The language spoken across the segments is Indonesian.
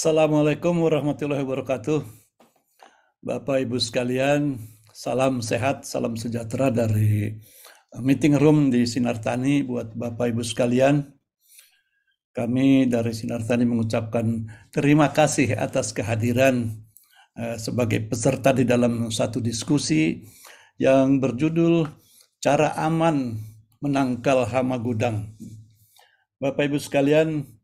Assalamualaikum warahmatullahi wabarakatuh. Bapak Ibu sekalian, salam sehat, salam sejahtera dari meeting room di Sinar Tani buat Bapak Ibu sekalian. Kami dari Sinar Tani mengucapkan terima kasih atas kehadiran eh, sebagai peserta di dalam satu diskusi yang berjudul Cara Aman Menangkal Hama Gudang. Bapak Ibu sekalian,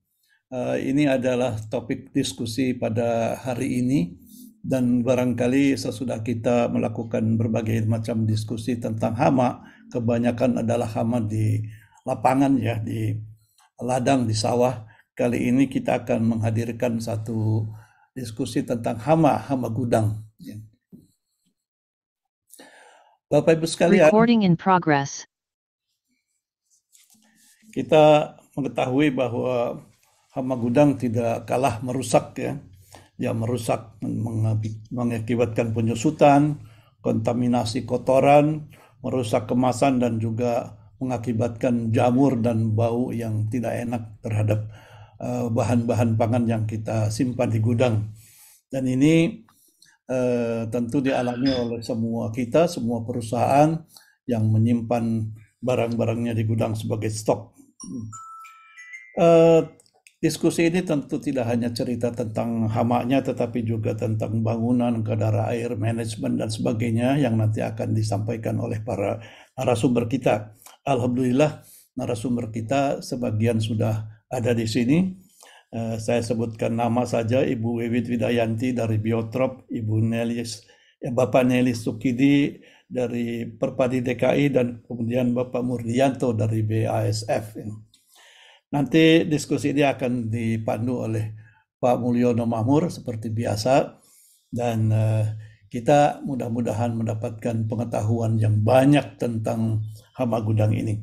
Eh, ini adalah topik diskusi pada hari ini dan barangkali sesudah kita melakukan berbagai macam diskusi tentang hama, kebanyakan adalah hama di lapangan ya, di ladang, di sawah. Kali ini kita akan menghadirkan satu diskusi tentang hama, hama gudang. Ya. Bapak Ibu sekalian, Recording in progress. kita mengetahui bahwa hama gudang tidak kalah merusak ya ya merusak mengakibatkan penyusutan kontaminasi kotoran merusak kemasan dan juga mengakibatkan jamur dan bau yang tidak enak terhadap eh, bahan-bahan pangan yang kita simpan di gudang dan ini uh, tentu dialami oleh semua kita semua perusahaan yang menyimpan barang-barangnya di gudang sebagai stok. Uh, Diskusi ini tentu tidak hanya cerita tentang hamanya, tetapi juga tentang bangunan, kadar air, manajemen, dan sebagainya yang nanti akan disampaikan oleh para narasumber kita. Alhamdulillah, narasumber kita sebagian sudah ada di sini. Eh, saya sebutkan nama saja Ibu Wiwit Widayanti dari Biotrop, Ibu Nelis, eh, Bapak Nelis Sukidi dari Perpadi DKI, dan kemudian Bapak Murdianto dari BASF. Nanti diskusi ini akan dipandu oleh Pak Mulyono Mahmur seperti biasa dan uh, kita mudah-mudahan mendapatkan pengetahuan yang banyak tentang hama gudang ini.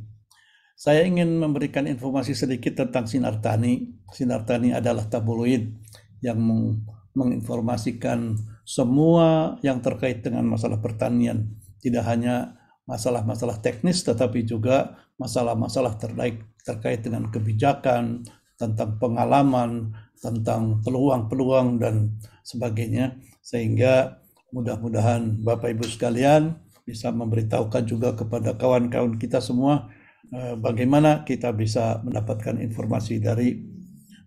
Saya ingin memberikan informasi sedikit tentang sinar tani. Sinar tani adalah tabloid yang meng menginformasikan semua yang terkait dengan masalah pertanian, tidak hanya masalah-masalah teknis tetapi juga masalah-masalah terkait terkait dengan kebijakan, tentang pengalaman, tentang peluang-peluang dan sebagainya sehingga mudah-mudahan Bapak Ibu sekalian bisa memberitahukan juga kepada kawan-kawan kita semua eh, bagaimana kita bisa mendapatkan informasi dari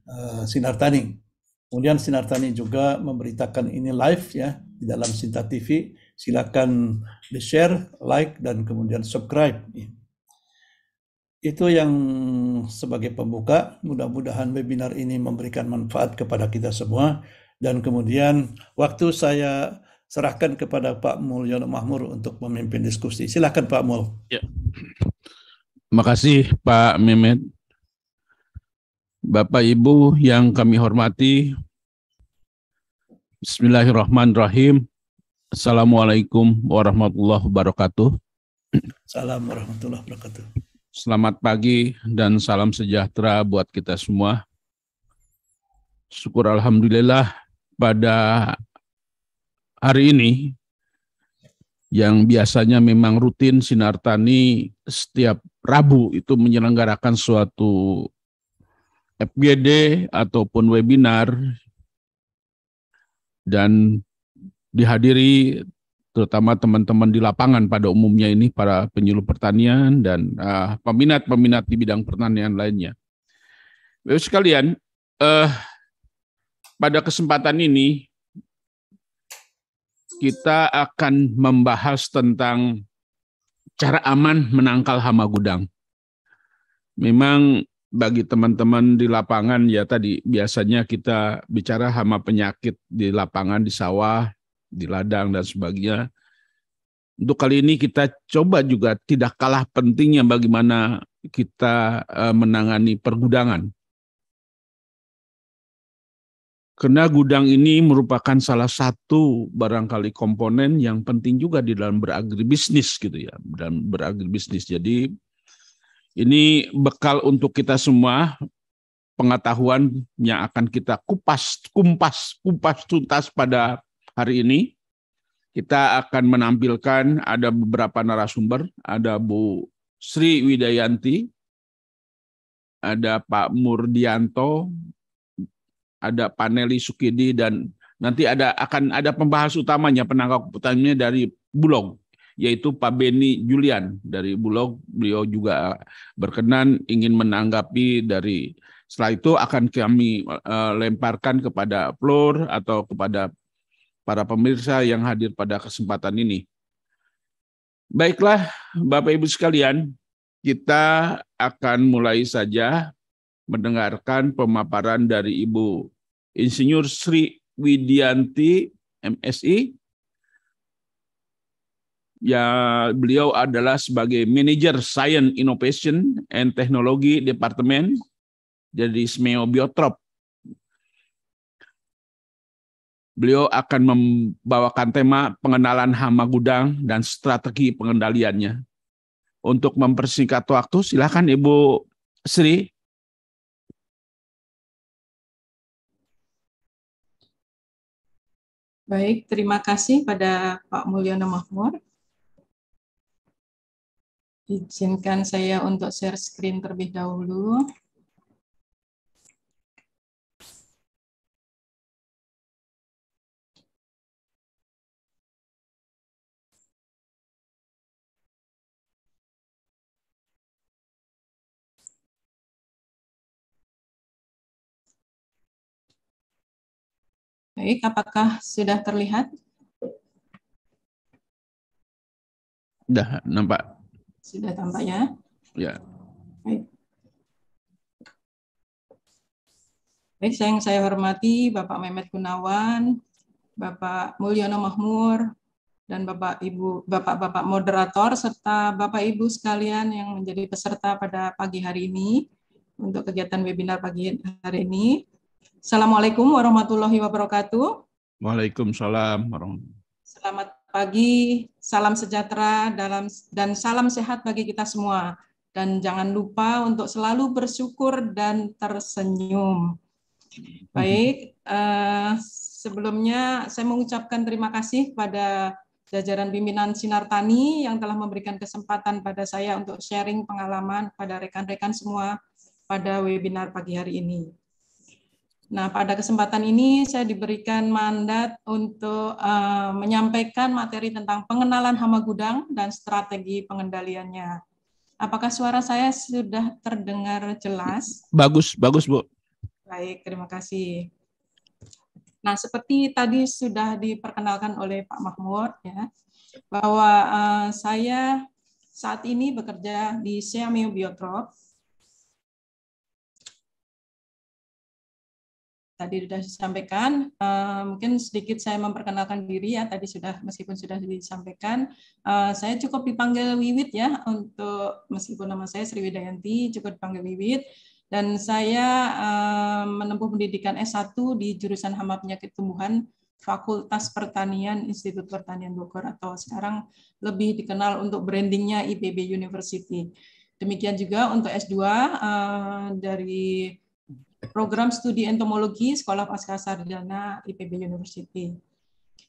eh, Sinar Tani. Kemudian Sinar Tani juga memberitakan ini live ya di dalam Sinta TV. Silakan di-share, like dan kemudian subscribe. Itu yang sebagai pembuka, mudah-mudahan webinar ini memberikan manfaat kepada kita semua. Dan kemudian waktu saya serahkan kepada Pak Mulyono Mahmur untuk memimpin diskusi. Silahkan Pak Mul. Ya. Terima kasih Pak Mehmet. Bapak Ibu yang kami hormati, Bismillahirrahmanirrahim. Assalamualaikum warahmatullahi wabarakatuh. Assalamualaikum warahmatullahi wabarakatuh. Selamat pagi dan salam sejahtera buat kita semua. Syukur Alhamdulillah pada hari ini yang biasanya memang rutin sinar tani setiap Rabu itu menyelenggarakan suatu FGD ataupun webinar dan dihadiri terutama teman-teman di lapangan pada umumnya ini para penyuluh pertanian dan uh, peminat-peminat di bidang pertanian lainnya. Bapak sekalian, uh, pada kesempatan ini kita akan membahas tentang cara aman menangkal hama gudang. Memang bagi teman-teman di lapangan ya tadi biasanya kita bicara hama penyakit di lapangan di sawah di ladang dan sebagainya. Untuk kali ini kita coba juga tidak kalah pentingnya bagaimana kita eh, menangani pergudangan. Karena gudang ini merupakan salah satu barangkali komponen yang penting juga di dalam beragribisnis gitu ya, dalam beragribisnis. Jadi ini bekal untuk kita semua pengetahuan yang akan kita kupas, kumpas, kupas tuntas pada hari ini kita akan menampilkan ada beberapa narasumber, ada Bu Sri Widayanti, ada Pak Murdianto, ada Paneli Sukidi dan nanti ada akan ada pembahas utamanya penangkap utamanya dari Bulog yaitu Pak Beni Julian dari Bulog beliau juga berkenan ingin menanggapi dari setelah itu akan kami eh, lemparkan kepada Flor atau kepada para pemirsa yang hadir pada kesempatan ini. Baiklah, Bapak Ibu sekalian, kita akan mulai saja mendengarkan pemaparan dari Ibu Insinyur Sri Widianti MSI. Ya, beliau adalah sebagai Manager Science Innovation and Technology Department dari Smeo Biotrop beliau akan membawakan tema pengenalan hama gudang dan strategi pengendaliannya. Untuk mempersingkat waktu, silakan Ibu Sri. Baik, terima kasih pada Pak Mulyono Mahmur. Izinkan saya untuk share screen terlebih dahulu. Baik, apakah sudah terlihat? Sudah nampak. Sudah tampak ya? Ya. Baik. Baik, saya yang saya hormati Bapak Mehmet Gunawan, Bapak Mulyono Mahmur, dan Bapak Ibu Bapak-bapak moderator serta Bapak Ibu sekalian yang menjadi peserta pada pagi hari ini untuk kegiatan webinar pagi hari ini. Assalamualaikum warahmatullahi wabarakatuh. Waalaikumsalam warahmatullahi wabarakatuh. Selamat pagi, salam sejahtera dalam dan salam sehat bagi kita semua. Dan jangan lupa untuk selalu bersyukur dan tersenyum. Baik, eh, sebelumnya saya mengucapkan terima kasih kepada jajaran pimpinan Sinar Tani yang telah memberikan kesempatan pada saya untuk sharing pengalaman pada rekan-rekan semua pada webinar pagi hari ini. Nah, pada kesempatan ini saya diberikan mandat untuk uh, menyampaikan materi tentang pengenalan hama gudang dan strategi pengendaliannya. Apakah suara saya sudah terdengar jelas? Bagus, bagus, Bu. Baik, terima kasih. Nah, seperti tadi sudah diperkenalkan oleh Pak Mahmud ya, bahwa uh, saya saat ini bekerja di Xiaomi Biotrop tadi sudah disampaikan. Uh, mungkin sedikit saya memperkenalkan diri ya. Tadi sudah meskipun sudah disampaikan, uh, saya cukup dipanggil Wiwit ya untuk meskipun nama saya Sri Widayanti cukup dipanggil Wiwit. Dan saya uh, menempuh pendidikan S1 di jurusan hama penyakit tumbuhan Fakultas Pertanian Institut Pertanian Bogor atau sekarang lebih dikenal untuk brandingnya IPB University. Demikian juga untuk S2 dari program studi entomologi Sekolah Pasca Sarjana IPB University.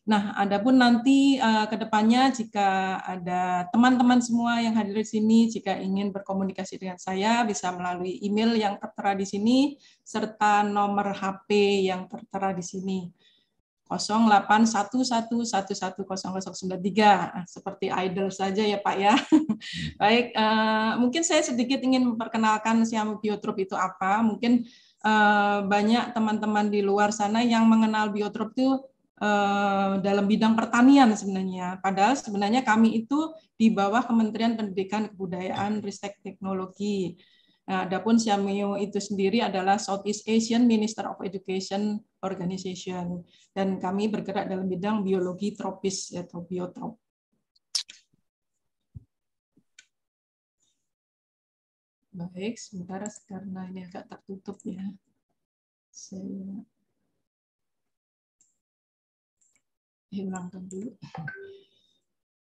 Nah, adapun nanti uh, ke depannya jika ada teman-teman semua yang hadir di sini, jika ingin berkomunikasi dengan saya, bisa melalui email yang tertera di sini, serta nomor HP yang tertera di sini. 08111110093 ah, seperti idol saja ya Pak ya. Hmm. Baik, uh, mungkin saya sedikit ingin memperkenalkan Siam Biotrop itu apa. Mungkin Eh, banyak teman-teman di luar sana yang mengenal biotrop itu eh, dalam bidang pertanian sebenarnya. Padahal sebenarnya kami itu di bawah Kementerian Pendidikan Kebudayaan Ristek Teknologi. Nah, adapun Siamio itu sendiri adalah Southeast Asian Minister of Education Organization dan kami bergerak dalam bidang biologi tropis atau biotrop. Baik, sementara karena ini agak tertutup ya. Saya hilangkan dulu.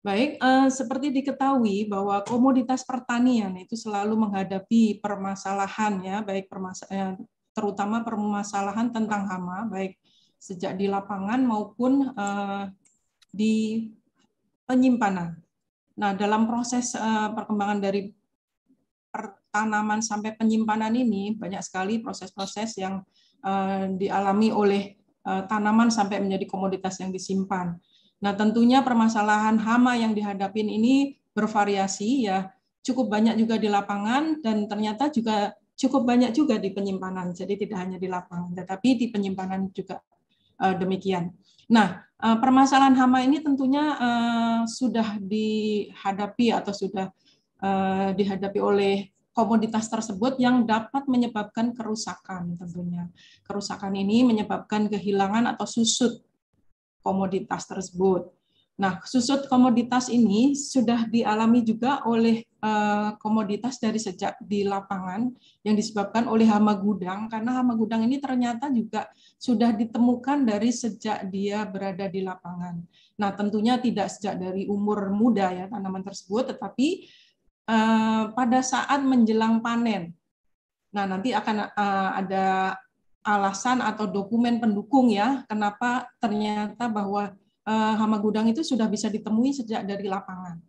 Baik, eh, seperti diketahui bahwa komoditas pertanian itu selalu menghadapi permasalahan ya, baik permasalahan eh, terutama permasalahan tentang hama, baik sejak di lapangan maupun eh, di penyimpanan. Nah, dalam proses eh, perkembangan dari tanaman sampai penyimpanan ini banyak sekali proses-proses yang eh, dialami oleh eh, tanaman sampai menjadi komoditas yang disimpan. Nah, tentunya permasalahan hama yang dihadapin ini bervariasi ya. Cukup banyak juga di lapangan dan ternyata juga cukup banyak juga di penyimpanan. Jadi tidak hanya di lapangan, tetapi di penyimpanan juga eh, demikian. Nah, permasalahan hama ini tentunya sudah dihadapi atau sudah dihadapi oleh komoditas tersebut yang dapat menyebabkan kerusakan tentunya. Kerusakan ini menyebabkan kehilangan atau susut komoditas tersebut. Nah, susut komoditas ini sudah dialami juga oleh eh, komoditas dari sejak di lapangan yang disebabkan oleh hama gudang karena hama gudang ini ternyata juga sudah ditemukan dari sejak dia berada di lapangan. Nah, tentunya tidak sejak dari umur muda ya tanaman tersebut, tetapi Eh, pada saat menjelang panen. Nah, nanti akan eh, ada alasan atau dokumen pendukung ya, kenapa ternyata bahwa eh, hama gudang itu sudah bisa ditemui sejak dari lapangan.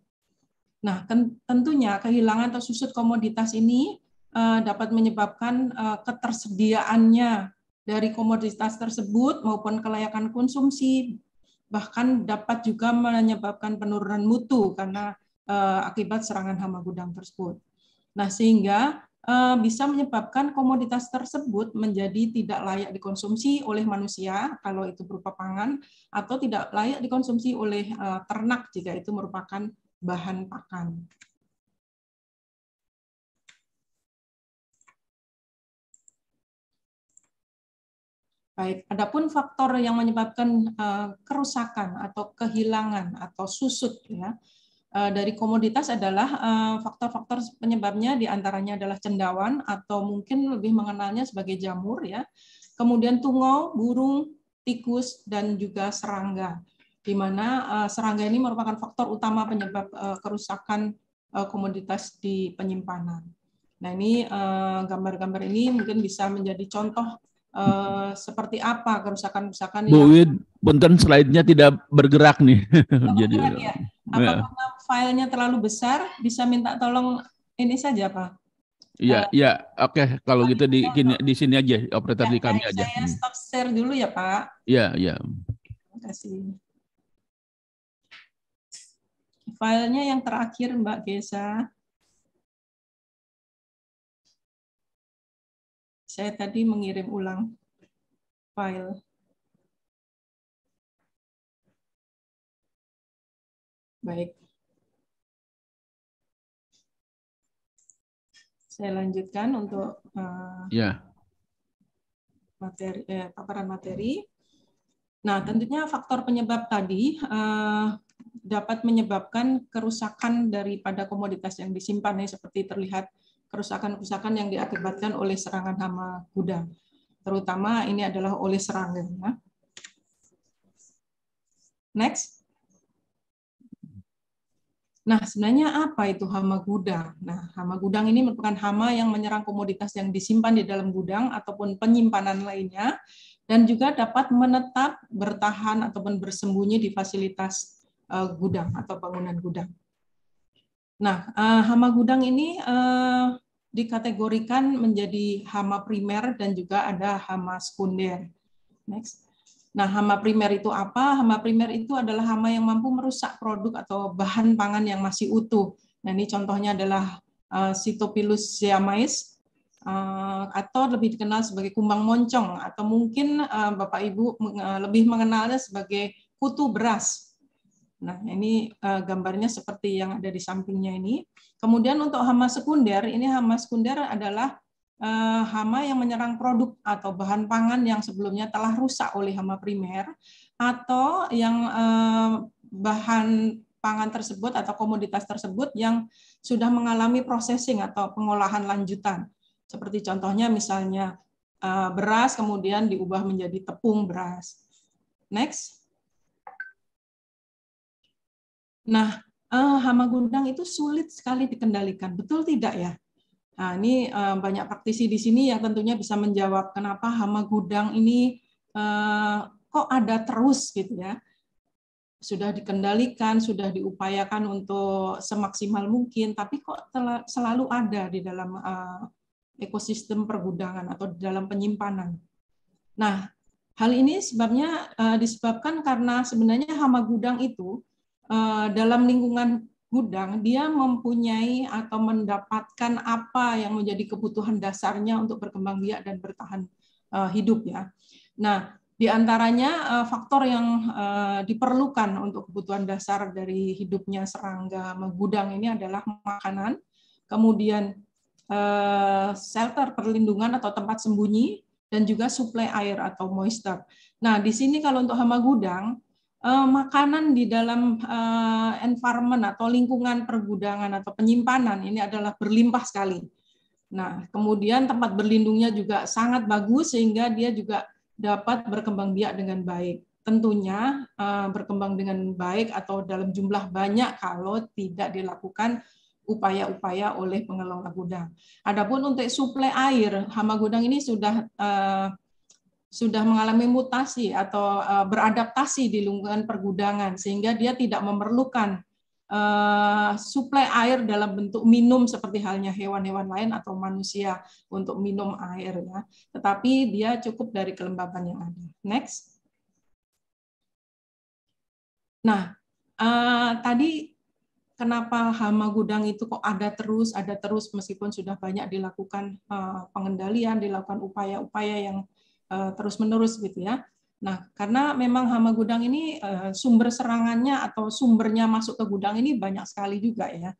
Nah, tentunya kehilangan atau susut komoditas ini dapat menyebabkan ketersediaannya dari komoditas tersebut maupun kelayakan konsumsi bahkan dapat juga menyebabkan penurunan mutu karena Eh, akibat serangan hama gudang tersebut. Nah, sehingga eh, bisa menyebabkan komoditas tersebut menjadi tidak layak dikonsumsi oleh manusia kalau itu berupa pangan atau tidak layak dikonsumsi oleh eh, ternak jika itu merupakan bahan pakan. Baik, adapun faktor yang menyebabkan kerusakan atau kehilangan atau susut ya Eh, dari komoditas adalah eh, faktor-faktor penyebabnya diantaranya adalah cendawan atau mungkin lebih mengenalnya sebagai jamur ya. Kemudian tungau, burung, tikus dan juga serangga. Di mana eh, serangga ini merupakan faktor utama penyebab kerusakan komoditas di penyimpanan. Nah, ini gambar-gambar ini mungkin bisa menjadi contoh Eh, seperti apa kerusakan-kerusakan Bu Wid, punten slide-nya tidak bergerak nih. Jadi ya? Apa ya. filenya terlalu besar? Bisa minta tolong ini saja, Pak. Iya, ya, Uh, Oke, okay. kalau gitu di kini, di sini aja operator ya, di kami saya aja. Saya hmm. stop share dulu ya, Pak. Iya, iya. Terima kasih. Filenya yang terakhir, Mbak Gesa. Saya tadi mengirim ulang file. Baik. Saya lanjutkan untuk uh, eh, yeah. materi, eh, paparan materi. Nah, tentunya faktor penyebab tadi uh, dapat menyebabkan kerusakan daripada komoditas yang disimpan, ya, seperti terlihat kerusakan-kerusakan yang diakibatkan oleh serangan hama kuda. Terutama ini adalah oleh serangga. Ya. Next. Nah, sebenarnya apa itu hama gudang? Nah, hama gudang ini merupakan hama yang menyerang komoditas yang disimpan di dalam gudang ataupun penyimpanan lainnya dan juga dapat menetap, bertahan ataupun bersembunyi di fasilitas eh, gudang atau bangunan gudang. Nah, eh, hama gudang ini eh, dikategorikan menjadi hama primer dan juga ada hama sekunder. Next. Nah, hama primer itu apa? Hama primer itu adalah hama yang mampu merusak produk atau bahan pangan yang masih utuh. Nah, ini contohnya adalah uh, eh, Sitopilus siamais uh, eh, atau lebih dikenal sebagai kumbang moncong atau mungkin uh, Bapak Ibu uh, lebih mengenalnya sebagai kutu beras Nah, ini uh, gambarnya seperti yang ada di sampingnya ini. Kemudian untuk hama sekunder, ini hama sekunder adalah uh, hama yang menyerang produk atau bahan pangan yang sebelumnya telah rusak oleh hama primer atau yang uh, bahan pangan tersebut atau komoditas tersebut yang sudah mengalami processing atau pengolahan lanjutan. Seperti contohnya misalnya beras kemudian diubah menjadi tepung beras. Next. Nah, eh, hama gundang itu sulit sekali dikendalikan, betul tidak ya? Nah, ini eh, banyak praktisi di sini yang tentunya bisa menjawab kenapa hama gudang ini eh, kok ada terus gitu ya. Sudah dikendalikan, sudah diupayakan untuk semaksimal mungkin, tapi kok selalu ada di dalam eh, ekosistem pergudangan atau di dalam penyimpanan. Nah, hal ini sebabnya eh, disebabkan karena sebenarnya hama gudang itu Eh, dalam lingkungan gudang dia mempunyai atau mendapatkan apa yang menjadi kebutuhan dasarnya untuk berkembang biak dan bertahan eh, hidup ya. Nah, di antaranya eh, faktor yang diperlukan untuk kebutuhan dasar dari hidupnya serangga menggudang ini adalah makanan, kemudian shelter perlindungan atau tempat sembunyi dan juga suplai air atau moisture. Nah, di sini kalau untuk hama gudang Eh, makanan di dalam uh, environment atau lingkungan pergudangan atau penyimpanan ini adalah berlimpah sekali. Nah, kemudian tempat berlindungnya juga sangat bagus sehingga dia juga dapat berkembang biak dengan baik. Tentunya uh, berkembang dengan baik atau dalam jumlah banyak kalau tidak dilakukan upaya-upaya oleh pengelola gudang. Adapun untuk suplai air, hama gudang ini sudah uh, sudah mengalami mutasi atau eh, beradaptasi di lingkungan pergudangan sehingga dia tidak memerlukan eh, suplai air dalam bentuk minum seperti halnya hewan-hewan lain atau manusia untuk minum air ya. Tetapi dia cukup dari kelembaban yang ada. Next. Nah, eh, tadi kenapa hama gudang itu kok ada terus, ada terus meskipun sudah banyak dilakukan pengendalian, dilakukan upaya-upaya yang Eh, terus menerus gitu ya. Nah, karena memang hama gudang ini eh, sumber serangannya atau sumbernya masuk ke gudang ini banyak sekali juga ya.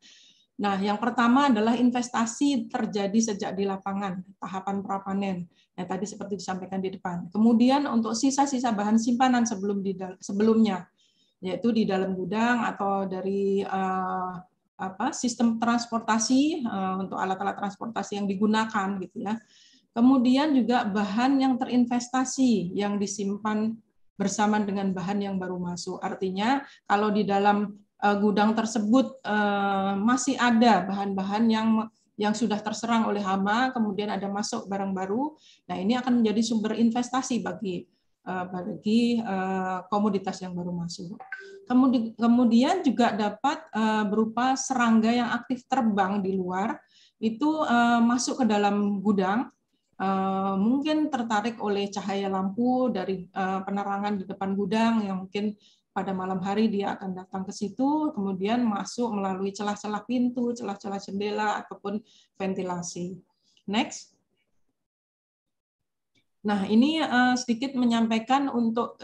Nah, yang pertama adalah investasi terjadi sejak di lapangan, tahapan prapanen. Ya, tadi seperti disampaikan di depan. Kemudian untuk sisa-sisa bahan simpanan sebelum di sebelumnya, yaitu di dalam gudang atau dari uh, apa sistem transportasi uh, untuk alat-alat transportasi yang digunakan gitu ya. Kemudian juga bahan yang terinvestasi yang disimpan bersama dengan bahan yang baru masuk. Artinya kalau di dalam eh, gudang tersebut eh, masih ada bahan-bahan yang yang sudah terserang oleh hama, kemudian ada masuk barang baru. Nah, ini akan menjadi sumber investasi bagi eh, bagi komoditas yang baru masuk. Kemudian juga dapat berupa serangga yang aktif terbang di luar itu masuk ke dalam gudang Eh, mungkin tertarik oleh cahaya lampu dari eh, penerangan di depan gudang yang mungkin pada malam hari dia akan datang ke situ, kemudian masuk melalui celah-celah pintu, celah-celah jendela, ataupun ventilasi. Next. Nah, ini eh, sedikit menyampaikan untuk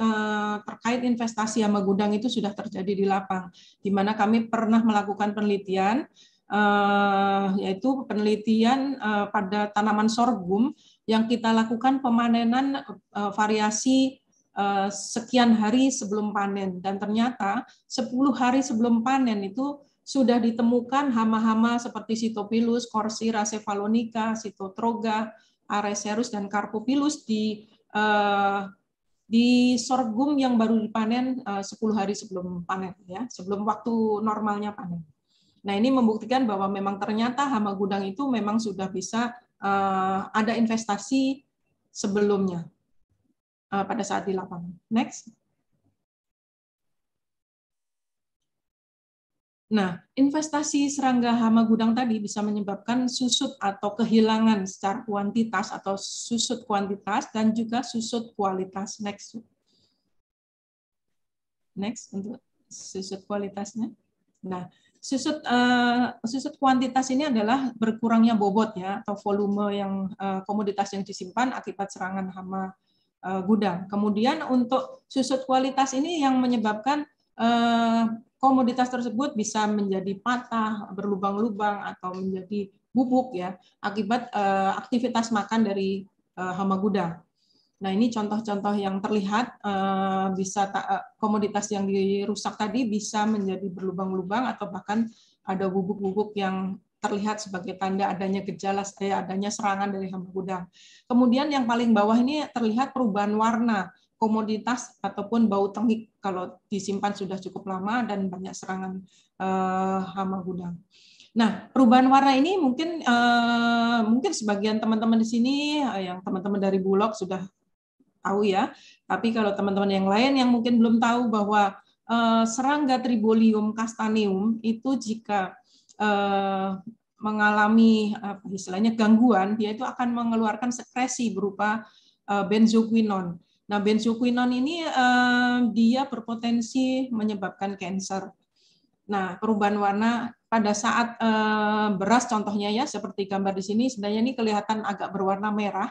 terkait investasi sama gudang itu sudah terjadi di lapang, di mana kami pernah melakukan penelitian Eh, yaitu penelitian eh, pada tanaman sorghum yang kita lakukan pemanenan eh, variasi sekian hari sebelum panen dan ternyata 10 hari sebelum panen itu sudah ditemukan hama-hama seperti Sitopilus, Corsira, cephalonica, Sitotroga, Areserus dan Carpopilus di eh, di sorghum yang baru dipanen sepuluh 10 hari sebelum panen ya, sebelum waktu normalnya panen. Nah, ini membuktikan bahwa memang ternyata hama gudang itu memang sudah bisa uh, ada investasi sebelumnya uh, pada saat di lapangan. Next. Nah, investasi serangga hama gudang tadi bisa menyebabkan susut atau kehilangan secara kuantitas atau susut kuantitas dan juga susut kualitas. Next. Next untuk susut kualitasnya. Nah, Susut uh, eh, susut kuantitas ini adalah berkurangnya bobot ya atau volume yang uh, komoditas yang disimpan akibat serangan hama uh, gudang. Kemudian untuk susut kualitas ini yang menyebabkan uh, komoditas tersebut bisa menjadi patah, berlubang-lubang atau menjadi bubuk ya akibat uh, aktivitas makan dari uh, hama gudang. Nah, ini contoh-contoh yang terlihat eh, bisa eh, komoditas yang dirusak tadi bisa menjadi berlubang-lubang atau bahkan ada bubuk-bubuk yang terlihat sebagai tanda adanya gejala eh, adanya serangan dari hama gudang. Kemudian yang paling bawah ini terlihat perubahan warna komoditas ataupun bau tengik kalau disimpan sudah cukup lama dan banyak serangan eh, hama gudang. Nah, perubahan warna ini mungkin eh, mungkin sebagian teman-teman di sini eh, yang teman-teman dari Bulog sudah tahu ya. Tapi kalau teman-teman yang lain yang mungkin belum tahu bahwa eh, serangga Tribolium castaneum itu jika eh, mengalami istilahnya gangguan, dia itu akan mengeluarkan sekresi berupa eh, benzoquinon. Nah, benzoquinon ini dia berpotensi menyebabkan kanker. Nah, perubahan warna pada saat beras contohnya ya seperti gambar di sini sebenarnya ini kelihatan agak berwarna merah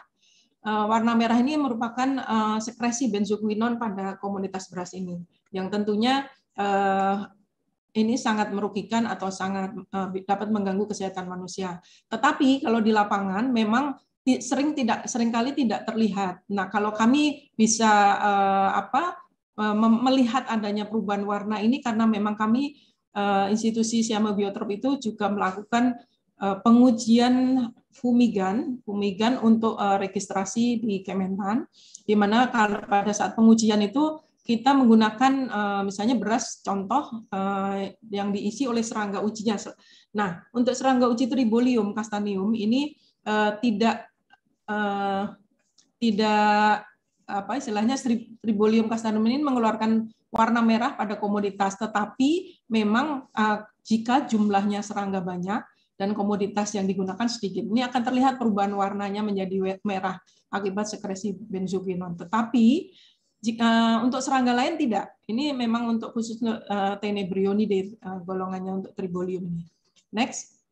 Eh, warna merah ini merupakan eh, sekresi benzokuinon pada komunitas beras ini, yang tentunya eh, ini sangat merugikan atau sangat dapat mengganggu kesehatan manusia. Tetapi kalau di lapangan memang sering tidak seringkali tidak terlihat. Nah, kalau kami bisa apa melihat adanya perubahan warna ini karena memang kami institusi Siama itu juga melakukan pengujian Fumigan, Fumigan untuk uh, registrasi di Kementan, di mana pada saat pengujian itu kita menggunakan uh, misalnya beras contoh uh, yang diisi oleh serangga ujinya. Nah, untuk serangga uji tribolium castaneum ini uh, tidak uh, tidak apa istilahnya tribolium castaneum ini mengeluarkan warna merah pada komoditas, tetapi memang uh, jika jumlahnya serangga banyak dan komoditas yang digunakan sedikit. Ini akan terlihat perubahan warnanya menjadi merah akibat sekresi benzokinon. Tetapi jika untuk serangga lain tidak. Ini memang untuk khusus uh, eh, tenebrioni dari uh, eh, golongannya untuk tribolium ini. Next.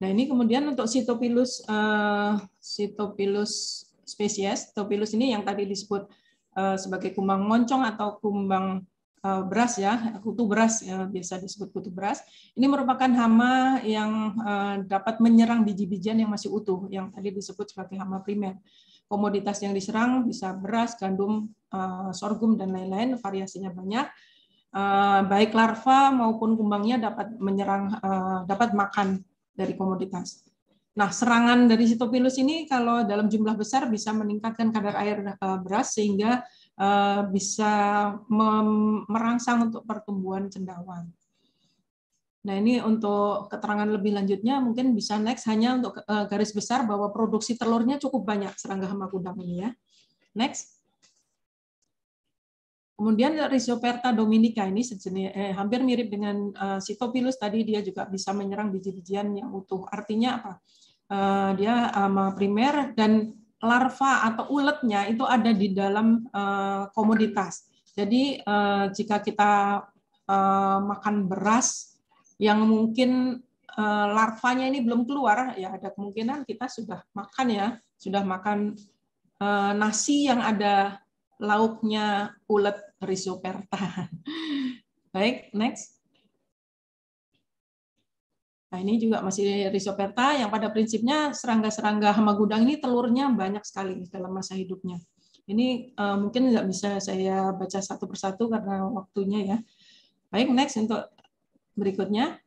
Nah, ini kemudian untuk Sitopilus uh, eh, Sitopilus spesies, Sitopilus ini yang tadi disebut uh, sebagai kumbang moncong atau kumbang Eh, beras ya, kutu beras ya, biasa disebut kutu beras. Ini merupakan hama yang eh, dapat menyerang biji-bijian yang masih utuh, yang tadi disebut sebagai hama primer. Komoditas yang diserang bisa beras, gandum, eh, sorghum dan lain-lain, variasinya banyak. Baik larva maupun kumbangnya dapat menyerang, dapat makan dari komoditas. Nah, serangan dari sitopilus ini kalau dalam jumlah besar bisa meningkatkan kadar air beras sehingga Eh, bisa merangsang untuk pertumbuhan cendawan. Nah, ini untuk keterangan lebih lanjutnya mungkin bisa next hanya untuk eh, garis besar bahwa produksi telurnya cukup banyak serangga hama kudang ini ya. Next. Kemudian Rhizoperta dominica ini sejenis, eh, hampir mirip dengan uh, eh, Sitopilus tadi dia juga bisa menyerang biji-bijian yang utuh. Artinya apa? Uh, dia ama primer dan larva atau uletnya itu ada di dalam eh, komoditas. Jadi eh, jika kita eh, makan beras yang mungkin larvanya ini belum keluar, ya ada kemungkinan kita sudah makan ya, sudah makan nasi yang ada lauknya ulet risoperta. Baik, next. Nah ini juga masih risoperta yang pada prinsipnya serangga-serangga hama gudang ini telurnya banyak sekali dalam masa hidupnya. Ini uh, mungkin nggak bisa saya baca satu persatu karena waktunya ya. Baik next untuk berikutnya.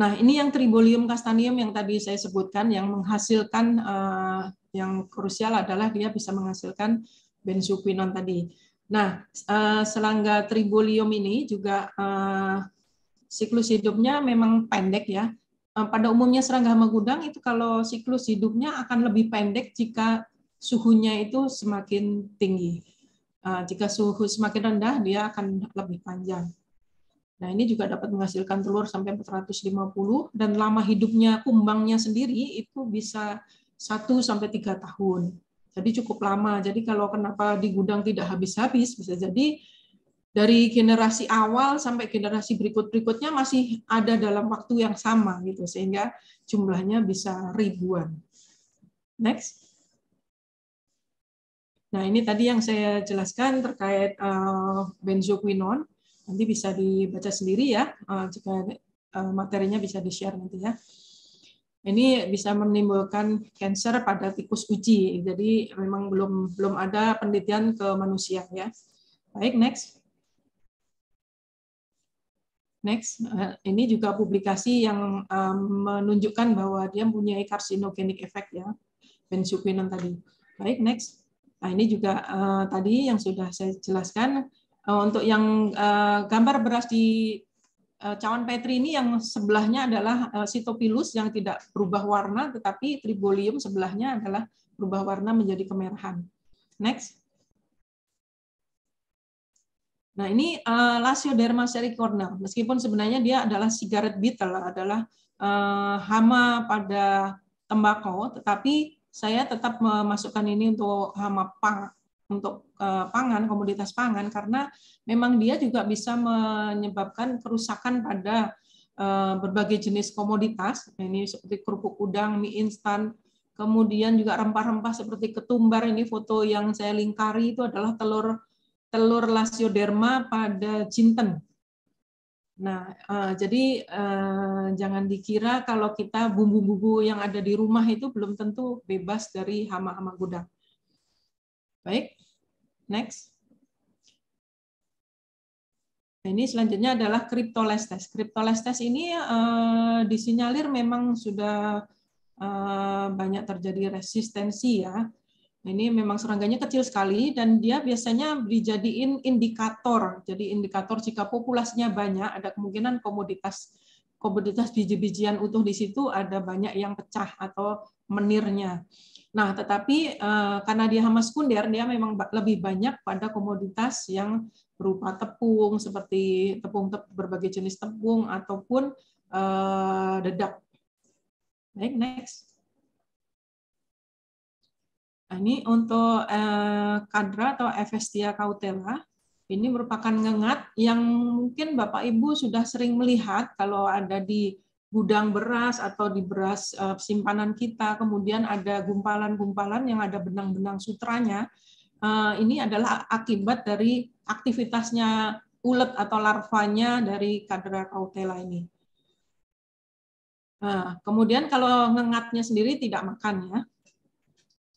Nah ini yang tribolium castanium yang tadi saya sebutkan yang menghasilkan uh, yang krusial adalah dia bisa menghasilkan benzoquinon tadi. Nah uh, selangga tribolium ini juga uh, siklus hidupnya memang pendek ya Eh, pada umumnya serangga hama gudang itu kalau siklus hidupnya akan lebih pendek jika suhunya itu semakin tinggi. Eh, jika suhu semakin rendah, dia akan lebih panjang. Nah, ini juga dapat menghasilkan telur sampai 450 dan lama hidupnya kumbangnya sendiri itu bisa 1 sampai 3 tahun. Jadi cukup lama. Jadi kalau kenapa di gudang tidak habis-habis bisa jadi dari generasi awal sampai generasi berikut-berikutnya masih ada dalam waktu yang sama gitu sehingga jumlahnya bisa ribuan. Next. Nah, ini tadi yang saya jelaskan terkait eh, benzoquinone. Nanti bisa dibaca sendiri ya eh, jika eh, materinya bisa di-share nanti ya. Ini bisa menimbulkan kanker pada tikus uji. Jadi memang belum belum ada penelitian ke manusia ya. Baik, next. Next, eh, ini juga publikasi yang eh, menunjukkan bahwa dia mempunyai karsinogenik efek ya, benzoquinon tadi. Baik, next. Nah, ini juga uh, tadi yang sudah saya jelaskan. Uh, untuk yang uh, gambar beras di uh, cawan Petri ini yang sebelahnya adalah uh, sitopilus yang tidak berubah warna, tetapi tribolium sebelahnya adalah berubah warna menjadi kemerahan. Next. Nah ini uh, eh, Lasioderma sericorna, meskipun sebenarnya dia adalah cigarette beetle, adalah eh, hama pada tembakau, tetapi saya tetap memasukkan ini untuk hama pang, untuk eh, pangan, komoditas pangan, karena memang dia juga bisa menyebabkan kerusakan pada berbagai jenis komoditas, ini seperti kerupuk udang, mie instan, kemudian juga rempah-rempah seperti ketumbar, ini foto yang saya lingkari itu adalah telur telur lasioderma pada jinten. Nah, eh, jadi eh, jangan dikira kalau kita bumbu-bumbu yang ada di rumah itu belum tentu bebas dari hama-hama gudang. Baik, next. Nah, ini selanjutnya adalah kriptolestes. Kriptolestes ini uh, disinyalir memang sudah uh, banyak terjadi resistensi ya Nah, ini memang serangganya kecil sekali dan dia biasanya dijadiin indikator. Jadi indikator jika populasinya banyak, ada kemungkinan komoditas komoditas biji-bijian utuh di situ ada banyak yang pecah atau menirnya. Nah, tetapi eh, karena dia hama sekunder, dia memang lebih banyak pada komoditas yang berupa tepung seperti tepung berbagai jenis tepung ataupun eh, dedak. Baik, next. Nah, ini untuk eh, kadra atau Evestia cautela, ini merupakan ngengat yang mungkin Bapak Ibu sudah sering melihat kalau ada di gudang beras atau di beras eh, simpanan kita, kemudian ada gumpalan-gumpalan yang ada benang-benang sutranya. Eh, ini adalah akibat dari aktivitasnya ulet atau larvanya dari kadra cautela ini. Nah, kemudian kalau ngengatnya sendiri tidak makan ya,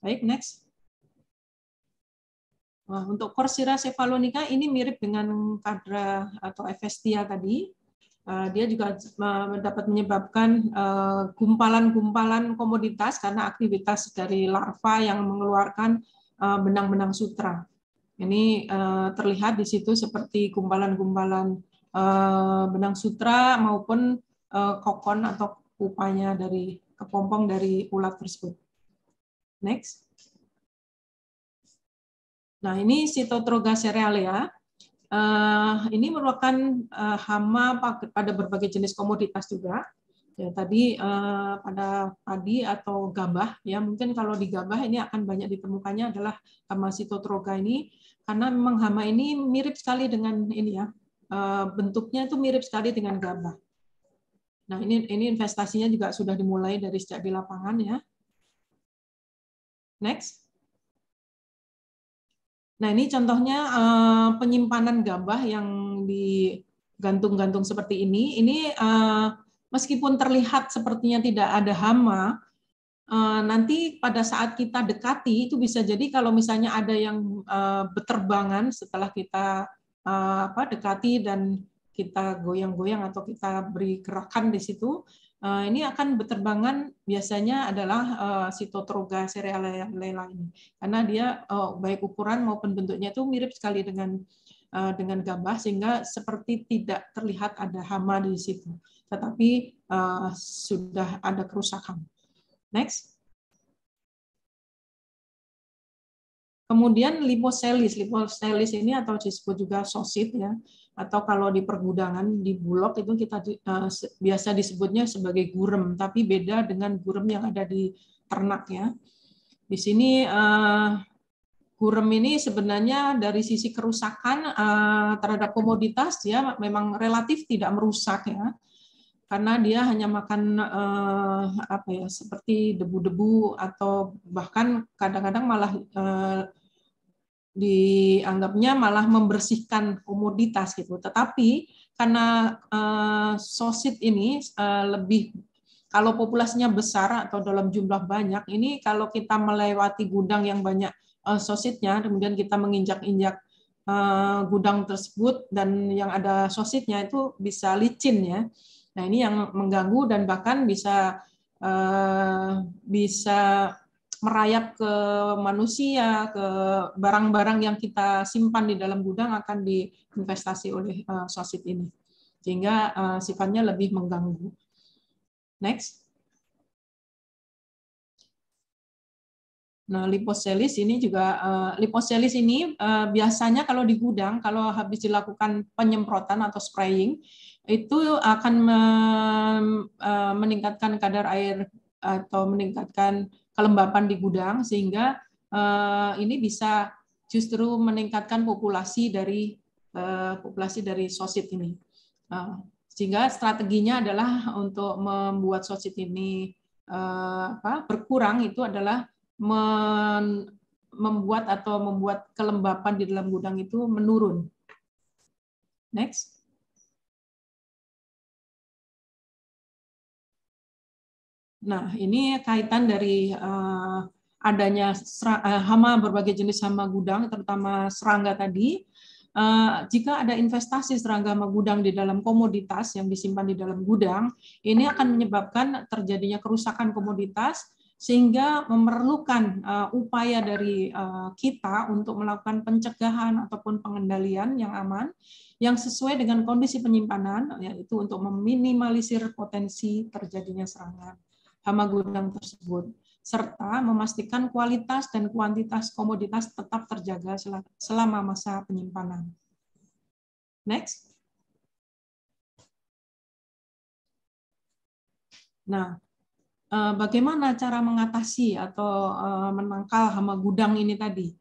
Baik, next. Nah, untuk Corsira Cephalonica ini mirip dengan Kadra atau Evestia tadi. Eh, dia juga dapat menyebabkan eh, gumpalan-gumpalan komoditas karena aktivitas dari larva yang mengeluarkan eh, benang-benang sutra. Ini terlihat di situ seperti gumpalan-gumpalan benang sutra maupun kokon atau kupanya dari kepompong dari ulat tersebut. Next. Nah, ini Sitotroga cerealia. Ya. Uh, eh, ini merupakan uh, hama pada berbagai jenis komoditas juga. Ya, tadi uh, pada padi atau gabah ya mungkin kalau di gabah ini akan banyak ditemukannya adalah hama sitotroga ini karena memang hama ini mirip sekali dengan ini ya uh, bentuknya itu mirip sekali dengan gabah. Nah ini ini investasinya juga sudah dimulai dari sejak di lapangan ya Next. Nah, ini contohnya eh, penyimpanan gabah yang digantung-gantung seperti ini. Ini eh, meskipun terlihat sepertinya tidak ada hama, eh, nanti pada saat kita dekati itu bisa jadi kalau misalnya ada yang uh, beterbangan setelah kita dekati dan kita goyang-goyang atau kita beri gerakan di situ, Eh, ini akan berterbangan biasanya adalah eh, sitotroga cerealella ini karena dia eh, baik ukuran maupun bentuknya itu mirip sekali dengan dengan gabah sehingga seperti tidak terlihat ada hama di situ tetapi sudah ada kerusakan next Kemudian liposelis, liposelis ini atau disebut juga sosit ya, atau kalau di pergudangan di bulog itu kita eh, biasa disebutnya sebagai gurem, tapi beda dengan gurem yang ada di ternak ya. Di sini eh, gurem ini sebenarnya dari sisi kerusakan eh, terhadap komoditas ya memang relatif tidak merusak ya karena dia hanya makan eh, apa ya seperti debu-debu atau bahkan kadang-kadang malah eh, dianggapnya malah membersihkan komoditas gitu. Tetapi karena uh, sosit ini uh, lebih kalau populasinya besar atau dalam jumlah banyak, ini kalau kita melewati gudang yang banyak uh, sositnya, kemudian kita menginjak-injak uh, gudang tersebut dan yang ada sositnya itu bisa licin ya. Nah ini yang mengganggu dan bahkan bisa eh, bisa merayap ke manusia, ke barang-barang yang kita simpan di dalam gudang akan diinvestasi oleh eh, sosit ini. Sehingga eh, sifatnya lebih mengganggu. Next. Nah, liposelis ini juga uh, eh, liposelis ini uh, biasanya kalau di gudang kalau habis dilakukan penyemprotan atau spraying itu akan e, meningkatkan kadar air atau meningkatkan kelembapan di gudang sehingga e, ini bisa justru meningkatkan populasi dari e, populasi dari sosit ini. sehingga strateginya adalah untuk membuat sosit ini apa, berkurang itu adalah membuat atau membuat kelembapan di dalam gudang itu menurun. Next. Nah, ini kaitan dari uh, adanya serang, uh, eh, hama berbagai jenis hama gudang, terutama serangga tadi. Uh, jika ada investasi serangga hama gudang di dalam komoditas yang disimpan di dalam gudang, ini akan menyebabkan terjadinya kerusakan komoditas sehingga memerlukan uh, upaya dari uh, kita untuk melakukan pencegahan ataupun pengendalian yang aman yang sesuai dengan kondisi penyimpanan yaitu untuk meminimalisir potensi terjadinya serangan hama gudang tersebut, serta memastikan kualitas dan kuantitas komoditas tetap terjaga selama masa penyimpanan. Next. Nah, eh, bagaimana cara mengatasi atau eh, menangkal hama gudang ini tadi?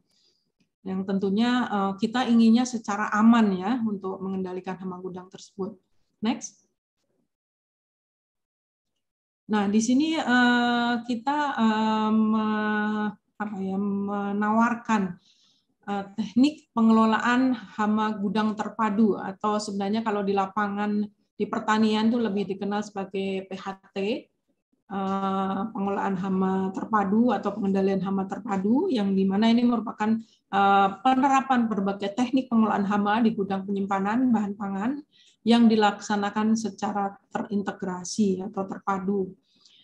Yang tentunya eh, kita inginnya secara aman ya untuk mengendalikan hama gudang tersebut. Next. Nah, di sini eh, kita eh, ya, menawarkan eh, teknik pengelolaan hama gudang terpadu atau sebenarnya kalau di lapangan di pertanian itu lebih dikenal sebagai PHT pengelolaan hama terpadu atau pengendalian hama terpadu yang dimana ini merupakan penerapan berbagai teknik pengelolaan hama di gudang penyimpanan bahan pangan yang dilaksanakan secara terintegrasi atau terpadu.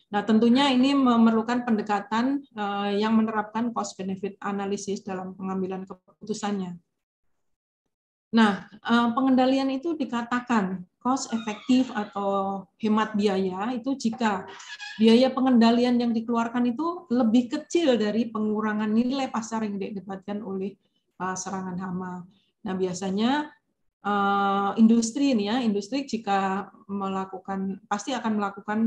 Nah, tentunya ini memerlukan pendekatan eh, yang menerapkan cost benefit analysis dalam pengambilan keputusannya. Nah, eh, pengendalian itu dikatakan cost efektif atau hemat biaya itu jika biaya pengendalian yang dikeluarkan itu lebih kecil dari pengurangan nilai pasar yang didapatkan oleh eh, serangan hama. Nah, biasanya industri ini ya, industri jika melakukan pasti akan melakukan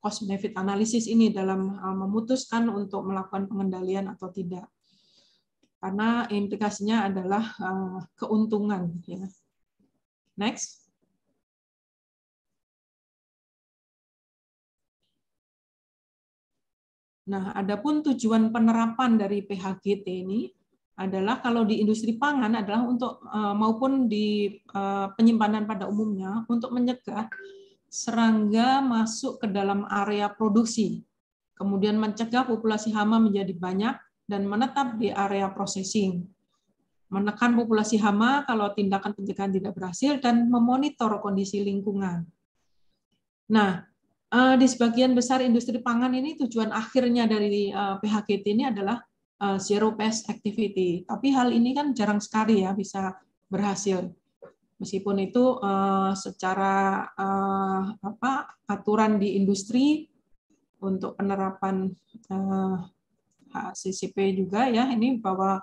cost benefit analysis ini dalam eh, memutuskan untuk melakukan pengendalian atau tidak. Karena implikasinya adalah eh, keuntungan. Ya. Next. Nah, adapun tujuan penerapan dari PHGT ini adalah kalau di industri pangan adalah untuk eh, maupun di penyimpanan pada umumnya untuk mencegah serangga masuk ke dalam area produksi, kemudian mencegah populasi hama menjadi banyak dan menetap di area processing, menekan populasi hama kalau tindakan pencegahan tidak berhasil, dan memonitor kondisi lingkungan. Nah, eh, di sebagian besar industri pangan ini tujuan akhirnya dari eh, PHGT ini adalah eh, zero pest activity. Tapi hal ini kan jarang sekali ya bisa berhasil meskipun itu eh, secara eh, apa aturan di industri untuk penerapan uh, eh, CCP juga ya ini bahwa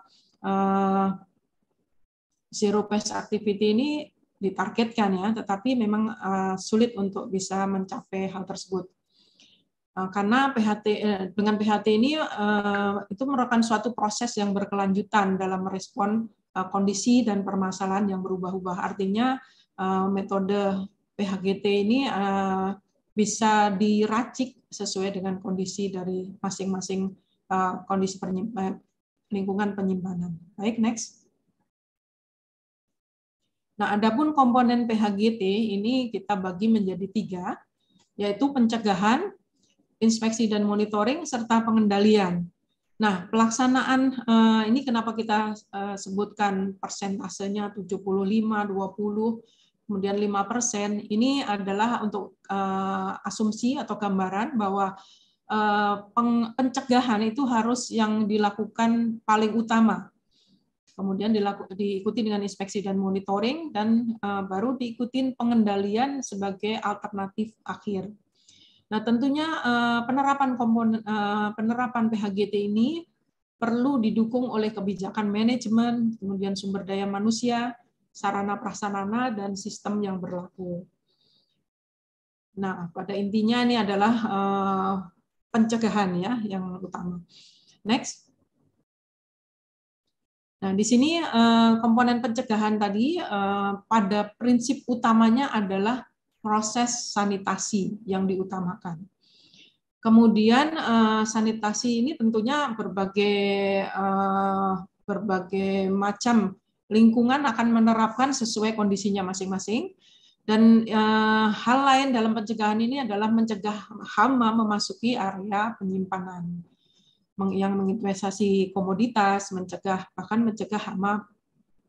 zero waste activity ini ditargetkan ya tetapi memang sulit untuk bisa mencapai hal tersebut karena PHT dengan PHT ini itu merupakan suatu proses yang berkelanjutan dalam merespon Eh, kondisi dan permasalahan yang berubah-ubah. Artinya eh, metode PHGT ini eh, bisa diracik sesuai dengan kondisi dari masing-masing kondisi lingkungan penyimpanan. Baik, next. Nah, adapun komponen PHGT ini kita bagi menjadi tiga, yaitu pencegahan, inspeksi dan monitoring, serta pengendalian. Nah, pelaksanaan eh, ini kenapa kita eh, sebutkan persentasenya 75, 20, kemudian 5 persen, ini adalah untuk eh, asumsi atau gambaran bahwa pencegahan itu harus yang dilakukan paling utama. Kemudian diikuti dengan inspeksi dan monitoring, dan baru diikuti pengendalian sebagai alternatif akhir. Nah, tentunya eh, penerapan komponen eh, penerapan PHGT ini perlu didukung oleh kebijakan manajemen, kemudian sumber daya manusia, sarana prasarana dan sistem yang berlaku. Nah, pada intinya ini adalah eh, pencegahan ya yang utama. Next. Nah, di sini komponen pencegahan tadi pada prinsip utamanya adalah proses sanitasi yang diutamakan. Kemudian eh, sanitasi ini tentunya berbagai eh, berbagai macam lingkungan akan menerapkan sesuai kondisinya masing-masing. Dan eh, hal lain dalam pencegahan ini adalah mencegah hama memasuki area penyimpanan yang menginvestasi komoditas, mencegah bahkan mencegah hama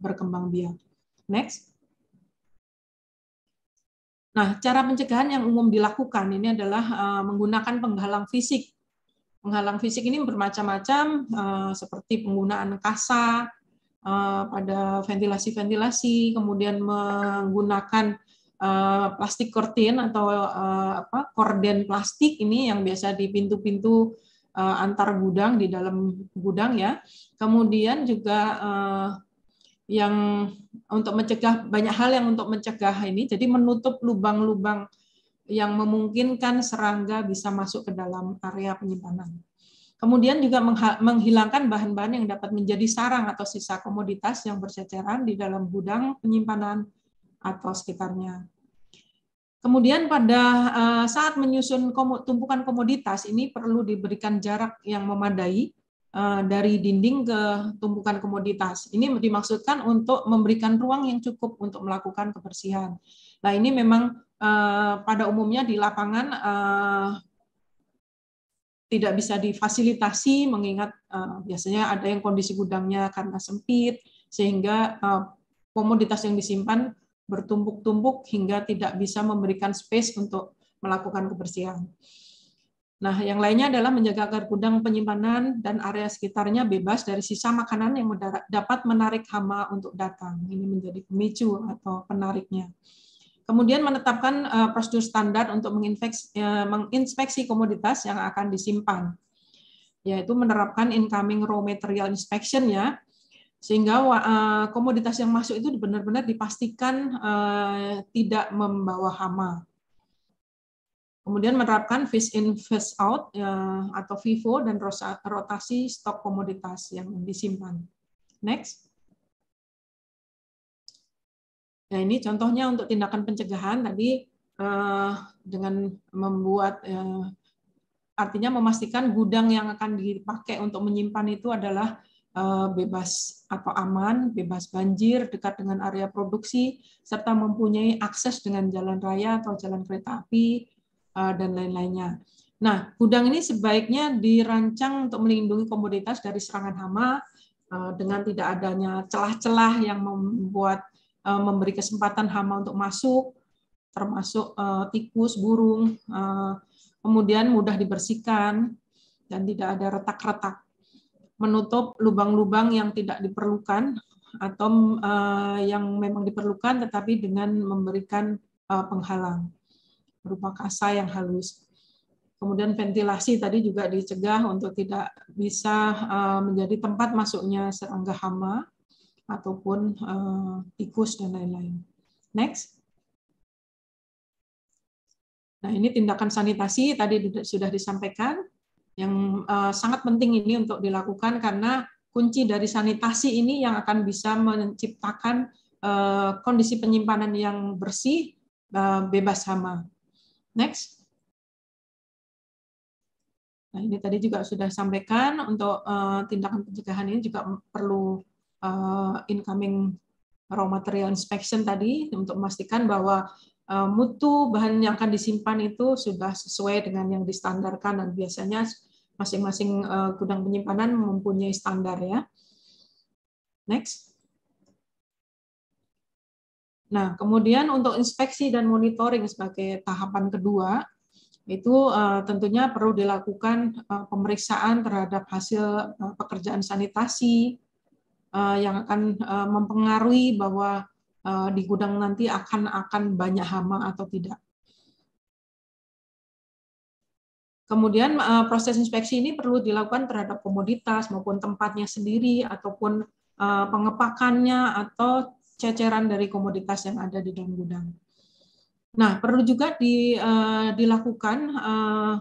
berkembang biak. Next. Nah, cara pencegahan yang umum dilakukan ini adalah eh, menggunakan penghalang fisik. Penghalang fisik ini bermacam-macam eh, seperti penggunaan kasa eh, pada ventilasi-ventilasi, kemudian menggunakan plastik kortin atau apa korden plastik ini yang biasa di pintu-pintu antar gudang di dalam gudang ya. Kemudian juga yang untuk mencegah banyak hal yang untuk mencegah ini jadi menutup lubang-lubang yang memungkinkan serangga bisa masuk ke dalam area penyimpanan. Kemudian juga menghilangkan bahan-bahan yang dapat menjadi sarang atau sisa komoditas yang berceceran di dalam gudang penyimpanan atau sekitarnya. Kemudian pada eh, saat menyusun tumpukan komoditas ini perlu diberikan jarak yang memadai Eh, dari dinding ke tumpukan komoditas. Ini dimaksudkan untuk memberikan ruang yang cukup untuk melakukan kebersihan. Nah, ini memang eh, pada umumnya di lapangan eh, tidak bisa difasilitasi mengingat biasanya ada yang kondisi gudangnya karena sempit sehingga komoditas yang disimpan bertumpuk-tumpuk hingga tidak bisa memberikan space untuk melakukan kebersihan. Nah, yang lainnya adalah menjaga agar gudang penyimpanan dan area sekitarnya bebas dari sisa makanan yang dapat menarik hama untuk datang. Ini menjadi pemicu atau penariknya. Kemudian menetapkan eh, prosedur standar untuk eh, menginspeksi komoditas yang akan disimpan, yaitu menerapkan incoming raw material inspection ya, sehingga eh, komoditas yang masuk itu benar-benar dipastikan tidak membawa hama Kemudian menerapkan face in face out ya, atau FIFO dan rotasi stok komoditas yang disimpan. Next. nah ini contohnya untuk tindakan pencegahan tadi eh, dengan membuat ya, artinya memastikan gudang yang akan dipakai untuk menyimpan itu adalah eh, bebas atau aman, bebas banjir, dekat dengan area produksi, serta mempunyai akses dengan jalan raya atau jalan kereta api, Eh, dan lain-lainnya. Nah, gudang ini sebaiknya dirancang untuk melindungi komoditas dari serangan hama eh, dengan tidak adanya celah-celah yang membuat eh, memberi kesempatan hama untuk masuk, termasuk tikus, burung, kemudian mudah dibersihkan dan tidak ada retak-retak. Menutup lubang-lubang yang tidak diperlukan atau yang memang diperlukan tetapi dengan memberikan penghalang berupa kasa yang halus. Kemudian ventilasi tadi juga dicegah untuk tidak bisa eh, menjadi tempat masuknya serangga hama ataupun eh, tikus dan lain-lain. Next. Nah, ini tindakan sanitasi tadi sudah disampaikan yang eh, sangat penting ini untuk dilakukan karena kunci dari sanitasi ini yang akan bisa menciptakan kondisi penyimpanan yang bersih bebas hama. Next. Nah, ini tadi juga sudah sampaikan untuk uh, tindakan pencegahan ini juga perlu uh, incoming raw material inspection tadi untuk memastikan bahwa uh, mutu bahan yang akan disimpan itu sudah sesuai dengan yang distandarkan dan biasanya masing-masing uh, gudang penyimpanan mempunyai standar ya. Next. Nah, kemudian untuk inspeksi dan monitoring sebagai tahapan kedua, itu eh, tentunya perlu dilakukan eh, pemeriksaan terhadap hasil eh, pekerjaan sanitasi yang akan mempengaruhi bahwa di gudang nanti akan akan banyak hama atau tidak. Kemudian proses inspeksi ini perlu dilakukan terhadap komoditas maupun tempatnya sendiri ataupun pengepakannya atau ceceran dari komoditas yang ada di dalam gudang. Nah, perlu juga di, uh, dilakukan uh,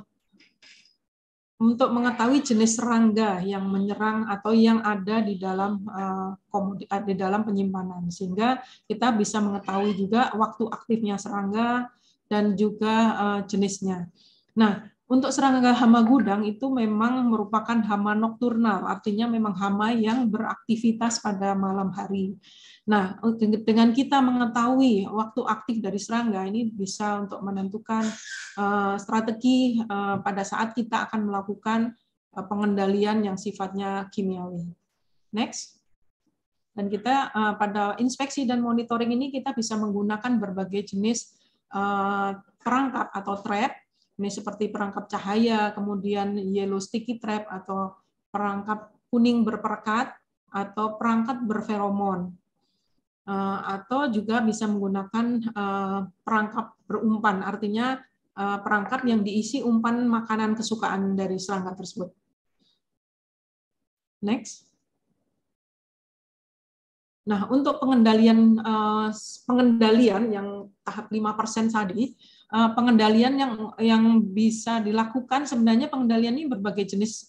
untuk mengetahui jenis serangga yang menyerang atau yang ada di dalam uh, komodi, di dalam penyimpanan, sehingga kita bisa mengetahui juga waktu aktifnya serangga dan juga uh, jenisnya. Nah, untuk serangga hama gudang itu memang merupakan hama nokturnal, artinya memang hama yang beraktivitas pada malam hari. Nah, oh, dengan kita mengetahui waktu aktif dari serangga ini bisa untuk menentukan eh, strategi eh, pada saat kita akan melakukan eh, pengendalian yang sifatnya kimiawi. Next. Dan kita pada inspeksi dan monitoring ini kita bisa menggunakan berbagai jenis perangkap atau trap, ini seperti perangkap cahaya, kemudian yellow sticky trap atau perangkap kuning berperkat atau perangkat berferomon. Eh, atau juga bisa menggunakan eh, perangkap berumpan, artinya eh, perangkap yang diisi umpan makanan kesukaan dari serangga tersebut. Next. Nah, untuk pengendalian pengendalian yang tahap 5% tadi, pengendalian yang yang bisa dilakukan sebenarnya pengendalian ini berbagai jenis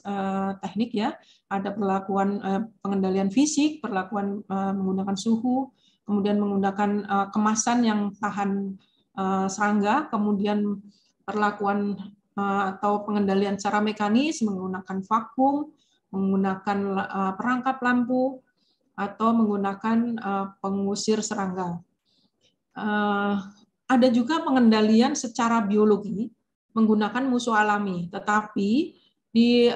teknik ya. Ada perlakuan pengendalian fisik, perlakuan menggunakan suhu, kemudian menggunakan eh, kemasan yang tahan eh, serangga, kemudian perlakuan eh, atau pengendalian secara mekanis menggunakan vakum, menggunakan perangkap lampu, atau menggunakan pengusir serangga. ada juga pengendalian secara biologi menggunakan musuh alami, tetapi di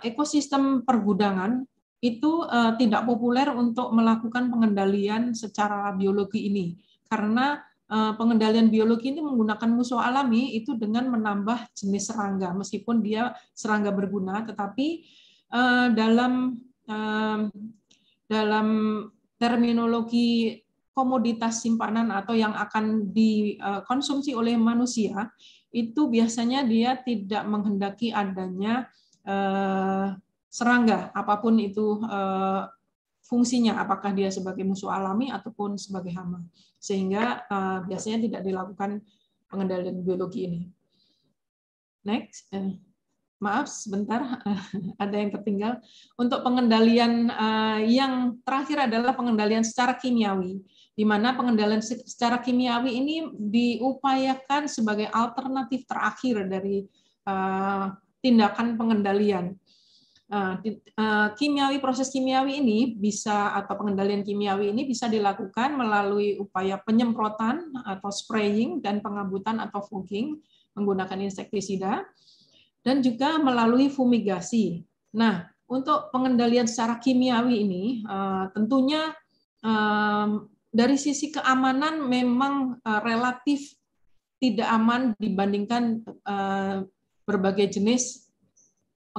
ekosistem pergudangan itu uh, tidak populer untuk melakukan pengendalian secara biologi ini karena uh, pengendalian biologi ini menggunakan musuh alami itu dengan menambah jenis serangga meskipun dia serangga berguna tetapi uh, dalam uh, dalam terminologi komoditas simpanan atau yang akan dikonsumsi oleh manusia itu biasanya dia tidak menghendaki adanya serangga apapun itu eh, fungsinya apakah dia sebagai musuh alami ataupun sebagai hama sehingga eh, biasanya tidak dilakukan pengendalian biologi ini next eh, maaf sebentar ada yang tertinggal untuk pengendalian yang terakhir adalah pengendalian secara kimiawi di mana pengendalian secara kimiawi ini diupayakan sebagai alternatif terakhir dari tindakan pengendalian Eh, eh, kimiawi proses kimiawi ini bisa atau pengendalian kimiawi ini bisa dilakukan melalui upaya penyemprotan atau spraying dan pengabutan atau fogging menggunakan insektisida dan juga melalui fumigasi. Nah, untuk pengendalian secara kimiawi ini eh, tentunya dari sisi keamanan memang relatif tidak aman dibandingkan berbagai jenis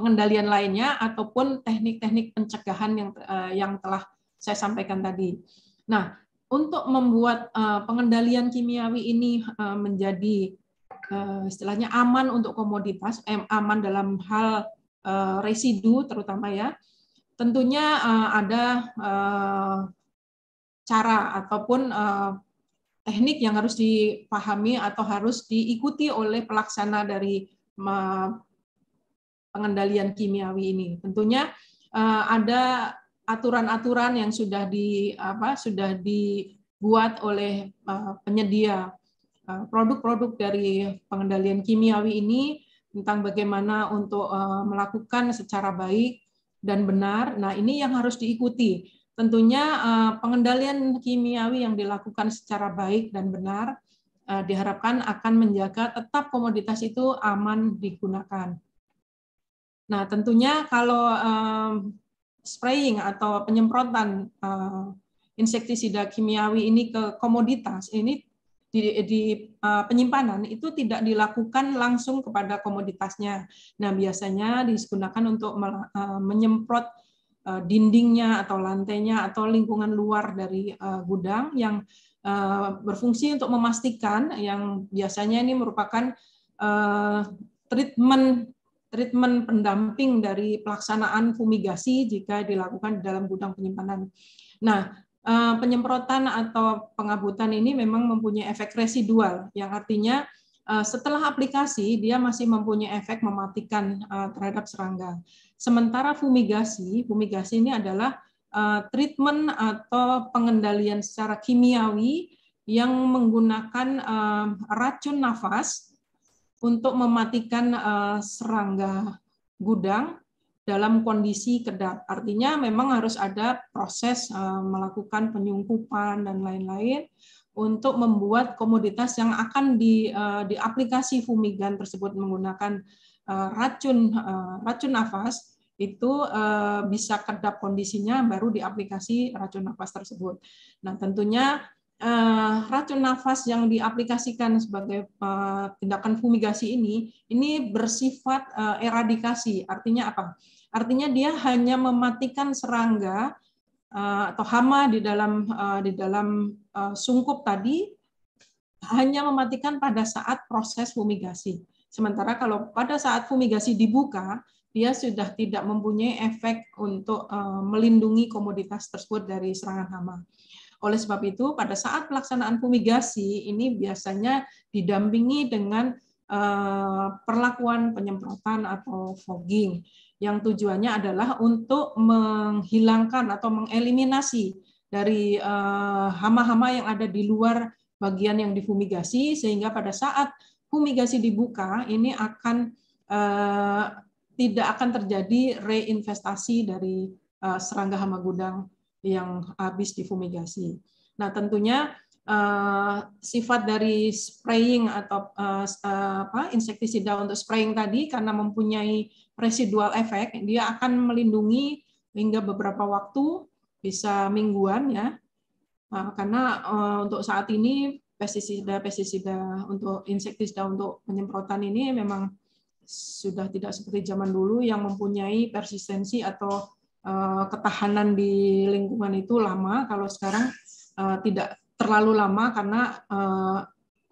pengendalian lainnya ataupun teknik-teknik pencegahan yang eh, yang telah saya sampaikan tadi. Nah, untuk membuat eh, pengendalian kimiawi ini eh, menjadi istilahnya aman untuk komoditas, aman dalam hal residu terutama ya, tentunya ada cara ataupun teknik yang harus dipahami atau harus diikuti oleh pelaksana dari pengendalian kimiawi ini. Tentunya eh, ada aturan-aturan yang sudah di apa sudah dibuat oleh eh, penyedia eh, produk-produk dari pengendalian kimiawi ini tentang bagaimana untuk melakukan secara baik dan benar. Nah, ini yang harus diikuti. Tentunya pengendalian kimiawi yang dilakukan secara baik dan benar diharapkan akan menjaga tetap komoditas itu aman digunakan. Nah, tentunya kalau um, spraying atau penyemprotan uh, insektisida kimiawi ini ke komoditas ini di, di uh, penyimpanan itu tidak dilakukan langsung kepada komoditasnya. Nah, biasanya digunakan untuk uh, menyemprot uh, dindingnya atau lantainya atau lingkungan luar dari uh, gudang yang uh, berfungsi untuk memastikan yang biasanya ini merupakan uh, treatment treatment pendamping dari pelaksanaan fumigasi jika dilakukan di dalam gudang penyimpanan. Nah, eh, penyemprotan atau pengabutan ini memang mempunyai efek residual, yang artinya eh, setelah aplikasi dia masih mempunyai efek mematikan eh, terhadap serangga. Sementara fumigasi, fumigasi ini adalah treatment atau pengendalian secara kimiawi yang menggunakan racun nafas untuk mematikan eh, serangga gudang dalam kondisi kedap. Artinya memang harus ada proses eh, melakukan penyungkupan dan lain-lain untuk membuat komoditas yang akan di, eh, di aplikasi fumigan tersebut menggunakan racun racun nafas itu bisa kedap kondisinya baru diaplikasi racun nafas tersebut. Nah tentunya uh, racun nafas yang diaplikasikan sebagai uh, tindakan fumigasi ini ini bersifat uh, eradikasi. Artinya apa? Artinya dia hanya mematikan serangga uh, atau hama di dalam uh, di dalam uh, sungkup tadi hanya mematikan pada saat proses fumigasi. Sementara kalau pada saat fumigasi dibuka, dia sudah tidak mempunyai efek untuk melindungi komoditas tersebut dari serangan hama. Oleh sebab itu, pada saat pelaksanaan fumigasi ini biasanya didampingi dengan eh, perlakuan penyemprotan atau fogging yang tujuannya adalah untuk menghilangkan atau mengeliminasi dari eh, hama-hama yang ada di luar bagian yang difumigasi sehingga pada saat fumigasi dibuka ini akan eh, tidak akan terjadi reinvestasi dari serangga hama gudang yang habis difumigasi. Nah, tentunya eh, sifat dari spraying atau eh, eh, apa insektisida untuk spraying tadi karena mempunyai residual efek, dia akan melindungi hingga beberapa waktu bisa mingguan ya. karena untuk saat ini pestisida pestisida untuk insektisida untuk penyemprotan ini memang sudah tidak seperti zaman dulu yang mempunyai persistensi atau Eh, ketahanan di lingkungan itu lama kalau sekarang eh, tidak terlalu lama karena eh,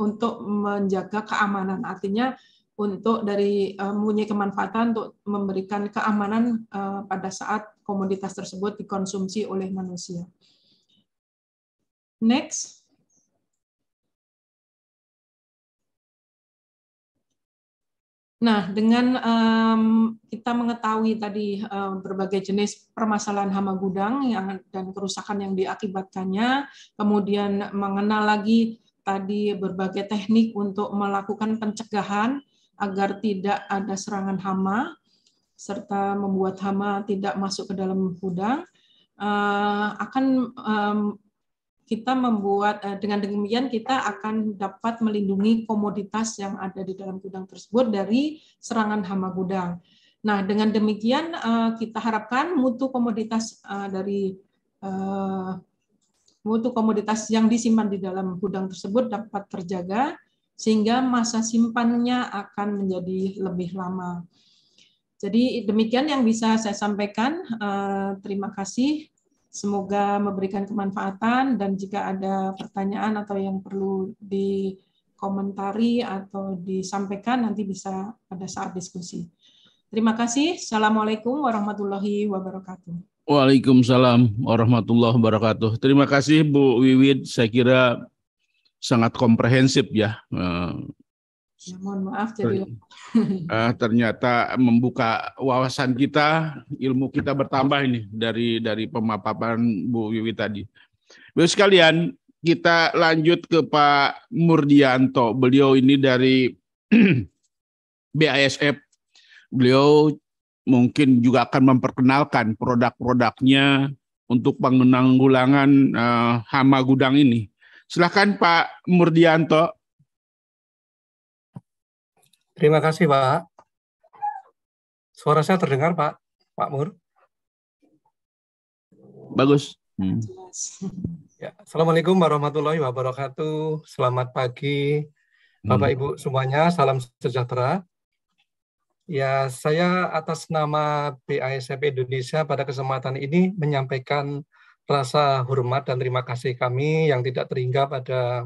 untuk menjaga keamanan artinya untuk dari mempunyai kemanfaatan untuk memberikan keamanan pada saat komoditas tersebut dikonsumsi oleh manusia. Next. Nah, dengan um, kita mengetahui tadi um, berbagai jenis permasalahan hama gudang yang, dan kerusakan yang diakibatkannya, kemudian mengenal lagi tadi berbagai teknik untuk melakukan pencegahan agar tidak ada serangan hama, serta membuat hama tidak masuk ke dalam gudang, uh, akan um, kita membuat eh, dengan demikian kita akan dapat melindungi komoditas yang ada di dalam gudang tersebut dari serangan hama gudang. Nah, dengan demikian eh, kita harapkan mutu komoditas eh, dari mutu komoditas yang disimpan di dalam gudang tersebut dapat terjaga sehingga masa simpannya akan menjadi lebih lama. Jadi demikian yang bisa saya sampaikan. Terima kasih. Semoga memberikan kemanfaatan dan jika ada pertanyaan atau yang perlu dikomentari atau disampaikan nanti bisa pada saat diskusi. Terima kasih. Assalamualaikum warahmatullahi wabarakatuh. Waalaikumsalam warahmatullahi wabarakatuh. Terima kasih Bu Wiwit. Saya kira sangat komprehensif ya eh, Ya, mohon maaf jadi uh, ternyata membuka wawasan kita, ilmu kita bertambah ini dari dari pemaparan Bu Wiwi tadi. Bapak sekalian, kita lanjut ke Pak Murdianto. Beliau ini dari BASF. Beliau mungkin juga akan memperkenalkan produk-produknya untuk penanggulangan uh, hama gudang ini. Silahkan Pak Murdianto. Terima kasih, Pak. Suara saya terdengar, Pak. Pak Mur. Bagus. Hmm. Ya. Assalamualaikum warahmatullahi wabarakatuh. Selamat pagi, hmm. Bapak Ibu semuanya. Salam sejahtera. Ya, saya atas nama BASF Indonesia pada kesempatan ini menyampaikan rasa hormat dan terima kasih kami yang tidak terhingga pada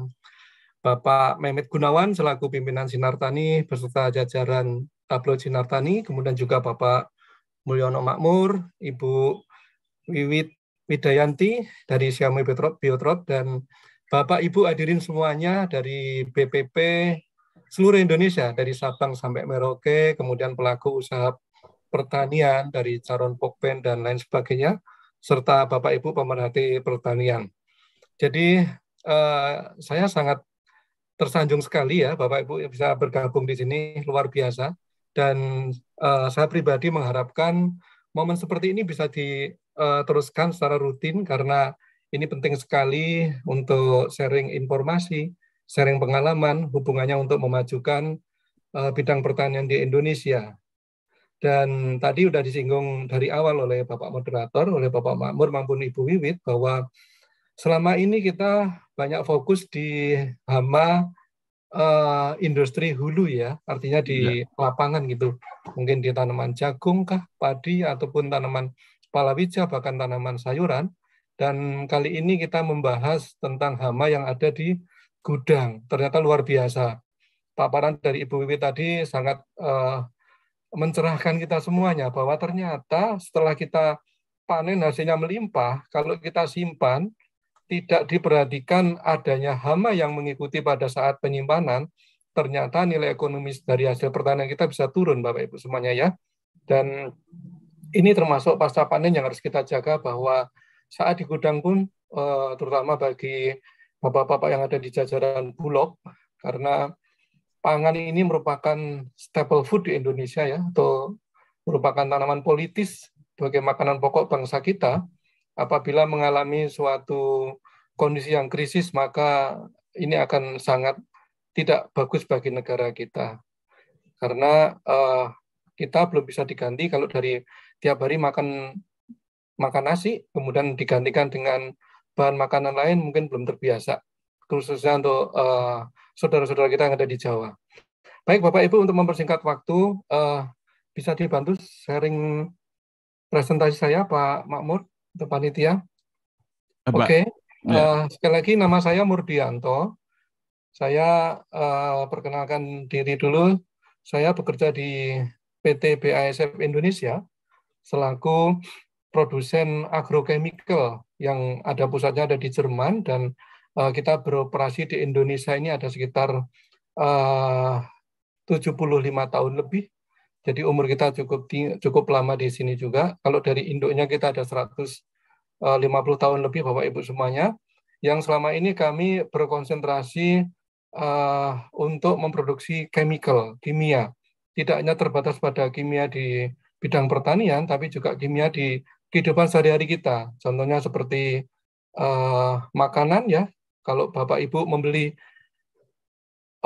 Bapak Mehmet Gunawan selaku pimpinan Sinar Tani beserta jajaran Tablo Tani, kemudian juga Bapak Mulyono Makmur, Ibu Wiwit Widayanti dari Xiaomi Biotrop, Biotrop dan Bapak Ibu hadirin semuanya dari BPP seluruh Indonesia dari Sabang sampai Merauke, kemudian pelaku usaha pertanian dari Caron Pokpen dan lain sebagainya serta Bapak Ibu pemerhati pertanian. Jadi eh, saya sangat tersanjung sekali ya Bapak Ibu yang bisa bergabung di sini luar biasa dan uh, saya pribadi mengharapkan momen seperti ini bisa diteruskan eh, secara rutin karena ini penting sekali untuk sharing informasi, sharing pengalaman, hubungannya untuk memajukan uh, bidang pertanian di Indonesia. Dan tadi sudah disinggung dari awal oleh Bapak moderator, oleh Bapak Makmur maupun Ibu Wiwit bahwa Selama ini kita banyak fokus di hama uh, industri hulu ya, artinya di ya. lapangan gitu. Mungkin di tanaman jagung kah, padi ataupun tanaman palawija bahkan tanaman sayuran. Dan kali ini kita membahas tentang hama yang ada di gudang. Ternyata luar biasa. Paparan dari Ibu Wiwi tadi sangat uh, mencerahkan kita semuanya bahwa ternyata setelah kita panen hasilnya melimpah, kalau kita simpan tidak diperhatikan adanya hama yang mengikuti pada saat penyimpanan, ternyata nilai ekonomis dari hasil pertanian kita bisa turun, Bapak Ibu semuanya ya. Dan ini termasuk pasca panen yang harus kita jaga bahwa saat di gudang pun, eh, terutama bagi bapak-bapak yang ada di jajaran bulog, karena pangan ini merupakan staple food di Indonesia ya, atau merupakan tanaman politis sebagai makanan pokok bangsa kita, apabila mengalami suatu kondisi yang krisis maka ini akan sangat tidak bagus bagi negara kita karena uh, kita belum bisa diganti kalau dari tiap hari makan makan nasi kemudian digantikan dengan bahan makanan lain mungkin belum terbiasa khususnya untuk saudara eh, saudara-saudara kita yang ada di Jawa. Baik Bapak Ibu untuk mempersingkat waktu uh, bisa dibantu sharing presentasi saya Pak Makmur untuk panitia. Eh, Oke. Okay. Ya. Uh, sekali lagi nama saya Murdianto. Saya uh, perkenalkan diri dulu. Saya bekerja di PT BASF Indonesia selaku produsen agrochemical yang ada pusatnya ada di Jerman dan uh, kita beroperasi di Indonesia ini ada sekitar uh, 75 tahun lebih jadi umur kita cukup cukup lama di sini juga. Kalau dari induknya kita ada 150 eh, tahun lebih Bapak Ibu semuanya. Yang selama ini kami berkonsentrasi uh, untuk memproduksi chemical, kimia. Tidak hanya terbatas pada kimia di bidang pertanian, tapi juga kimia di kehidupan sehari-hari kita. Contohnya seperti uh, makanan ya. Kalau Bapak Ibu membeli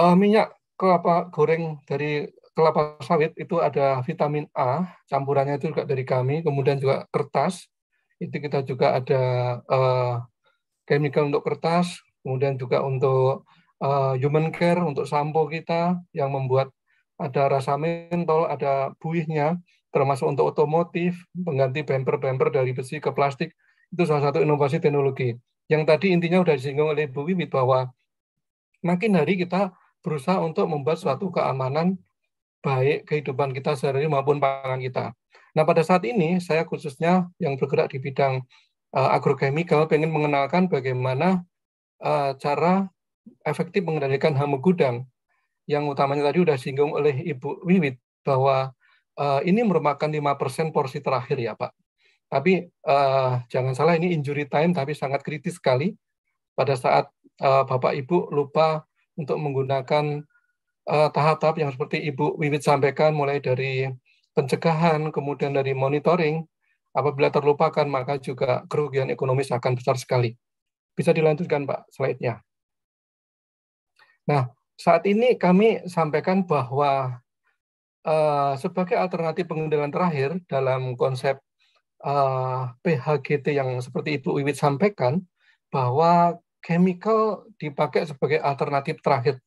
uh, minyak kelapa goreng dari kelapa sawit itu ada vitamin A, campurannya itu juga dari kami, kemudian juga kertas, itu kita juga ada uh, chemical untuk kertas, kemudian juga untuk eh, human care, untuk sampo kita yang membuat ada rasa mentol, ada buihnya, termasuk untuk otomotif, pengganti bemper-bemper dari besi ke plastik, itu salah satu inovasi teknologi. Yang tadi intinya sudah disinggung oleh Bu Wiwit bahwa makin hari kita berusaha untuk membuat suatu keamanan baik kehidupan kita sehari-hari maupun pangan kita. Nah, pada saat ini saya khususnya yang bergerak di bidang uh, agrochemical ingin mengenalkan bagaimana uh, cara efektif mengendalikan hama gudang yang utamanya tadi sudah singgung oleh Ibu Wiwit bahwa uh, ini merupakan 5% porsi terakhir ya Pak. Tapi uh, jangan salah ini injury time tapi sangat kritis sekali pada saat uh, Bapak Ibu lupa untuk menggunakan Eh, tahap-tahap uh, yang seperti Ibu Wiwit sampaikan mulai dari pencegahan, kemudian dari monitoring, apabila terlupakan maka juga kerugian ekonomis akan besar sekali. Bisa dilanjutkan Pak slide-nya. Nah, saat ini kami sampaikan bahwa uh, sebagai alternatif pengendalian terakhir dalam konsep uh, eh, PHGT yang seperti Ibu Wiwit sampaikan, bahwa chemical dipakai sebagai alternatif terakhir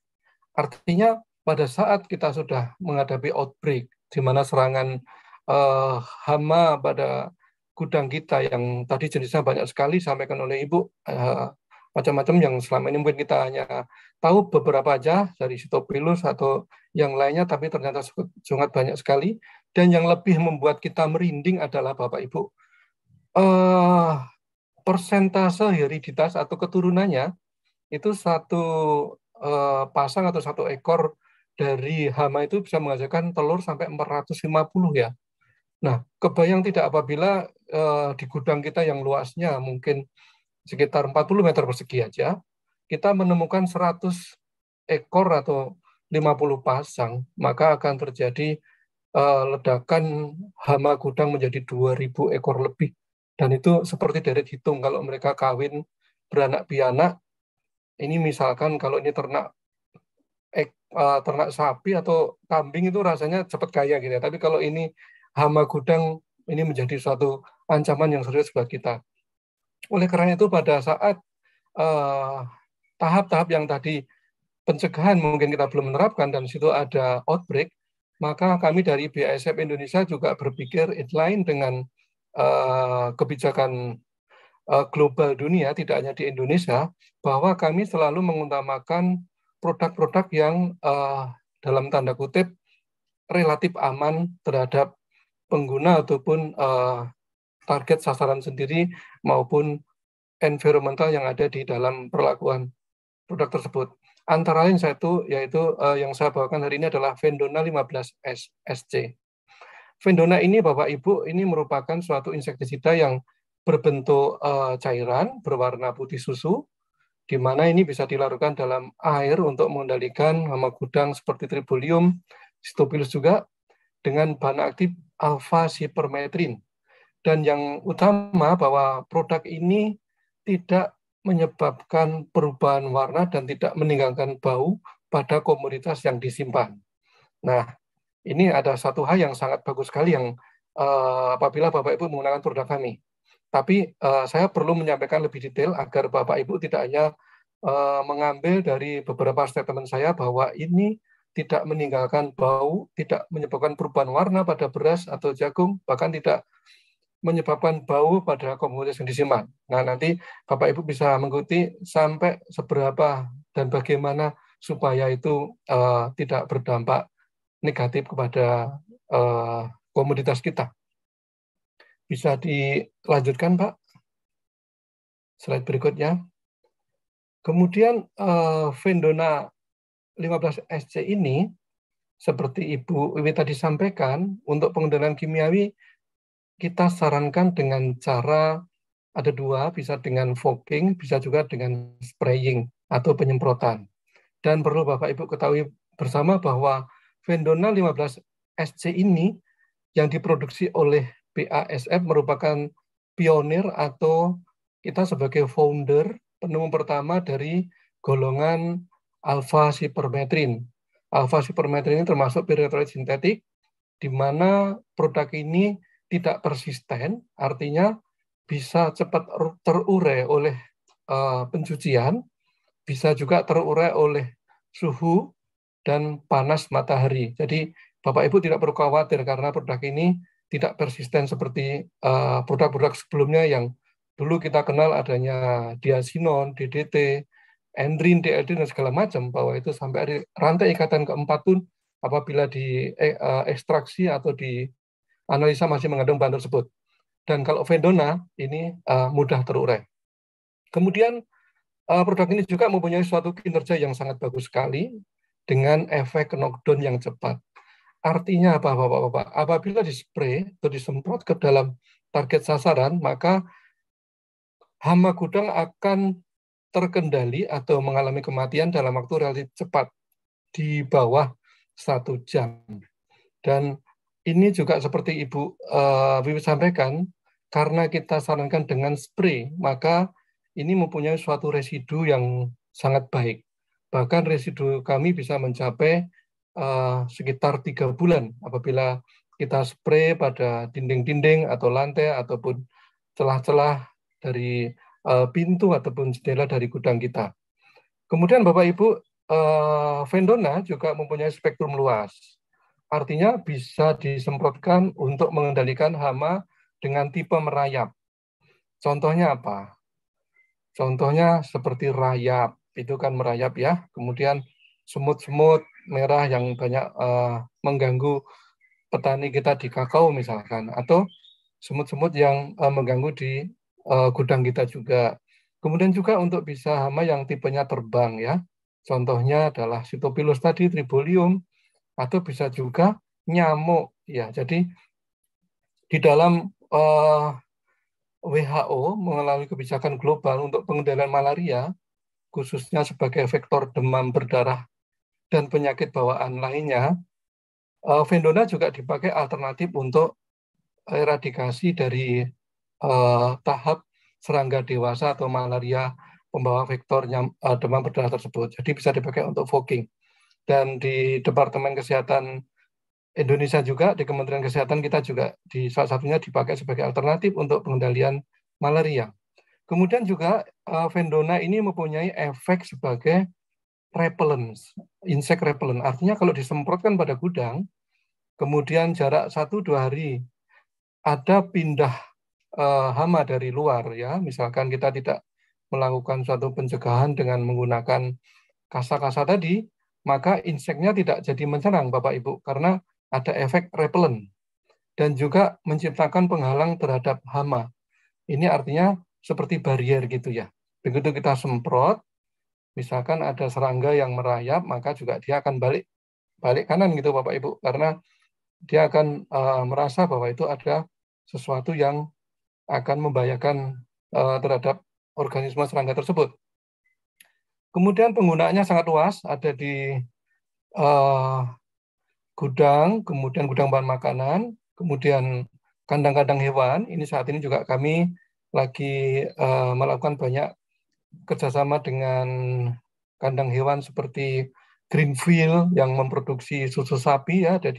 Artinya pada saat kita sudah menghadapi outbreak, di mana serangan uh, hama pada gudang kita yang tadi jenisnya banyak sekali sampaikan oleh Ibu, uh, macam-macam yang selama ini mungkin kita hanya tahu beberapa aja dari sitopilus atau yang lainnya, tapi ternyata sangat banyak sekali. Dan yang lebih membuat kita merinding adalah Bapak Ibu, uh, persentase hereditas atau keturunannya itu satu uh, pasang atau satu ekor dari hama itu bisa menghasilkan telur sampai 450 ya. Nah, kebayang tidak apabila eh, di gudang kita yang luasnya mungkin sekitar 40 meter persegi aja, kita menemukan 100 ekor atau 50 pasang, maka akan terjadi eh, ledakan hama gudang menjadi 2000 ekor lebih. Dan itu seperti dari hitung kalau mereka kawin beranak pianak. Ini misalkan kalau ini ternak uh, ternak sapi atau kambing itu rasanya cepat kaya gitu ya. Tapi kalau ini hama gudang ini menjadi suatu ancaman yang serius buat kita. Oleh karena itu pada saat eh, tahap-tahap uh, yang tadi pencegahan mungkin kita belum menerapkan dan situ ada outbreak, maka kami dari BASF Indonesia juga berpikir inline dengan uh, kebijakan global dunia, tidak hanya di Indonesia, bahwa kami selalu mengutamakan produk-produk yang uh, dalam tanda kutip relatif aman terhadap pengguna ataupun uh, target sasaran sendiri maupun environmental yang ada di dalam perlakuan produk tersebut. Antara lain satu yaitu uh, yang saya bawakan hari ini adalah Vendona 15 SC. Vendona ini Bapak Ibu ini merupakan suatu insektisida yang berbentuk uh, cairan berwarna putih susu di mana ini bisa dilarutkan dalam air untuk mengendalikan hama gudang seperti tribolium, sitophilus juga dengan bahan aktif alfa sipermetrin. Dan yang utama bahwa produk ini tidak menyebabkan perubahan warna dan tidak meninggalkan bau pada komoditas yang disimpan. Nah, ini ada satu hal yang sangat bagus sekali yang uh, apabila Bapak Ibu menggunakan produk kami. Tapi uh, saya perlu menyampaikan lebih detail agar Bapak Ibu tidak hanya uh, mengambil dari beberapa statement saya bahwa ini tidak meninggalkan bau, tidak menyebabkan perubahan warna pada beras atau jagung, bahkan tidak menyebabkan bau pada komoditas yang disimpan. Nah, nanti Bapak Ibu bisa mengikuti sampai seberapa dan bagaimana supaya itu uh, tidak berdampak negatif kepada uh, komoditas kita. Bisa dilanjutkan, Pak? Slide berikutnya. Kemudian uh, Vendona 15SC ini seperti Ibu Wiwi tadi sampaikan, untuk pengendalian kimiawi kita sarankan dengan cara ada dua, bisa dengan fogging, bisa juga dengan spraying atau penyemprotan. Dan perlu Bapak Ibu ketahui bersama bahwa Vendona 15 SC ini yang diproduksi oleh BASF merupakan pionir atau kita sebagai founder penemu pertama dari golongan alfa sipermetrin. Alfa sipermetrin ini termasuk piretroid sintetik di mana produk ini tidak persisten, artinya bisa cepat terurai oleh uh, pencucian, bisa juga terurai oleh suhu dan panas matahari. Jadi Bapak Ibu tidak perlu khawatir karena produk ini tidak persisten seperti eh, produk-produk uh, sebelumnya yang dulu kita kenal adanya diasinon, DDT, endrin, DLD dan segala macam bahwa itu sampai ada rantai ikatan keempat pun apabila di uh, ekstraksi atau di analisa masih mengandung bahan tersebut. Dan kalau vendona ini uh, mudah terurai. Kemudian uh, produk ini juga mempunyai suatu kinerja yang sangat bagus sekali dengan efek knockdown yang cepat. Artinya apa Bapak-Bapak? Apabila dispray atau disemprot ke dalam target sasaran, maka hama gudang akan terkendali atau mengalami kematian dalam waktu relatif cepat di bawah satu jam. Dan ini juga seperti Ibu uh, eh, Wiwi sampaikan, karena kita sarankan dengan spray, maka ini mempunyai suatu residu yang sangat baik. Bahkan residu kami bisa mencapai Eh, sekitar tiga bulan apabila kita spray pada dinding-dinding atau lantai ataupun celah-celah dari eh, pintu ataupun jendela dari gudang kita. Kemudian Bapak Ibu, uh, Vendona juga mempunyai spektrum luas. Artinya bisa disemprotkan untuk mengendalikan hama dengan tipe merayap. Contohnya apa? Contohnya seperti rayap, itu kan merayap ya. Kemudian semut-semut merah yang banyak uh, mengganggu petani kita di kakao misalkan atau semut-semut yang uh, mengganggu di uh, gudang kita juga. Kemudian juga untuk bisa hama yang tipenya terbang ya. Contohnya adalah sitopilus tadi, tribolium, atau bisa juga nyamuk ya. Jadi di dalam uh, WHO mengalami kebijakan global untuk pengendalian malaria khususnya sebagai vektor demam berdarah dan penyakit bawaan lainnya, uh, Vendona juga dipakai alternatif untuk eradikasi dari uh, tahap serangga dewasa atau malaria pembawa vektor nyam, uh, demam berdarah tersebut. Jadi bisa dipakai untuk fogging. Dan di Departemen Kesehatan Indonesia juga, di Kementerian Kesehatan kita juga di salah satunya dipakai sebagai alternatif untuk pengendalian malaria. Kemudian juga uh, Vendona ini mempunyai efek sebagai repellent, insect repellent. Artinya kalau disemprotkan pada gudang, kemudian jarak satu dua hari ada pindah eh, hama dari luar ya. Misalkan kita tidak melakukan suatu pencegahan dengan menggunakan kasa-kasa tadi, maka inseknya tidak jadi menyerang Bapak Ibu karena ada efek repellent dan juga menciptakan penghalang terhadap hama. Ini artinya seperti barrier gitu ya. Begitu kita semprot, misalkan ada serangga yang merayap, maka juga dia akan balik balik kanan gitu Bapak Ibu karena dia akan uh, merasa bahwa itu ada sesuatu yang akan membahayakan uh, terhadap organisme serangga tersebut. Kemudian penggunaannya sangat luas, ada di uh, gudang, kemudian gudang bahan makanan, kemudian kandang-kandang hewan. Ini saat ini juga kami lagi uh, melakukan banyak kerjasama dengan kandang hewan seperti Greenfield yang memproduksi susu sapi ya ada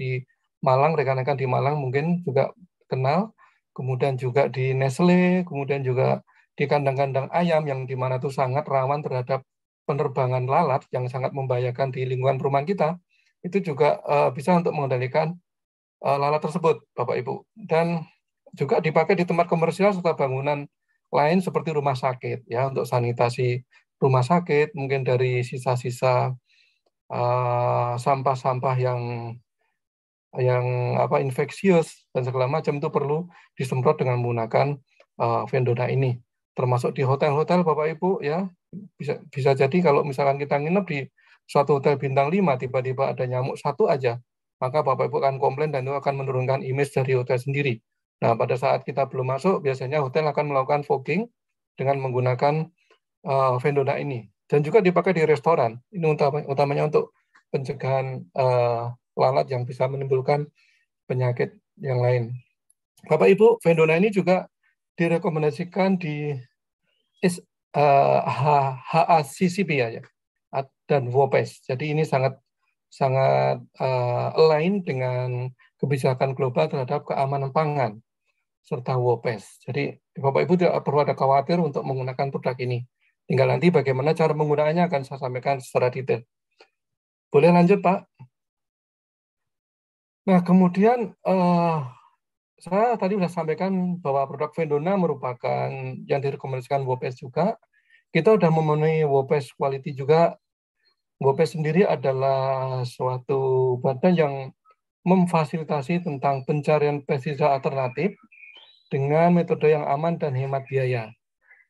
Malang rekan-rekan di Malang mungkin juga kenal kemudian juga di Nestle kemudian juga di kandang-kandang ayam yang di mana itu sangat rawan terhadap penerbangan lalat yang sangat membahayakan di lingkungan perumahan kita itu juga uh, bisa untuk mengendalikan uh, lalat tersebut Bapak Ibu dan juga dipakai di tempat komersial serta bangunan lain seperti rumah sakit ya untuk sanitasi rumah sakit mungkin dari sisa-sisa sampah eh, sampah-sampah yang yang apa infeksius dan segala macam itu perlu disemprot dengan menggunakan uh, vendona ini termasuk di hotel-hotel Bapak Ibu ya bisa bisa jadi kalau misalkan kita nginep di suatu hotel bintang 5 tiba-tiba ada nyamuk satu aja maka Bapak Ibu akan komplain dan itu akan menurunkan image dari hotel sendiri Nah, pada saat kita belum masuk, biasanya hotel akan melakukan fogging dengan menggunakan uh, vendona ini. Dan juga dipakai di restoran. Ini utama, utamanya untuk pencegahan uh, lalat yang bisa menimbulkan penyakit yang lain. Bapak Ibu, vendona ini juga direkomendasikan di uh, eh, HACCP ya, ya dan WOPES. Jadi ini sangat sangat uh, align dengan kebijakan global terhadap keamanan pangan serta wopes. Jadi Bapak Ibu tidak perlu ada khawatir untuk menggunakan produk ini. Tinggal nanti bagaimana cara menggunakannya akan saya sampaikan secara detail. Boleh lanjut Pak? Nah kemudian uh, saya tadi sudah sampaikan bahwa produk Vendona merupakan yang direkomendasikan wopes juga. Kita sudah memenuhi wopes quality juga. Wopes sendiri adalah suatu badan yang memfasilitasi tentang pencarian pestisida alternatif dengan metode yang aman dan hemat biaya.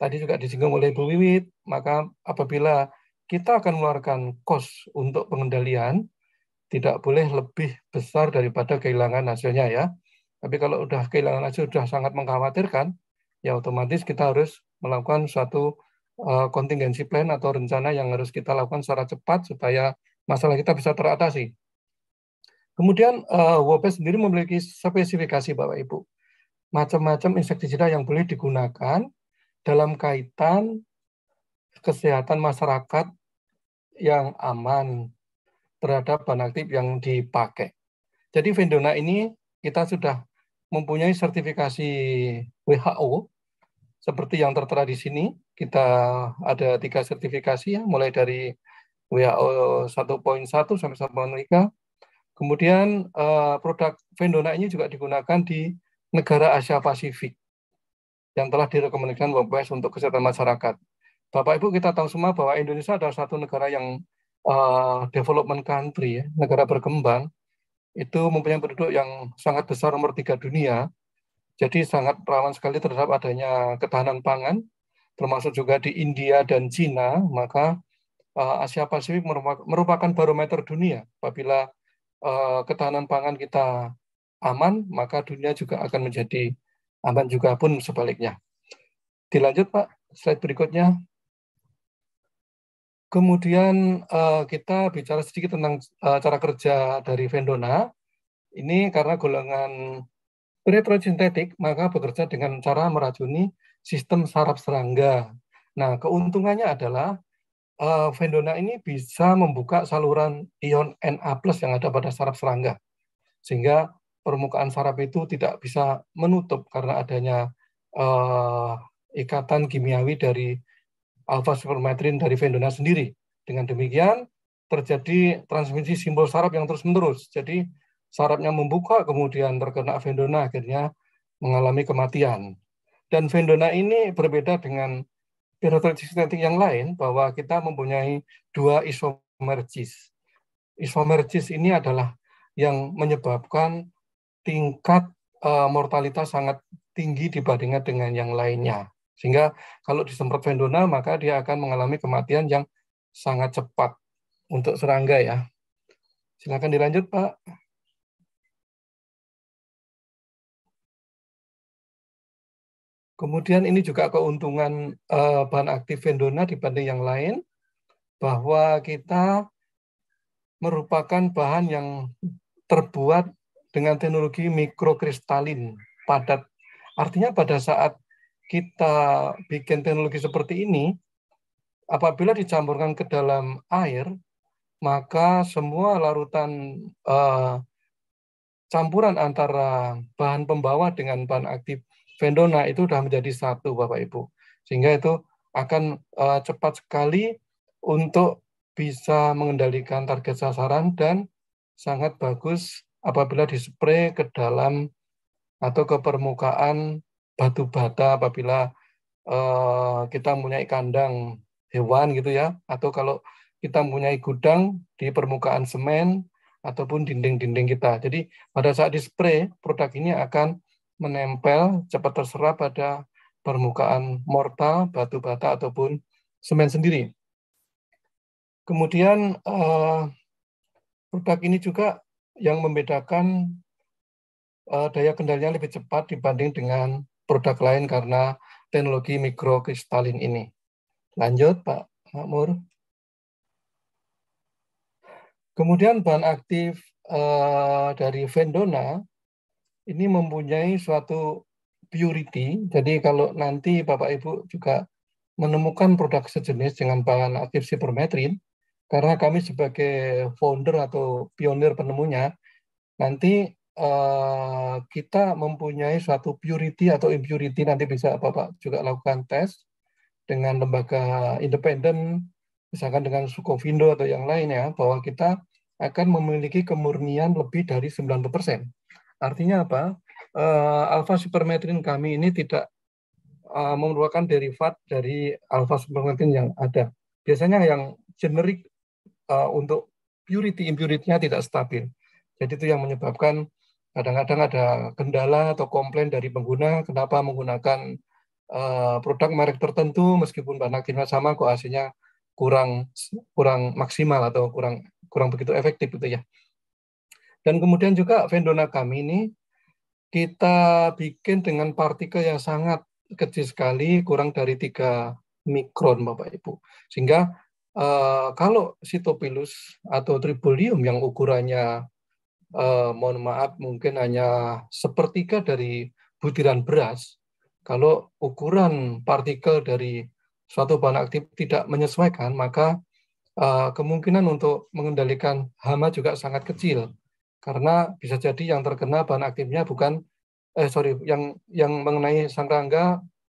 Tadi juga disinggung oleh Bu Wiwit, maka apabila kita akan mengeluarkan kos untuk pengendalian, tidak boleh lebih besar daripada kehilangan hasilnya ya. Tapi kalau sudah kehilangan hasil sudah sangat mengkhawatirkan, ya otomatis kita harus melakukan suatu kontingensi eh, plan atau rencana yang harus kita lakukan secara cepat supaya masalah kita bisa teratasi. Kemudian uh, WOPES sendiri memiliki spesifikasi Bapak Ibu macam-macam insektisida yang boleh digunakan dalam kaitan kesehatan masyarakat yang aman terhadap bahan aktif yang dipakai. Jadi Vendona ini kita sudah mempunyai sertifikasi WHO seperti yang tertera di sini. Kita ada tiga sertifikasi ya, mulai dari WHO 1.1 sampai 1.3. Kemudian eh, produk Vendona ini juga digunakan di negara Asia Pasifik yang telah direkomendasikan WBS untuk kesehatan masyarakat. Bapak Ibu kita tahu semua bahwa Indonesia adalah satu negara yang uh, development country, ya, negara berkembang, itu mempunyai penduduk yang sangat besar nomor tiga dunia, jadi sangat rawan sekali terhadap adanya ketahanan pangan, termasuk juga di India dan Cina, maka eh, Asia Pasifik merupakan barometer dunia apabila eh, ketahanan pangan kita aman, maka dunia juga akan menjadi aman juga pun sebaliknya. Dilanjut Pak, slide berikutnya. Kemudian eh, kita bicara sedikit tentang eh, cara kerja dari Vendona. Ini karena golongan sintetik maka bekerja dengan cara meracuni sistem saraf serangga. Nah, keuntungannya adalah eh, Vendona ini bisa membuka saluran ion Na+ yang ada pada saraf serangga. Sehingga permukaan saraf itu tidak bisa menutup karena adanya uh, ikatan kimiawi dari alfa supermetrin dari vendona sendiri. Dengan demikian terjadi transmisi simbol saraf yang terus-menerus. Jadi sarafnya membuka kemudian terkena vendona akhirnya mengalami kematian. Dan vendona ini berbeda dengan pirotretis yang lain bahwa kita mempunyai dua isomergis. Isomergis ini adalah yang menyebabkan tingkat uh, mortalitas sangat tinggi dibandingkan dengan yang lainnya. Sehingga kalau disemprot vendona maka dia akan mengalami kematian yang sangat cepat untuk serangga ya. Silakan dilanjut, Pak. Kemudian ini juga keuntungan uh, bahan aktif vendona dibanding yang lain, bahwa kita merupakan bahan yang terbuat dengan teknologi mikrokristalin padat. Artinya pada saat kita bikin teknologi seperti ini, apabila dicampurkan ke dalam air, maka semua larutan eh, campuran antara bahan pembawa dengan bahan aktif vendona itu sudah menjadi satu, Bapak Ibu. Sehingga itu akan eh, cepat sekali untuk bisa mengendalikan target sasaran dan sangat bagus apabila dispray ke dalam atau ke permukaan batu bata apabila eh, kita mempunyai kandang hewan gitu ya atau kalau kita mempunyai gudang di permukaan semen ataupun dinding-dinding kita. Jadi pada saat dispray produk ini akan menempel cepat terserap pada permukaan mortal, batu bata ataupun semen sendiri. Kemudian eh, produk ini juga yang membedakan uh, daya kendalinya lebih cepat dibanding dengan produk lain karena teknologi mikrokristalin ini. Lanjut Pak Makmur. Kemudian bahan aktif uh, dari Vendona ini mempunyai suatu purity. Jadi kalau nanti Bapak Ibu juga menemukan produk sejenis dengan bahan aktif sipermetrin, karena kami sebagai founder atau pionir penemunya, nanti uh, kita mempunyai suatu purity atau impurity nanti bisa Bapak juga lakukan tes dengan lembaga independen, misalkan dengan Sukovindo atau yang lain ya bahwa kita akan memiliki kemurnian lebih dari 90%. Artinya apa? Uh, alpha supermetrin kami ini tidak uh, eh, merupakan derivat dari alpha supermetrin yang ada. Biasanya yang generik Eh, untuk purity impurity-nya tidak stabil. Jadi itu yang menyebabkan kadang-kadang ada kendala atau komplain dari pengguna kenapa menggunakan uh, produk merek tertentu meskipun bahan aktifnya sama kok hasilnya kurang kurang maksimal atau kurang kurang begitu efektif gitu ya. Dan kemudian juga vendona kami ini kita bikin dengan partikel yang sangat kecil sekali, kurang dari 3 mikron Bapak Ibu. Sehingga Uh, kalau sitopilus atau tribolium yang ukurannya uh, mohon maaf mungkin hanya sepertiga dari butiran beras, kalau ukuran partikel dari suatu bahan aktif tidak menyesuaikan, maka uh, kemungkinan untuk mengendalikan hama juga sangat kecil karena bisa jadi yang terkena bahan aktifnya bukan eh sorry yang yang mengenai sang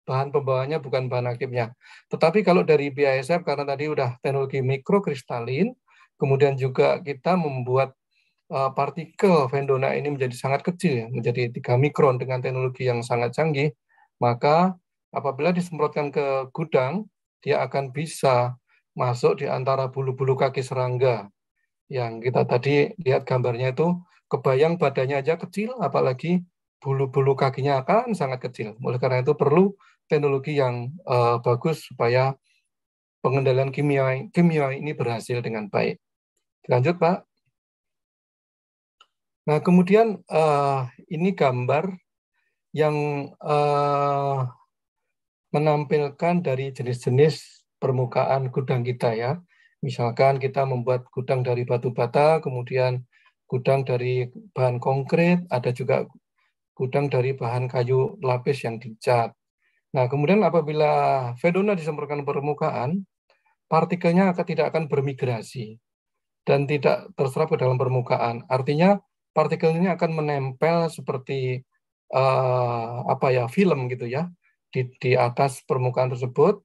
bahan pembawanya bukan bahan aktifnya. Tetapi kalau dari BASF karena tadi udah teknologi mikrokristalin, kemudian juga kita membuat eh, partikel vendona ini menjadi sangat kecil, ya, menjadi 3 mikron dengan teknologi yang sangat canggih, maka apabila disemprotkan ke gudang, dia akan bisa masuk di antara bulu-bulu kaki serangga yang kita tadi lihat gambarnya itu kebayang badannya aja kecil apalagi bulu-bulu kakinya akan sangat kecil. Oleh karena itu perlu teknologi yang uh, bagus supaya pengendalian kimia kimia ini berhasil dengan baik. Lanjut Pak. Nah kemudian uh, ini gambar yang uh, menampilkan dari jenis-jenis permukaan gudang kita ya. Misalkan kita membuat gudang dari batu bata, kemudian gudang dari bahan konkret, ada juga gudang dari bahan kayu lapis yang dicat. Nah, kemudian apabila fedona disemprotkan permukaan, partikelnya akan tidak akan bermigrasi dan tidak terserap ke dalam permukaan. Artinya partikelnya akan menempel seperti uh, apa ya film gitu ya di, di atas permukaan tersebut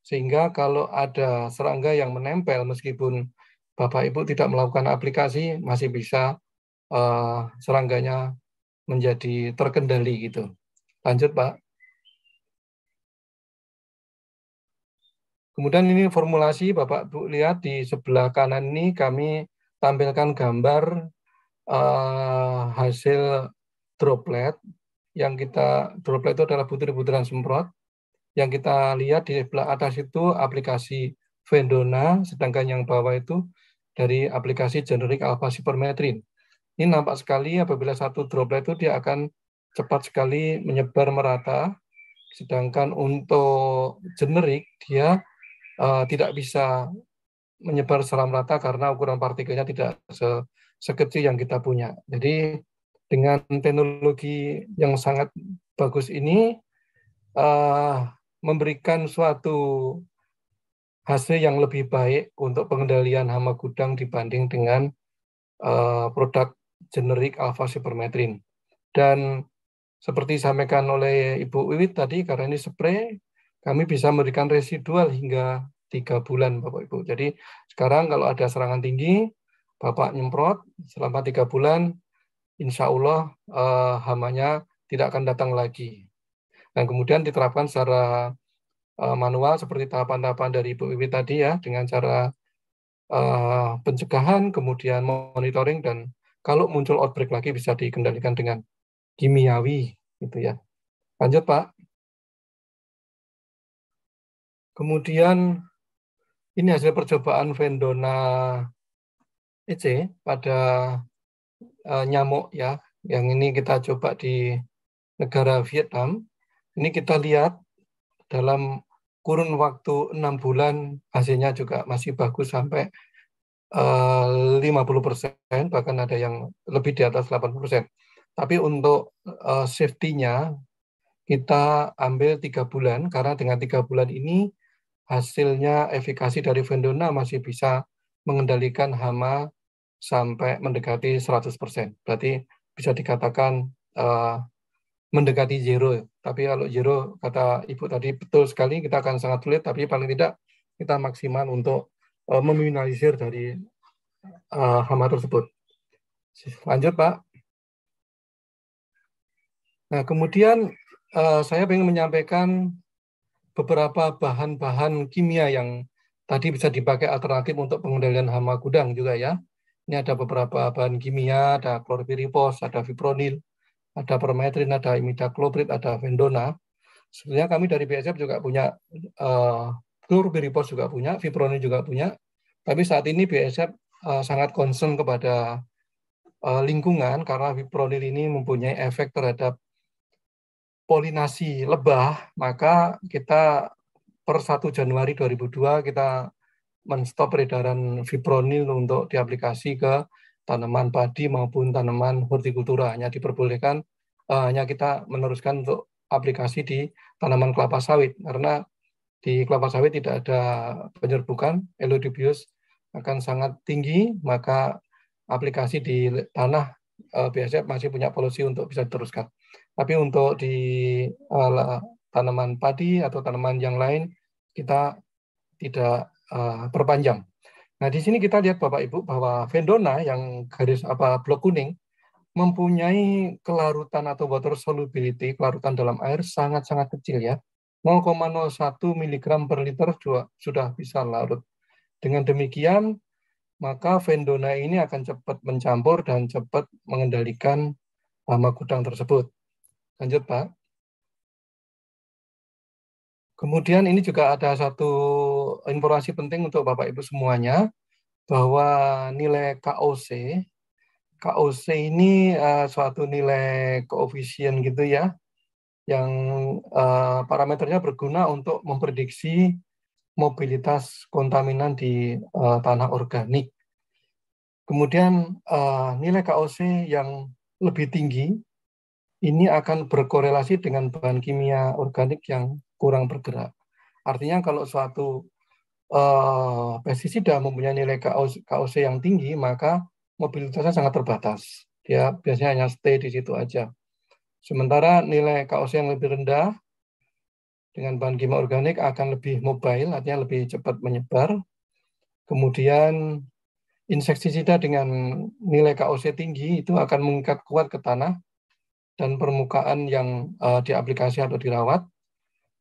sehingga kalau ada serangga yang menempel meskipun Bapak Ibu tidak melakukan aplikasi masih bisa uh, serangganya menjadi terkendali gitu. Lanjut Pak. Kemudian ini formulasi Bapak Bu lihat di sebelah kanan ini kami tampilkan gambar uh, hasil droplet yang kita droplet itu adalah butir-butiran semprot yang kita lihat di sebelah atas itu aplikasi Vendona sedangkan yang bawah itu dari aplikasi generik alpha supermetrin. Ini nampak sekali apabila satu droplet itu dia akan cepat sekali menyebar merata, sedangkan untuk generik dia uh, tidak bisa menyebar secara merata karena ukuran partikelnya tidak se sekecil yang kita punya. Jadi dengan teknologi yang sangat bagus ini uh, memberikan suatu hasil yang lebih baik untuk pengendalian hama gudang dibanding dengan uh, produk generik alfa supermetrin. Dan seperti disampaikan oleh Ibu Wiwit tadi, karena ini spray, kami bisa memberikan residual hingga tiga bulan, Bapak Ibu. Jadi sekarang kalau ada serangan tinggi, Bapak nyemprot selama tiga bulan, insya Allah eh, hamanya tidak akan datang lagi. Dan kemudian diterapkan secara eh, manual seperti tahapan-tahapan dari Ibu Wiwit tadi ya, dengan cara eh, pencegahan, kemudian monitoring, dan kalau muncul outbreak lagi bisa dikendalikan dengan kimiawi gitu ya. Lanjut Pak. Kemudian ini hasil percobaan Vendona EC pada e, nyamuk ya. Yang ini kita coba di negara Vietnam. Ini kita lihat dalam kurun waktu enam bulan hasilnya juga masih bagus sampai 50 eh, persen, bahkan ada yang lebih di atas 80 persen. Tapi untuk uh, safety-nya kita ambil tiga bulan karena dengan tiga bulan ini hasilnya efikasi dari Vendona masih bisa mengendalikan hama sampai mendekati 100 persen. Berarti bisa dikatakan uh, mendekati zero. Tapi kalau zero kata Ibu tadi betul sekali kita akan sangat sulit. Tapi paling tidak kita maksimal untuk uh, meminimalisir dari uh, eh, hama tersebut. Lanjut, Pak. Nah, kemudian uh, saya ingin menyampaikan beberapa bahan-bahan kimia yang tadi bisa dipakai alternatif untuk pengendalian hama gudang juga ya. Ini ada beberapa bahan kimia, ada klorpiripos, ada fipronil, ada permetrin, ada imidacloprid, ada vendona. Sebenarnya kami dari BSF juga punya uh, Nurberipos juga punya, Viproni juga punya. Tapi saat ini BSF eh, sangat concern kepada eh, lingkungan karena Vipronil ini mempunyai efek terhadap polinasi lebah, maka kita per 1 Januari 2002 kita menstop peredaran fipronil untuk diaplikasi ke tanaman padi maupun tanaman hortikultura. Hanya diperbolehkan, eh, hanya kita meneruskan untuk aplikasi di tanaman kelapa sawit. Karena di kelapa sawit tidak ada penyerbukan, elodibius akan sangat tinggi, maka aplikasi di tanah eh, biasanya masih punya polusi untuk bisa diteruskan. Tapi untuk di eh, tanaman padi atau tanaman yang lain, kita tidak eh, perpanjang. Nah, di sini kita lihat Bapak Ibu bahwa Vendona yang garis apa blok kuning mempunyai kelarutan atau water solubility, kelarutan dalam air sangat-sangat kecil ya 0,01 mg per liter juga sudah bisa larut. Dengan demikian, maka vendona ini akan cepat mencampur dan cepat mengendalikan hama gudang tersebut. Lanjut, Pak. Kemudian ini juga ada satu informasi penting untuk Bapak Ibu semuanya bahwa nilai KOC KOC ini uh, suatu nilai koefisien gitu ya yang uh, parameternya berguna untuk memprediksi mobilitas kontaminan di uh, tanah organik. Kemudian uh, nilai KOC yang lebih tinggi ini akan berkorelasi dengan bahan kimia organik yang kurang bergerak. Artinya kalau suatu uh, pestisida mempunyai nilai KOC, KOC yang tinggi, maka mobilitasnya sangat terbatas. Dia biasanya hanya stay di situ aja. Sementara nilai KOC yang lebih rendah dengan bahan kimia organik akan lebih mobile, artinya lebih cepat menyebar. Kemudian insektisida dengan nilai KOC tinggi itu akan mengikat kuat ke tanah dan permukaan yang uh, diaplikasi atau dirawat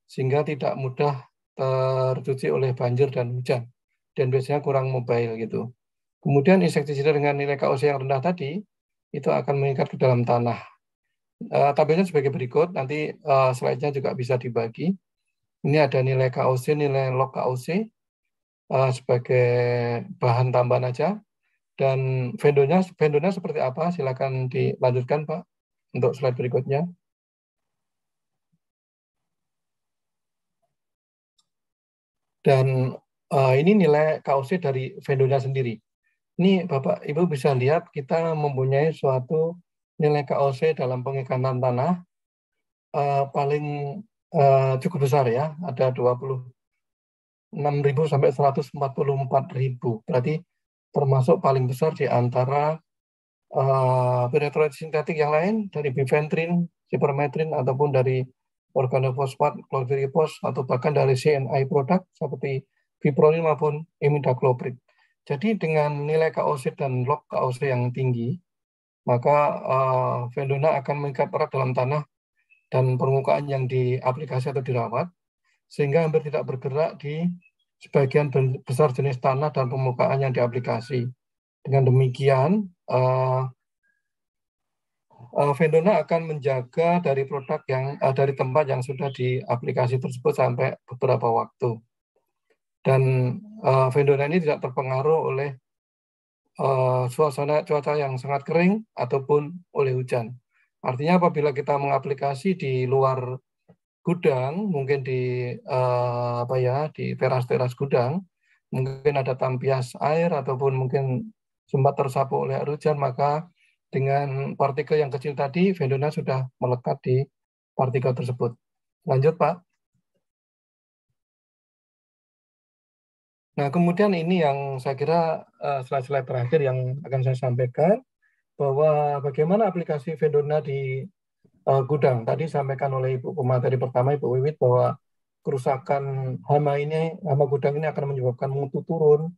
sehingga tidak mudah tercuci oleh banjir dan hujan dan biasanya kurang mobile gitu. Kemudian insektisida dengan nilai KOC yang rendah tadi itu akan mengikat ke dalam tanah Uh, tabelnya sebagai berikut, nanti uh, slide-nya juga bisa dibagi. Ini ada nilai KOC, nilai log KOC uh, eh, sebagai bahan tambahan aja. Dan vendornya, vendornya seperti apa? Silakan dilanjutkan, Pak, untuk slide berikutnya. Dan uh, ini nilai KOC dari vendornya sendiri. Ini Bapak Ibu bisa lihat kita mempunyai suatu nilai KOC dalam pengikatan tanah uh, paling uh, cukup besar ya, ada 26.000 sampai 144.000. Berarti termasuk paling besar di antara uh, sintetik yang lain dari bifentrin, cipermetrin ataupun dari organofosfat, klorpirifos atau bahkan dari CNI produk seperti fipronil maupun imidacloprid. Jadi dengan nilai KOC dan log KOC yang tinggi, maka uh, eh, Velona akan mengikat erat dalam tanah dan permukaan yang diaplikasi atau dirawat, sehingga hampir tidak bergerak di sebagian besar jenis tanah dan permukaan yang diaplikasi. Dengan demikian, uh, uh, Vendona akan menjaga dari produk yang uh, dari tempat yang sudah diaplikasi tersebut sampai beberapa waktu. Dan uh, Vendona ini tidak terpengaruh oleh Eh, suasana cuaca yang sangat kering ataupun oleh hujan. Artinya apabila kita mengaplikasi di luar gudang, mungkin di eh, apa ya, di teras-teras gudang, mungkin ada tampias air ataupun mungkin sempat tersapu oleh air hujan, maka dengan partikel yang kecil tadi, vendona sudah melekat di partikel tersebut. Lanjut, Pak. Nah, kemudian ini yang saya kira eh, slide-slide terakhir yang akan saya sampaikan bahwa bagaimana aplikasi Vendona di uh, gudang. Tadi sampaikan oleh Ibu pemateri pertama Ibu Wiwit bahwa kerusakan hama ini, hama gudang ini akan menyebabkan mutu turun,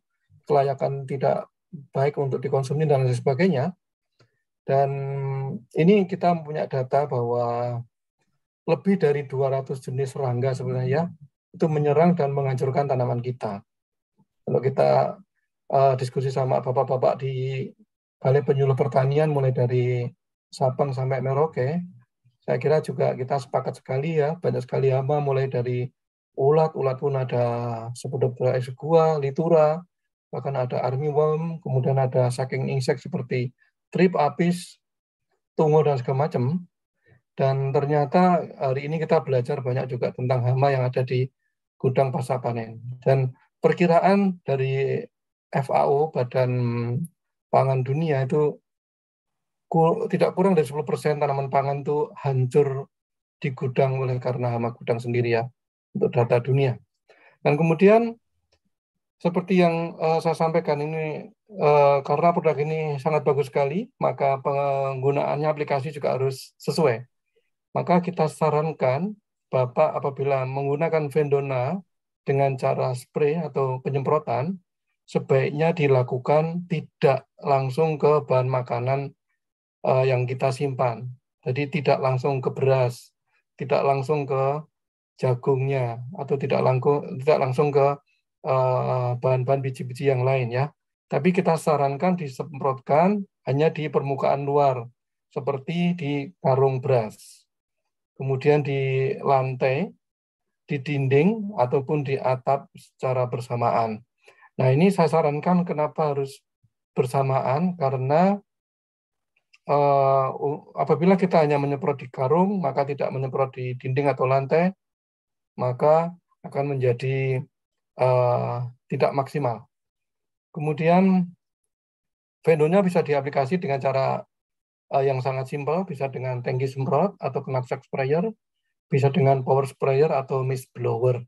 kelayakan tidak baik untuk dikonsumsi dan lain sebagainya. Dan ini kita punya data bahwa lebih dari 200 jenis serangga sebenarnya itu menyerang dan menghancurkan tanaman kita. Kalau kita uh, diskusi sama bapak-bapak di Balai Penyuluh Pertanian mulai dari Sabang sampai Merauke, saya kira juga kita sepakat sekali ya, banyak sekali hama mulai dari ulat, ulat pun ada Cepodoptera exegua, litura, bahkan ada armyworm, kemudian ada saking insek seperti trip apis, tungo dan segala macam. Dan ternyata hari ini kita belajar banyak juga tentang hama yang ada di gudang pasca panen. Dan perkiraan dari FAO Badan Pangan Dunia itu tidak kurang dari 10% tanaman pangan itu hancur di gudang oleh karena hama gudang sendiri ya untuk data dunia. Dan kemudian seperti yang uh, saya sampaikan ini uh, karena produk ini sangat bagus sekali, maka penggunaannya aplikasi juga harus sesuai. Maka kita sarankan Bapak apabila menggunakan Vendona dengan cara spray atau penyemprotan sebaiknya dilakukan tidak langsung ke bahan makanan uh, yang kita simpan. Jadi tidak langsung ke beras, tidak langsung ke jagungnya, atau tidak langsung tidak langsung ke bahan eh, bahan-bahan biji-biji yang lain ya. Tapi kita sarankan disemprotkan hanya di permukaan luar, seperti di karung beras. Kemudian di lantai di dinding ataupun di atap secara bersamaan. Nah, ini saya sarankan kenapa harus bersamaan karena uh, apabila kita hanya menyemprot di karung, maka tidak menyemprot di dinding atau lantai, maka akan menjadi uh, tidak maksimal. Kemudian Vendonya bisa diaplikasi dengan cara uh, yang sangat simpel, bisa dengan tangki semprot atau knapsack sprayer, bisa dengan power sprayer atau mist blower.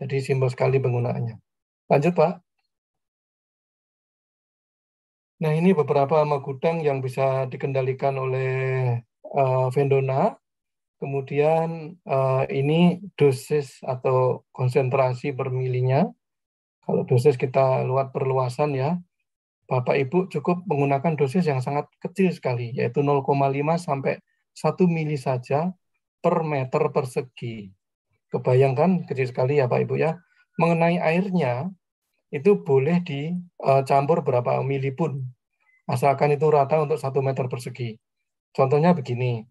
Jadi simpel sekali penggunaannya. Lanjut Pak. Nah ini beberapa gudang yang bisa dikendalikan oleh uh, Vendona. Kemudian uh, ini dosis atau konsentrasi per milinya. Kalau dosis kita luat perluasan ya. Bapak Ibu cukup menggunakan dosis yang sangat kecil sekali, yaitu 0,5 sampai 1 mili saja per meter persegi. Kebayangkan kecil sekali ya Pak Ibu ya. Mengenai airnya itu boleh dicampur berapa mili pun asalkan itu rata untuk satu meter persegi. Contohnya begini,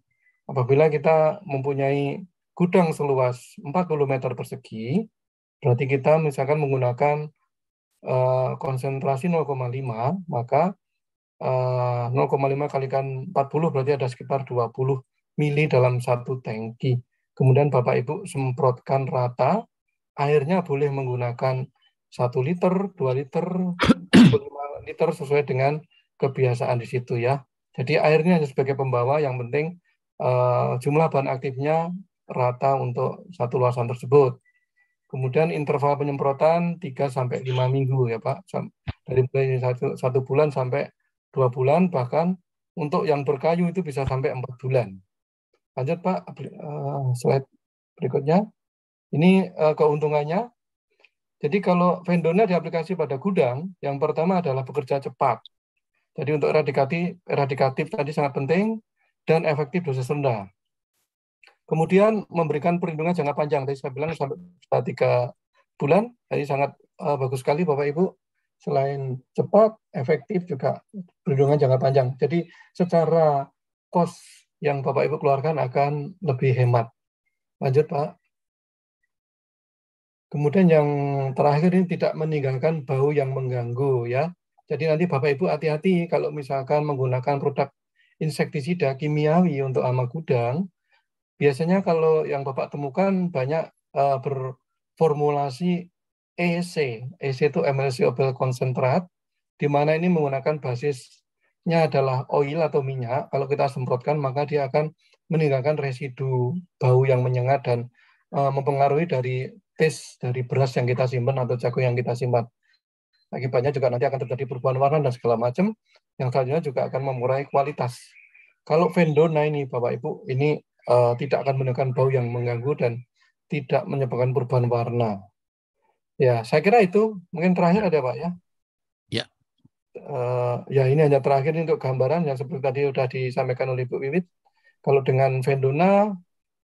apabila kita mempunyai gudang seluas 40 meter persegi, berarti kita misalkan menggunakan eh, konsentrasi 0,5, maka 0,5 eh, 0,5 kalikan 40 berarti ada sekitar 20 mili dalam satu tangki. Kemudian Bapak Ibu semprotkan rata, airnya boleh menggunakan satu liter, 2 liter, 5 liter sesuai dengan kebiasaan di situ ya. Jadi airnya hanya sebagai pembawa, yang penting uh, jumlah bahan aktifnya rata untuk satu luasan tersebut. Kemudian interval penyemprotan 3 sampai 5 minggu ya Pak. Dari mulai satu, satu bulan sampai dua bulan bahkan untuk yang berkayu itu bisa sampai empat bulan. Lanjut Pak, eh, slide berikutnya. Ini eh, keuntungannya. Jadi kalau vendornya diaplikasi pada gudang, yang pertama adalah bekerja cepat. Jadi untuk eradikatif eradikatif tadi sangat penting dan efektif dosis rendah. Kemudian memberikan perlindungan jangka panjang. Tadi saya bilang sampai tiga bulan. Jadi sangat eh, bagus sekali Bapak Ibu. Selain cepat, efektif juga perlindungan jangka panjang. Jadi secara cost yang Bapak Ibu keluarkan akan lebih hemat. Lanjut Pak. Kemudian yang terakhir ini tidak meninggalkan bau yang mengganggu ya. Jadi nanti Bapak Ibu hati-hati kalau misalkan menggunakan produk insektisida kimiawi untuk hama gudang. Biasanya kalau yang Bapak temukan banyak uh, berformulasi EC. EC itu emulsi obel konsentrat di mana ini menggunakan basis ini adalah oil atau minyak, kalau kita semprotkan maka dia akan meninggalkan residu bau yang menyengat dan eh, mempengaruhi dari taste dari beras yang kita simpan atau jagung yang kita simpan. Akibatnya juga nanti akan terjadi perubahan warna dan segala macam, yang selanjutnya juga akan mengurangi kualitas. Kalau vendona ini Bapak Ibu, ini uh, tidak akan menimbulkan bau yang mengganggu dan tidak menyebabkan perubahan warna. Ya, saya kira itu mungkin terakhir ya. ada Pak ya uh, ya ini hanya terakhir untuk gambaran yang seperti tadi sudah disampaikan oleh Bu Wiwit. Kalau dengan Vendona,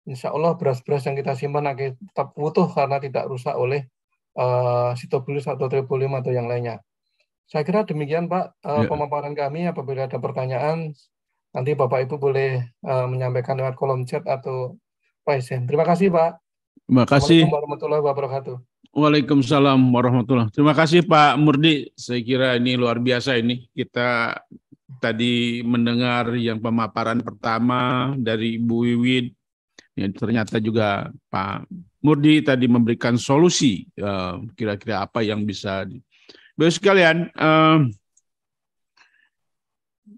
insya Allah beras-beras yang kita simpan akan tetap utuh karena tidak rusak oleh uh, atau tribolium atau yang lainnya. Saya kira demikian Pak uh, ya. pemaparan kami. Apabila ada pertanyaan, nanti Bapak Ibu boleh uh, menyampaikan lewat kolom chat atau Pak Terima kasih Pak. Terima kasih. Assalamualaikum warahmatullahi wabarakatuh. Waalaikumsalam warahmatullahi Terima kasih Pak Murdi. Saya kira ini luar biasa ini. Kita tadi mendengar yang pemaparan pertama dari Bu Wiwit. Ya, ternyata juga Pak Murdi tadi memberikan solusi eh, kira-kira uh, apa yang bisa. Di... Baik sekalian, uh,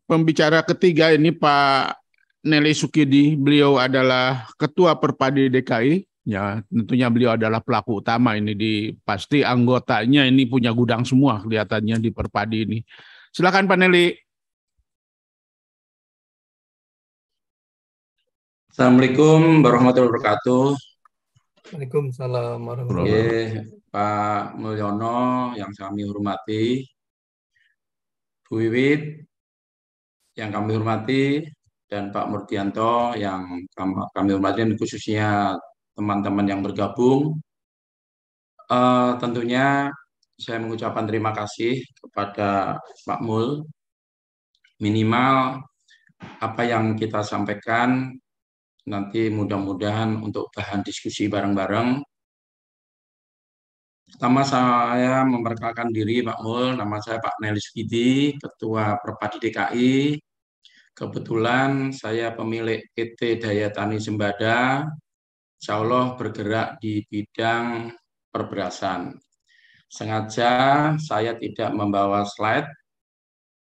pembicara ketiga ini Pak Nelly Sukidi. Beliau adalah Ketua Perpadi DKI ya tentunya beliau adalah pelaku utama ini di pasti anggotanya ini punya gudang semua kelihatannya di Perpadi ini. Silakan Paneli. Assalamualaikum warahmatullahi wabarakatuh. Waalaikumsalam warahmatullahi wabarakatuh. Pak Mulyono yang kami hormati, Bu Wiwit yang kami hormati, dan Pak Murtianto yang kami hormati, khususnya teman-teman yang bergabung. Uh, tentunya saya mengucapkan terima kasih kepada Pak Mul. Minimal apa yang kita sampaikan nanti mudah-mudahan untuk bahan diskusi bareng-bareng. Pertama saya memperkenalkan diri Pak Mul, nama saya Pak Nelis Gidi, Ketua Perpadi DKI. Kebetulan saya pemilik PT Daya Tani Sembada, insya Allah bergerak di bidang perberasan. Sengaja saya tidak membawa slide,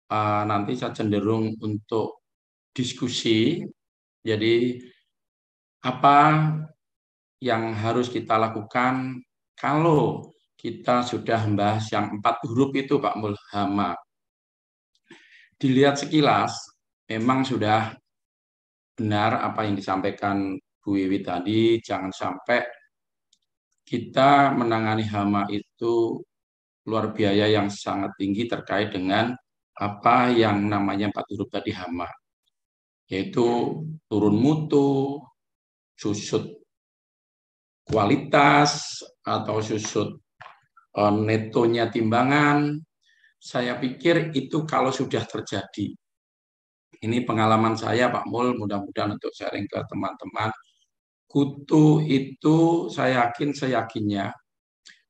uh, nanti saya cenderung untuk diskusi, jadi apa yang harus kita lakukan kalau kita sudah membahas yang empat huruf itu Pak Mulhama. Dilihat sekilas, memang sudah benar apa yang disampaikan Bu Wiwi tadi, jangan sampai kita menangani hama itu luar biaya yang sangat tinggi terkait dengan apa yang namanya empat huruf tadi hama, yaitu turun mutu, susut kualitas, atau susut e, netonya timbangan. Saya pikir itu kalau sudah terjadi. Ini pengalaman saya Pak Mul, mudah-mudahan untuk sharing ke teman-teman kutu itu saya yakin saya yakinnya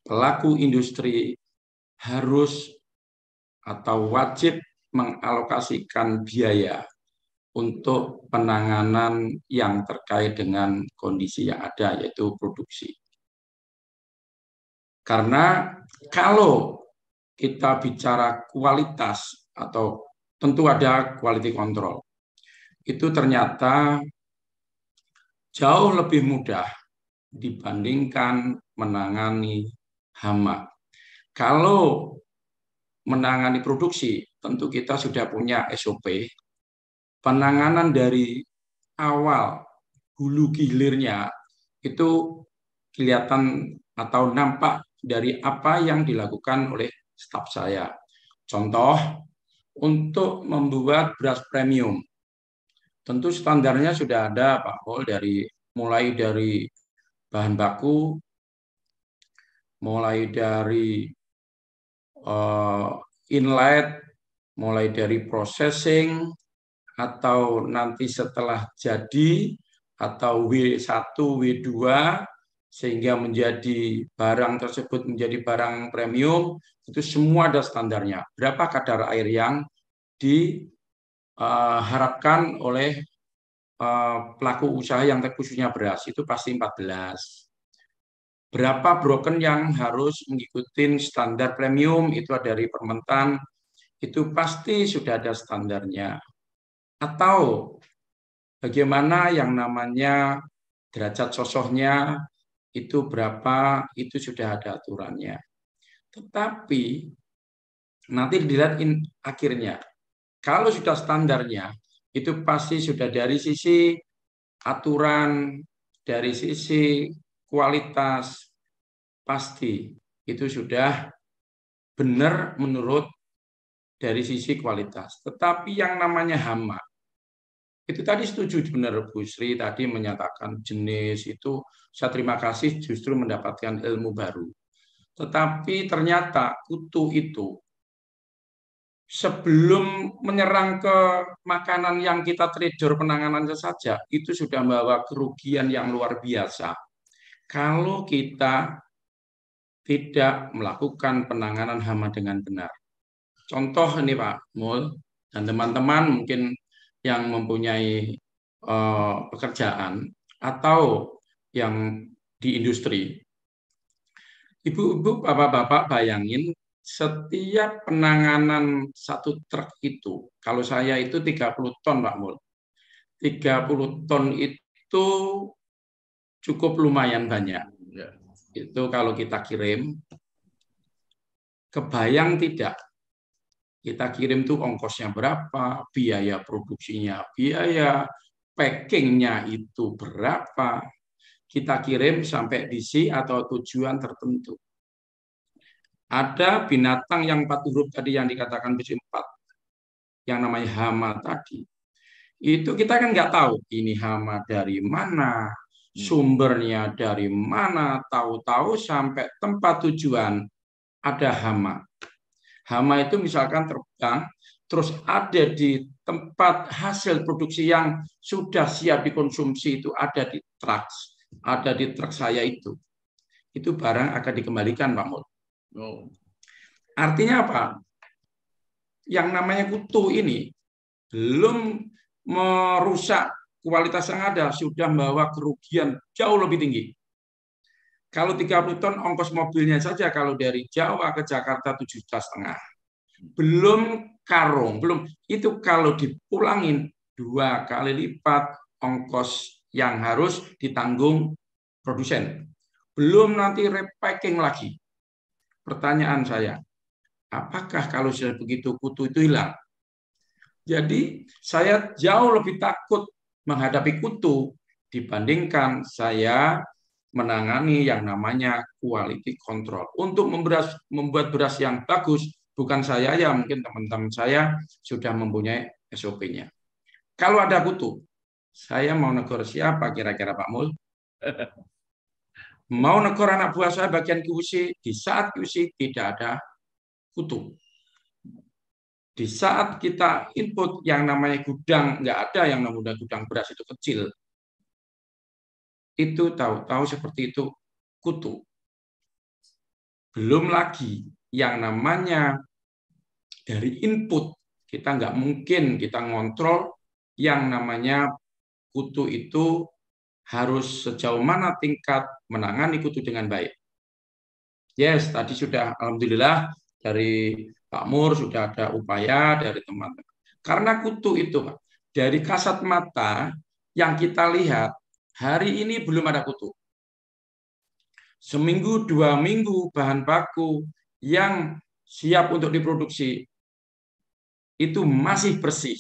pelaku industri harus atau wajib mengalokasikan biaya untuk penanganan yang terkait dengan kondisi yang ada yaitu produksi. Karena kalau kita bicara kualitas atau tentu ada quality control. Itu ternyata jauh lebih mudah dibandingkan menangani hama. Kalau menangani produksi, tentu kita sudah punya SOP. Penanganan dari awal hulu gilirnya itu kelihatan atau nampak dari apa yang dilakukan oleh staf saya. Contoh, untuk membuat beras premium, Tentu standarnya sudah ada Pak Pol dari mulai dari bahan baku, mulai dari uh, inlet, mulai dari processing, atau nanti setelah jadi, atau W1, W2, sehingga menjadi barang tersebut menjadi barang premium, itu semua ada standarnya. Berapa kadar air yang di Eh, harapkan oleh uh, pelaku usaha yang khususnya beras itu pasti 14. Berapa broken yang harus mengikuti standar premium itu dari Permentan itu pasti sudah ada standarnya. Atau bagaimana yang namanya derajat sosoknya itu berapa itu sudah ada aturannya. Tetapi nanti dilihat in, akhirnya kalau sudah standarnya, itu pasti sudah dari sisi aturan, dari sisi kualitas, pasti itu sudah benar menurut dari sisi kualitas. Tetapi yang namanya hama, itu tadi setuju benar Bu Sri tadi menyatakan jenis itu saya terima kasih justru mendapatkan ilmu baru. Tetapi ternyata kutu itu sebelum menyerang ke makanan yang kita trader penanganannya saja, itu sudah membawa kerugian yang luar biasa. Kalau kita tidak melakukan penanganan hama dengan benar. Contoh ini Pak Mul dan teman-teman mungkin yang mempunyai uh, pekerjaan atau yang di industri. Ibu-ibu, bapak-bapak bayangin setiap penanganan satu truk itu, kalau saya itu 30 ton Pak Mul, 30 ton itu cukup lumayan banyak. Ya. Itu kalau kita kirim, kebayang tidak? Kita kirim tuh ongkosnya berapa, biaya produksinya biaya, packingnya itu berapa, kita kirim sampai DC atau tujuan tertentu. Ada binatang yang empat huruf tadi yang dikatakan bisa empat yang namanya hama tadi. Itu kita kan nggak tahu ini hama dari mana, hmm. sumbernya dari mana, tahu-tahu sampai tempat tujuan ada hama. Hama itu misalkan terbang, terus ada di tempat hasil produksi yang sudah siap dikonsumsi itu ada di truk, ada di truk saya itu. Itu barang akan dikembalikan Pak Mul. Oh. Artinya apa? Yang namanya kutu ini belum merusak kualitas yang ada, sudah membawa kerugian jauh lebih tinggi. Kalau 30 ton ongkos mobilnya saja kalau dari Jawa ke Jakarta 7 juta setengah. Belum karung, belum itu kalau dipulangin dua kali lipat ongkos yang harus ditanggung produsen. Belum nanti repacking lagi. Pertanyaan saya, apakah kalau sudah begitu kutu itu hilang? Jadi saya jauh lebih takut menghadapi kutu dibandingkan saya menangani yang namanya quality control. Untuk membuat beras yang bagus, bukan saya ya, mungkin teman-teman saya sudah mempunyai SOP-nya. Kalau ada kutu, saya mau negor siapa kira-kira Pak Mul? mau hmm. negor anak buah saya bagian QC, di saat QC tidak ada kutu. Di saat kita input yang namanya gudang, nggak ada yang namanya gudang beras itu kecil. Itu tahu-tahu seperti itu kutu. Belum lagi yang namanya dari input, kita nggak mungkin kita ngontrol yang namanya kutu itu harus sejauh mana tingkat menangani kutu dengan baik. Yes, tadi sudah alhamdulillah dari Pak Mur sudah ada upaya dari teman-teman. Karena kutu itu dari kasat mata yang kita lihat hari ini belum ada kutu. Seminggu dua minggu bahan baku yang siap untuk diproduksi itu masih bersih.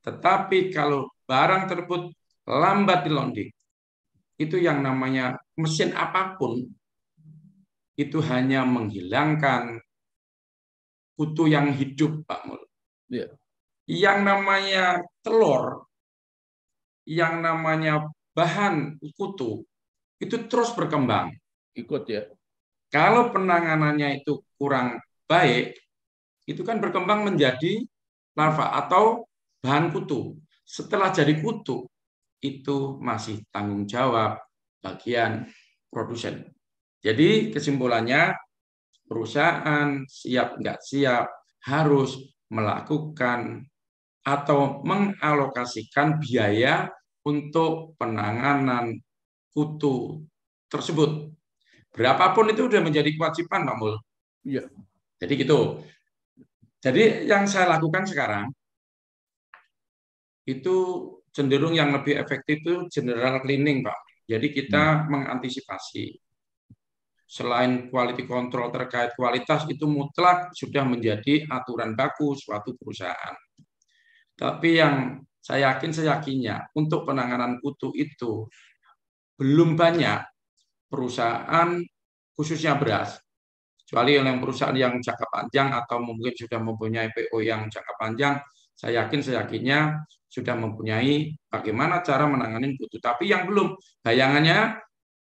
Tetapi kalau barang tersebut lambat di Itu yang namanya mesin apapun itu hanya menghilangkan kutu yang hidup, Pak Mul. Yeah. Yang namanya telur, yang namanya bahan kutu, itu terus berkembang. Ikut ya. Kalau penanganannya itu kurang baik, itu kan berkembang menjadi larva atau bahan kutu. Setelah jadi kutu, itu masih tanggung jawab bagian produsen. Jadi kesimpulannya perusahaan siap nggak siap harus melakukan atau mengalokasikan biaya untuk penanganan kutu tersebut. Berapapun itu sudah menjadi kewajiban, Pak Mul. Iya. Jadi gitu. Jadi yang saya lakukan sekarang itu cenderung yang lebih efektif itu general cleaning, Pak. Jadi kita hmm. mengantisipasi. Selain quality control terkait kualitas itu mutlak sudah menjadi aturan baku suatu perusahaan. Tapi yang saya yakin seyakinnya untuk penanganan kutu itu belum banyak perusahaan khususnya beras kecuali yang perusahaan yang jangka panjang atau mungkin sudah mempunyai PO yang jangka panjang saya yakin saya yakinnya sudah mempunyai bagaimana cara menangani kutu. Tapi yang belum, bayangannya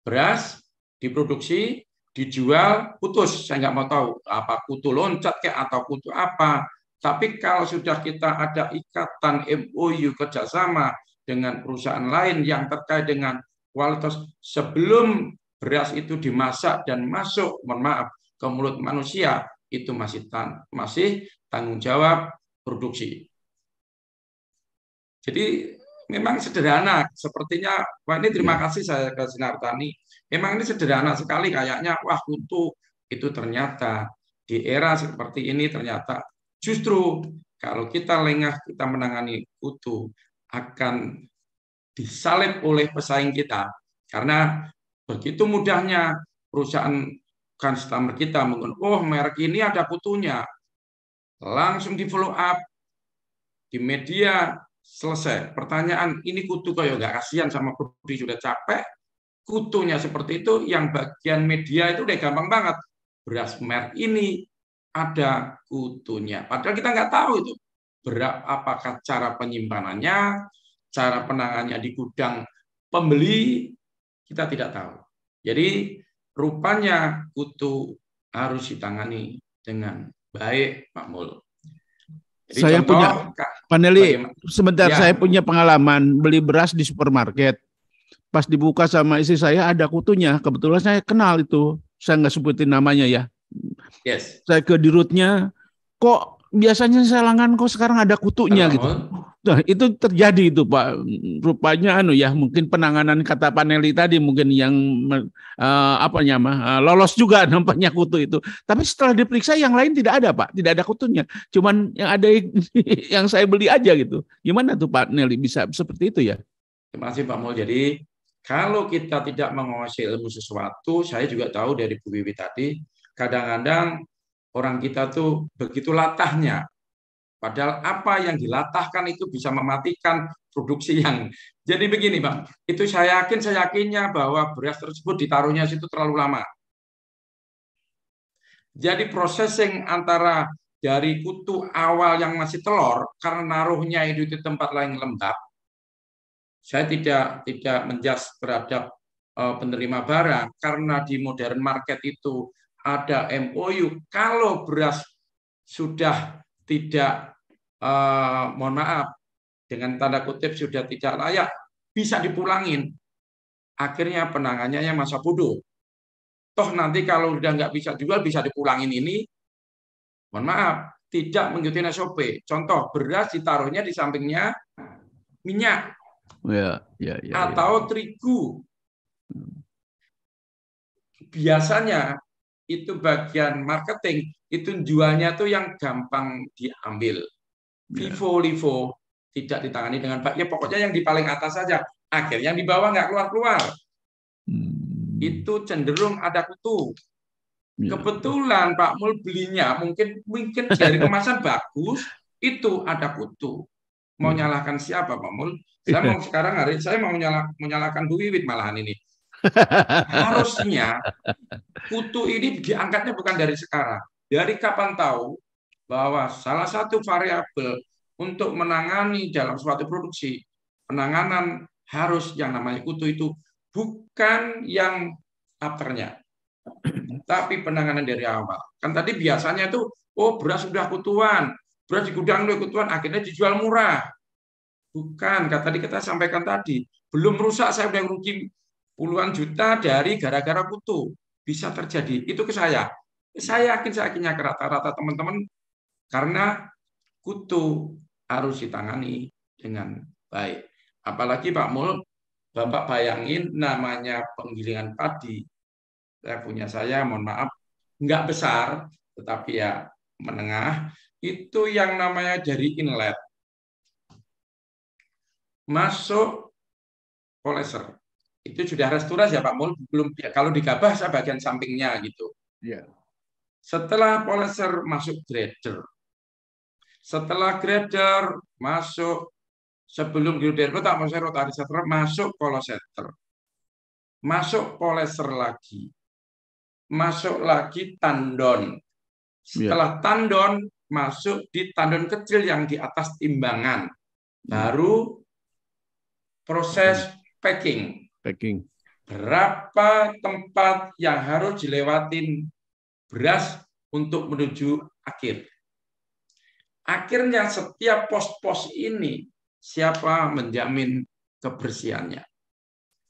beras diproduksi, dijual, putus. Saya nggak mau tahu apa kutu loncat kayak atau kutu apa. Tapi kalau sudah kita ada ikatan MOU kerjasama dengan perusahaan lain yang terkait dengan kualitas sebelum beras itu dimasak dan masuk, mohon maaf, ke mulut manusia, itu masih tan masih tanggung jawab produksi. Jadi memang sederhana. Sepertinya, wah ini terima iya. kasih saya ke sinar tani. Memang ini sederhana sekali kayaknya, wah kutu itu ternyata di era seperti ini ternyata justru kalau kita lengah kita menangani kutu akan disalib oleh pesaing kita karena begitu mudahnya perusahaan customer kita mengenai oh merek ini ada kutunya langsung di follow up di media selesai. Pertanyaan ini kutu kaya nggak kasihan sama Budi sudah capek. Kutunya seperti itu, yang bagian media itu udah gampang banget. Beras merek ini ada kutunya. Padahal kita nggak tahu itu berapa apakah cara penyimpanannya, cara penangannya di gudang pembeli, kita tidak tahu. Jadi rupanya kutu harus ditangani dengan baik pak Jadi saya contoh, punya paneli sebentar ya. saya punya pengalaman beli beras di supermarket. Pas dibuka sama istri saya ada kutunya. Kebetulan saya kenal itu. Saya nggak sebutin namanya ya. Yes. Saya ke dirutnya kok biasanya langan kok sekarang ada kutunya gitu. Nah, itu terjadi itu Pak. Rupanya anu ya mungkin penanganan kata Paneli tadi mungkin yang uh, apa nyama uh, eh, lolos juga nampaknya kutu itu. Tapi setelah diperiksa yang lain tidak ada Pak, tidak ada kutunya. Cuman yang ada yang saya beli aja gitu. Gimana tuh Pak Neli bisa seperti itu ya? Terima kasih Pak Mul. Jadi kalau kita tidak menguasai ilmu sesuatu, saya juga tahu dari Bu Wiwi tadi, kadang-kadang orang kita tuh begitu latahnya Padahal apa yang dilatahkan itu bisa mematikan produksi yang. Jadi begini, Pak. Itu saya yakin, saya yakinnya bahwa beras tersebut ditaruhnya situ terlalu lama. Jadi processing antara dari kutu awal yang masih telur karena naruhnya itu di tempat lain lembab. Saya tidak tidak menjas terhadap eh, penerima barang karena di modern market itu ada MOU. Kalau beras sudah tidak eh, mohon maaf dengan tanda kutip sudah tidak layak bisa dipulangin akhirnya penangannya yang masa bodoh toh nanti kalau udah nggak bisa jual bisa dipulangin ini mohon maaf tidak mengikuti SOP contoh beras ditaruhnya di sampingnya minyak ya, ya, ya, ya. atau terigu hmm. biasanya itu bagian marketing itu jualnya tuh yang gampang diambil. Iya. Vivo, Livo tidak ditangani dengan baik. Ya pokoknya yang di paling atas saja. Akhirnya yang di bawah nggak keluar-keluar. Hmm. Itu cenderung ada kutu. Iya, Kebetulan Pak Mul belinya mungkin mungkin dari kemasan bagus itu ada kutu. Hmm. Mau hmm. nyalahkan siapa Pak Mul? Saya iya. mau sekarang hari saya mau menyalah, menyalahkan Bu Wiwit malahan ini. Harusnya kutu ini diangkatnya bukan dari sekarang. Dari kapan tahu bahwa salah satu variabel untuk menangani dalam suatu produksi, penanganan harus yang namanya kutu itu bukan yang afternya, tapi penanganan dari awal. Kan tadi biasanya itu, oh beras sudah kutuan, beras di gudang sudah kutuan, akhirnya dijual murah. Bukan, kata tadi kita sampaikan tadi, belum rusak saya sudah rugi puluhan juta dari gara-gara kutu. Bisa terjadi, itu ke saya. Saya yakin, saya yakinnya rata-rata teman-teman karena kutu harus ditangani dengan baik. Apalagi Pak Mul, Bapak bayangin namanya penggilingan padi. Saya punya saya, mohon maaf, nggak besar, tetapi ya menengah. Itu yang namanya dari inlet. Masuk poleser. Itu sudah restorasi ya Pak Mul, belum ya, kalau digabah saya bagian sampingnya gitu. Yeah. Setelah polisher masuk grader. Setelah grader masuk sebelum grader kotak masuk rotary masuk polisher, Masuk polisher lagi. Masuk lagi tandon. Setelah yeah. tandon masuk di tandon kecil yang di atas timbangan. Hmm. Baru proses hmm. packing. Packing. Berapa tempat yang harus dilewatin beras untuk menuju akhir. Akhirnya setiap pos-pos ini siapa menjamin kebersihannya.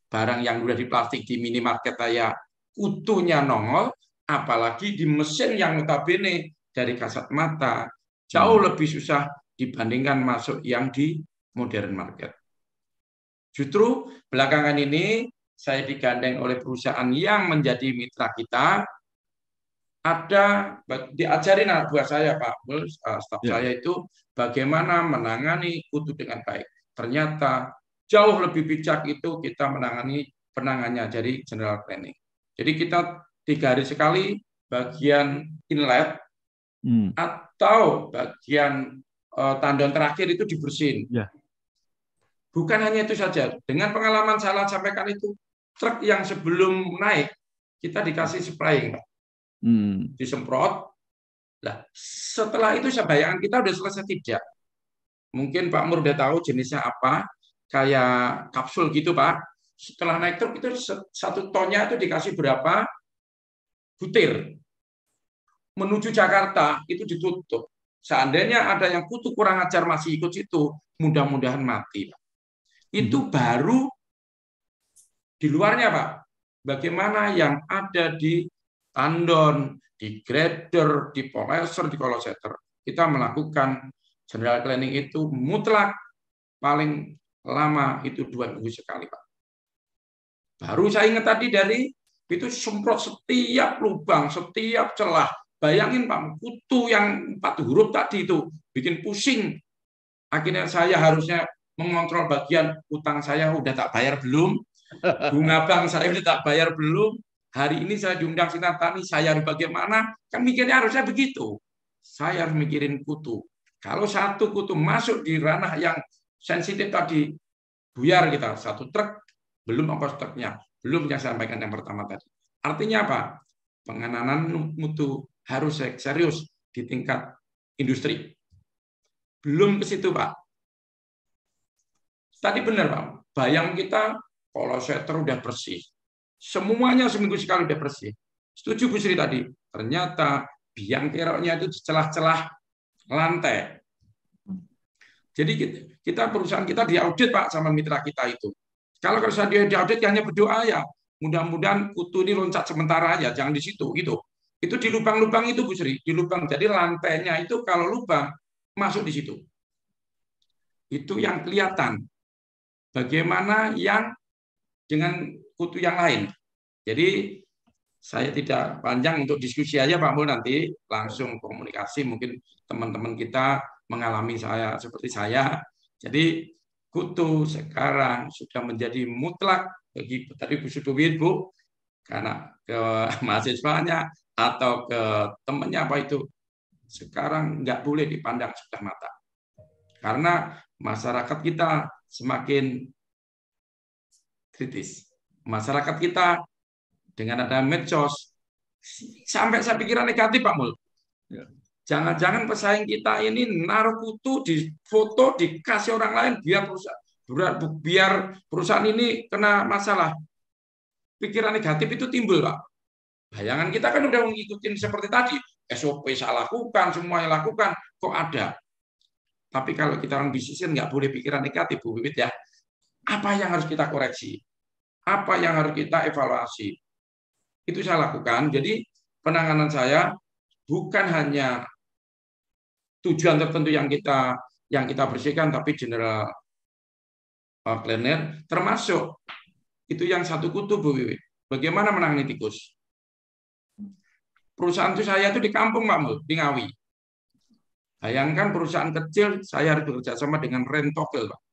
Barang yang sudah di plastik di minimarket saya utuhnya nongol, apalagi di mesin yang notabene dari kasat mata jauh hmm. lebih susah dibandingkan masuk yang di modern market. Justru belakangan ini saya digandeng oleh perusahaan yang menjadi mitra kita ada diajarin anak buah saya Pak Bul, eh, staf ya. saya itu bagaimana menangani kutu dengan baik. Ternyata jauh lebih bijak itu kita menangani penangannya dari general planning. Jadi kita tiga hari sekali bagian inlet hmm. atau bagian uh, tandon terakhir itu dibersihin. Ya. Bukan hanya itu saja. Dengan pengalaman saya sampaikan itu, truk yang sebelum naik kita dikasih spraying, Pak hmm. disemprot. Nah, setelah itu saya bayangkan kita sudah selesai tidak. Mungkin Pak Mur udah tahu jenisnya apa, kayak kapsul gitu Pak. Setelah naik truk itu satu tonnya itu dikasih berapa butir. Menuju Jakarta itu ditutup. Seandainya ada yang kutu kurang ajar masih ikut situ, mudah-mudahan mati. Pak. Itu hmm. baru di luarnya, Pak. Bagaimana yang ada di tandon, di grader, di poleser, di koloseter. Kita melakukan general cleaning itu mutlak paling lama itu dua minggu sekali, Pak. Baru saya ingat tadi dari itu semprot setiap lubang, setiap celah. Bayangin Pak, kutu yang empat huruf tadi itu bikin pusing. Akhirnya saya harusnya mengontrol bagian utang saya udah tak bayar belum, bunga bank saya udah tak bayar belum, hari ini saya diundang sinar tani, saya harus bagaimana? Kan mikirnya harusnya begitu. Saya harus mikirin kutu. Kalau satu kutu masuk di ranah yang sensitif tadi, buyar kita. Satu truk, belum ongkos truknya. Belum yang saya sampaikan yang pertama tadi. Artinya apa? Pengenalan mutu harus serius di tingkat industri. Belum ke situ, Pak. Tadi benar, Pak. Bayang kita kalau setter udah bersih, Semuanya seminggu sekali udah bersih. Setuju Bu Sri tadi. Ternyata biang keroknya itu celah-celah lantai. Jadi kita, perusahaan kita diaudit Pak sama mitra kita itu. Kalau perusahaan dia diaudit hanya berdoa ya, mudah-mudahan kutu ini loncat sementara aja, jangan di situ gitu. Itu di lubang-lubang itu Bu Sri, di lubang. Jadi lantainya itu kalau lubang masuk di situ. Itu yang kelihatan. Bagaimana yang dengan kutu yang lain. Jadi saya tidak panjang untuk diskusi aja Pak Mul nanti langsung komunikasi mungkin teman-teman kita mengalami saya seperti saya. Jadi kutu sekarang sudah menjadi mutlak bagi tadi Bu Sudowit Bu karena ke mahasiswanya atau ke temannya apa itu sekarang nggak boleh dipandang sebelah mata karena masyarakat kita semakin kritis masyarakat kita dengan ada medsos sampai saya pikiran negatif Pak Mul. Ya. Jangan-jangan pesaing kita ini naruh kutu di foto dikasih orang lain biar perusahaan biar perusahaan ini kena masalah. Pikiran negatif itu timbul Pak. Bayangan kita kan udah mengikuti seperti tadi. SOP saya lakukan, semua yang lakukan, kok ada? Tapi kalau kita orang bisnis nggak boleh pikiran negatif, Bu Bibit ya. Apa yang harus kita koreksi? apa yang harus kita evaluasi. Itu saya lakukan. Jadi penanganan saya bukan hanya tujuan tertentu yang kita yang kita bersihkan, tapi general cleaner uh, termasuk itu yang satu kutu Bu Wiwi. Bagaimana menangani tikus? Perusahaan itu saya itu di kampung Pak Mul, di Ngawi. Bayangkan perusahaan kecil saya harus bekerja sama dengan rentokel Pak.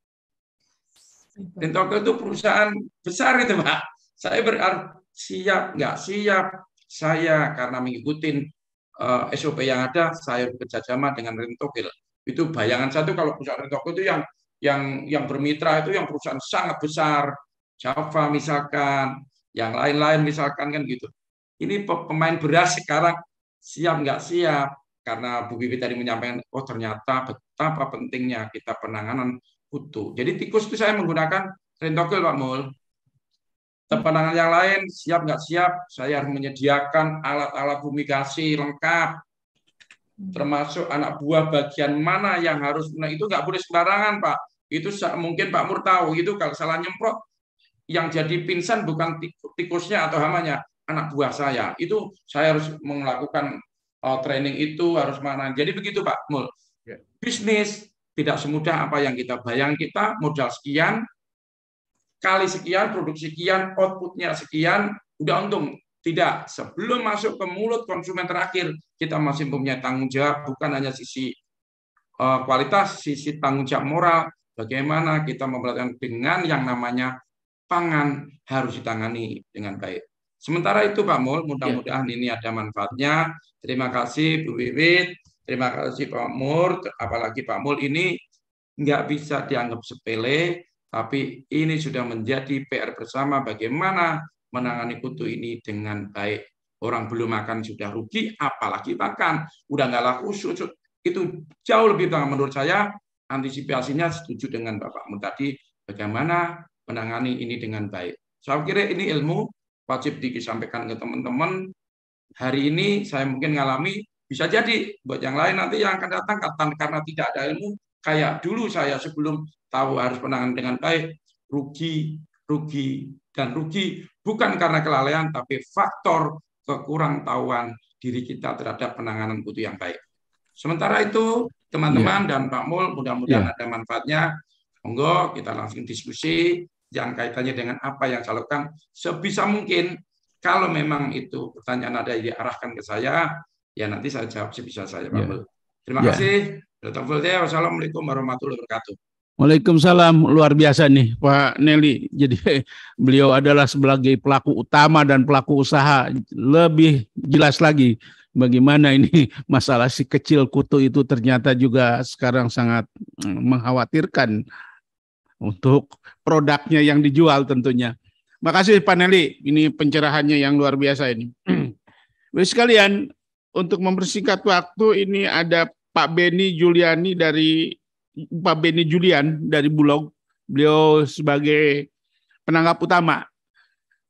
Tintoko itu perusahaan besar itu Pak. Saya berarti siap nggak siap. Saya karena mengikuti uh, eh, SOP yang ada, saya bekerja sama dengan Rentokil. Itu bayangan satu kalau perusahaan Rentokil itu yang yang yang bermitra itu yang perusahaan sangat besar, Java misalkan, yang lain-lain misalkan kan gitu. Ini pemain beras sekarang siap nggak siap karena Bu Bibi tadi menyampaikan oh ternyata betapa pentingnya kita penanganan kutu. Jadi tikus itu saya menggunakan rentokil Pak Mul. Tepanangan yang lain siap nggak siap, saya harus menyediakan alat-alat fumigasi lengkap, hmm. termasuk anak buah bagian mana yang harus nah itu nggak boleh sembarangan Pak. Itu mungkin Pak Mur tahu itu kalau salah nyemprot yang jadi pingsan bukan tikusnya atau hamanya, anak buah saya. Itu saya harus melakukan eh, training itu harus mana. Jadi begitu Pak Mul. Ya. Bisnis tidak semudah apa yang kita bayang kita modal sekian kali sekian produksi sekian outputnya sekian udah untung tidak sebelum masuk ke mulut konsumen terakhir kita masih punya tanggung jawab bukan hanya sisi eh, kualitas sisi tanggung jawab moral bagaimana kita memperhatikan dengan yang namanya pangan harus ditangani dengan baik sementara itu Pak Mul mudah-mudahan ya. ini ada manfaatnya terima kasih Bu Wiwit Terima kasih Pak Mur, apalagi Pak Mul ini nggak bisa dianggap sepele, tapi ini sudah menjadi PR bersama bagaimana menangani kutu ini dengan baik. Orang belum makan sudah rugi, apalagi makan. Udah nggak laku, itu jauh lebih menurut saya. Antisipasinya setuju dengan Bapak Mur tadi, bagaimana menangani ini dengan baik. Saya kira ini ilmu wajib disampaikan ke teman-teman. Hari ini saya mungkin ngalami bisa jadi buat yang lain nanti yang akan datang karena tidak ada ilmu kayak dulu saya sebelum tahu harus penanganan dengan baik rugi, rugi dan rugi bukan karena kelalaian tapi faktor kekurang tahuan diri kita terhadap penanganan butuh yang baik. Sementara itu teman-teman ya. dan Pak Mul mudah-mudahan ya. ada manfaatnya. Monggo kita langsung diskusi yang kaitannya dengan apa yang saya lakukan sebisa mungkin kalau memang itu pertanyaan ada diarahkan ke saya Ya nanti saya jawab sebisa saya Pak ya. yeah. Terima yeah. kasih. Dr. Fultia, wassalamualaikum warahmatullahi wabarakatuh. Waalaikumsalam, luar biasa nih Pak Nelly. Jadi beliau adalah sebagai pelaku utama dan pelaku usaha lebih jelas lagi bagaimana ini masalah si kecil kutu itu ternyata juga sekarang sangat mm, mengkhawatirkan untuk produknya yang dijual tentunya. Makasih Pak Nelly, ini pencerahannya yang luar biasa ini. Baik sekalian, untuk mempersingkat waktu ini ada Pak Beni Juliani dari Pak Beni Julian dari Bulog. Beliau sebagai penanggap utama.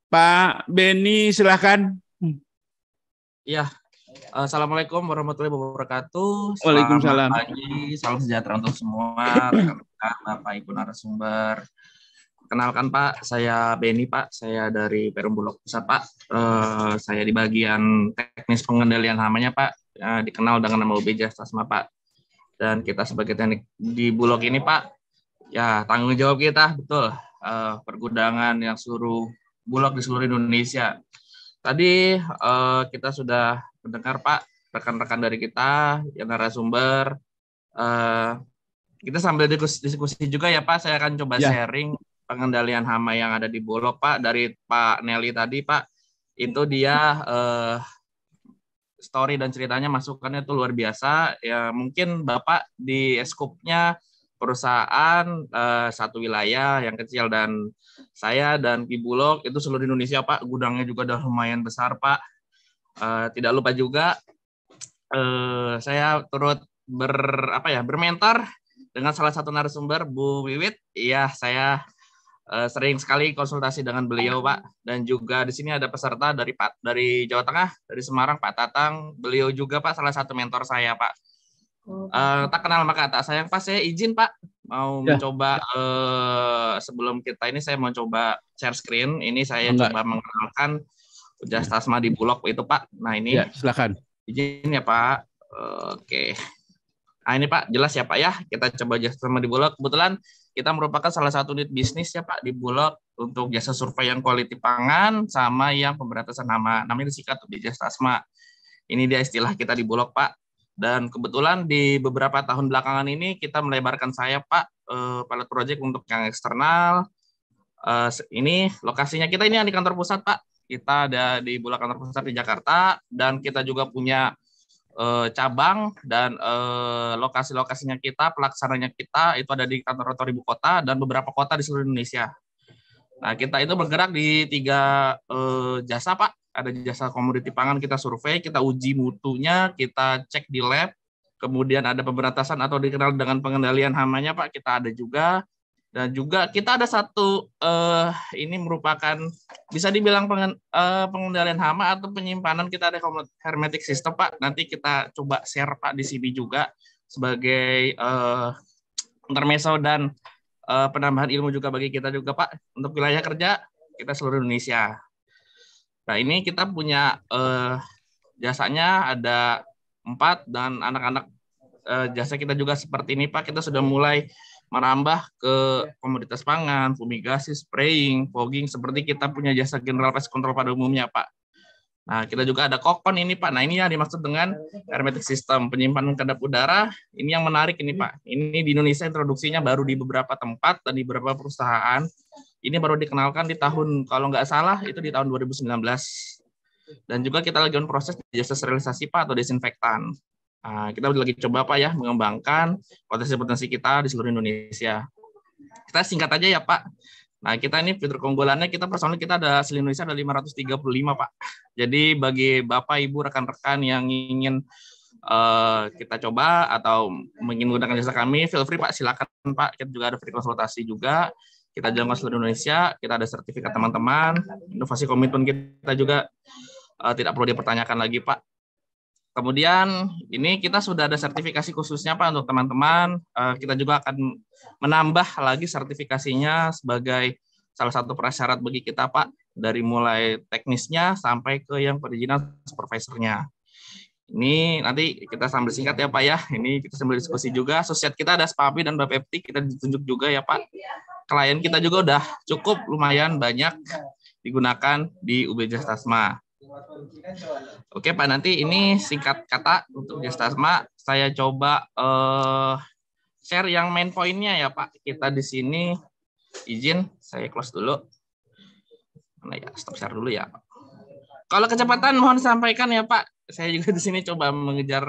Pak Beni silakan. Ya, Assalamualaikum warahmatullahi wabarakatuh. Waalaikumsalam. Selamat pagi, salam sejahtera untuk semua, rekan-rekan, Bapak Ibu narasumber. Kenalkan Pak, saya Benny Pak, saya dari Perum Bulog Pusat Pak. Uh, saya di bagian teknis pengendalian hamanya Pak, uh, dikenal dengan nama UB Jastasma Pak. Dan kita sebagai teknik di Bulog ini Pak, ya tanggung jawab kita betul uh, pergudangan yang seluruh Bulog di seluruh Indonesia. Tadi uh, kita sudah mendengar Pak rekan-rekan dari kita yang narasumber uh, kita sambil diskusi, diskusi juga ya Pak, saya akan coba ya. sharing pengendalian hama yang ada di Bulog Pak dari Pak Nelly tadi Pak itu iya. dia eh, story dan ceritanya masukannya itu luar biasa ya mungkin Bapak di eskupnya perusahaan eh, satu wilayah yang kecil dan saya dan Ki Bulog itu seluruh Indonesia Pak gudangnya juga udah lumayan besar Pak eh, tidak lupa juga eh, saya turut ber apa ya bermentor dengan salah satu narasumber Bu Wiwit iya saya Eh, sering sekali konsultasi dengan beliau Pak dan juga di sini ada peserta dari Pak dari Jawa Tengah dari Semarang Pak Tatang beliau juga Pak salah satu mentor saya Pak uh, tak kenal maka tak sayang Pak saya izin Pak mau ya. mencoba uh, sebelum kita ini saya mau coba share screen ini saya Enggak. coba mengenalkan Jastasma di Bulog itu Pak nah ini ya, silakan izin ya Pak uh, oke okay. Nah, ini Pak, jelas ya Pak ya. Kita coba jastasma di Bulog Kebetulan kita merupakan salah satu unit bisnis ya Pak di Bulog untuk jasa survei yang kualiti pangan sama yang pemberantasan hama. Namanya di BPJS asma. Ini dia istilah kita di Bulog Pak. Dan kebetulan di beberapa tahun belakangan ini kita melebarkan saya Pak eh, pilot project untuk yang eksternal. Eh, ini lokasinya kita ini di kantor pusat Pak. Kita ada di Bulog kantor pusat di Jakarta dan kita juga punya eh, cabang dan eh, lokasi-lokasinya kita, pelaksananya kita itu ada di kantor-kantor ibu kota dan beberapa kota di seluruh Indonesia. Nah, kita itu bergerak di tiga eh, jasa, Pak. Ada jasa komoditi pangan, kita survei, kita uji mutunya, kita cek di lab, kemudian ada pemberantasan atau dikenal dengan pengendalian hamanya, Pak, kita ada juga. Dan juga kita ada satu uh, ini merupakan bisa dibilang pengen, uh, pengendalian hama atau penyimpanan kita ada hermetic system Pak. Nanti kita coba share Pak di sini juga sebagai uh, eh, intermeso dan uh, penambahan ilmu juga bagi kita juga Pak untuk wilayah kerja kita seluruh Indonesia. Nah ini kita punya uh, jasanya ada empat dan anak-anak uh, jasa kita juga seperti ini Pak kita sudah mulai merambah ke iya. komoditas pangan, fumigasi, spraying, fogging, seperti kita punya jasa general pest control pada umumnya, Pak. Nah, kita juga ada kokon ini, Pak. Nah, ini yang dimaksud dengan hermetic system, penyimpanan kedap udara. Ini yang menarik ini, Pak. Ini di Indonesia introduksinya baru di beberapa tempat dan di beberapa perusahaan. Ini baru dikenalkan di tahun, kalau nggak salah, itu di tahun 2019. Dan juga kita lagi on proses jasa sterilisasi, Pak, atau desinfektan. Ah, kita lagi coba Pak ya mengembangkan potensi-potensi kita di seluruh Indonesia. Kita singkat aja ya Pak. Nah, kita ini fitur keunggulannya kita personal kita ada seluruh Indonesia ada 535 Pak. Jadi bagi Bapak Ibu rekan-rekan yang ingin uh, kita coba atau ingin menggunakan jasa kami, feel free Pak, silakan Pak. Kita juga ada free konsultasi juga. Kita jalan ke seluruh Indonesia, kita ada sertifikat teman-teman, inovasi komitmen kita juga uh, tidak perlu dipertanyakan lagi Pak. Kemudian ini kita sudah ada sertifikasi khususnya Pak untuk teman-teman. Eh, kita juga akan menambah lagi sertifikasinya sebagai salah satu prasyarat bagi kita Pak dari mulai teknisnya sampai ke yang perizinan supervisornya. Ini nanti kita sambil singkat ya Pak ya. Ini kita sambil diskusi juga. Sosiat kita ada SPAPI dan BPPT kita ditunjuk juga ya Pak. Klien kita juga udah cukup lumayan banyak digunakan di UB Jastasma. Oke Pak, nanti ini singkat kata untuk gestasma saya coba uh, share yang main poinnya ya Pak. Kita di sini izin saya close dulu. Nah ya? Stop share dulu ya Kalau kecepatan mohon sampaikan ya Pak. Saya juga di sini coba mengejar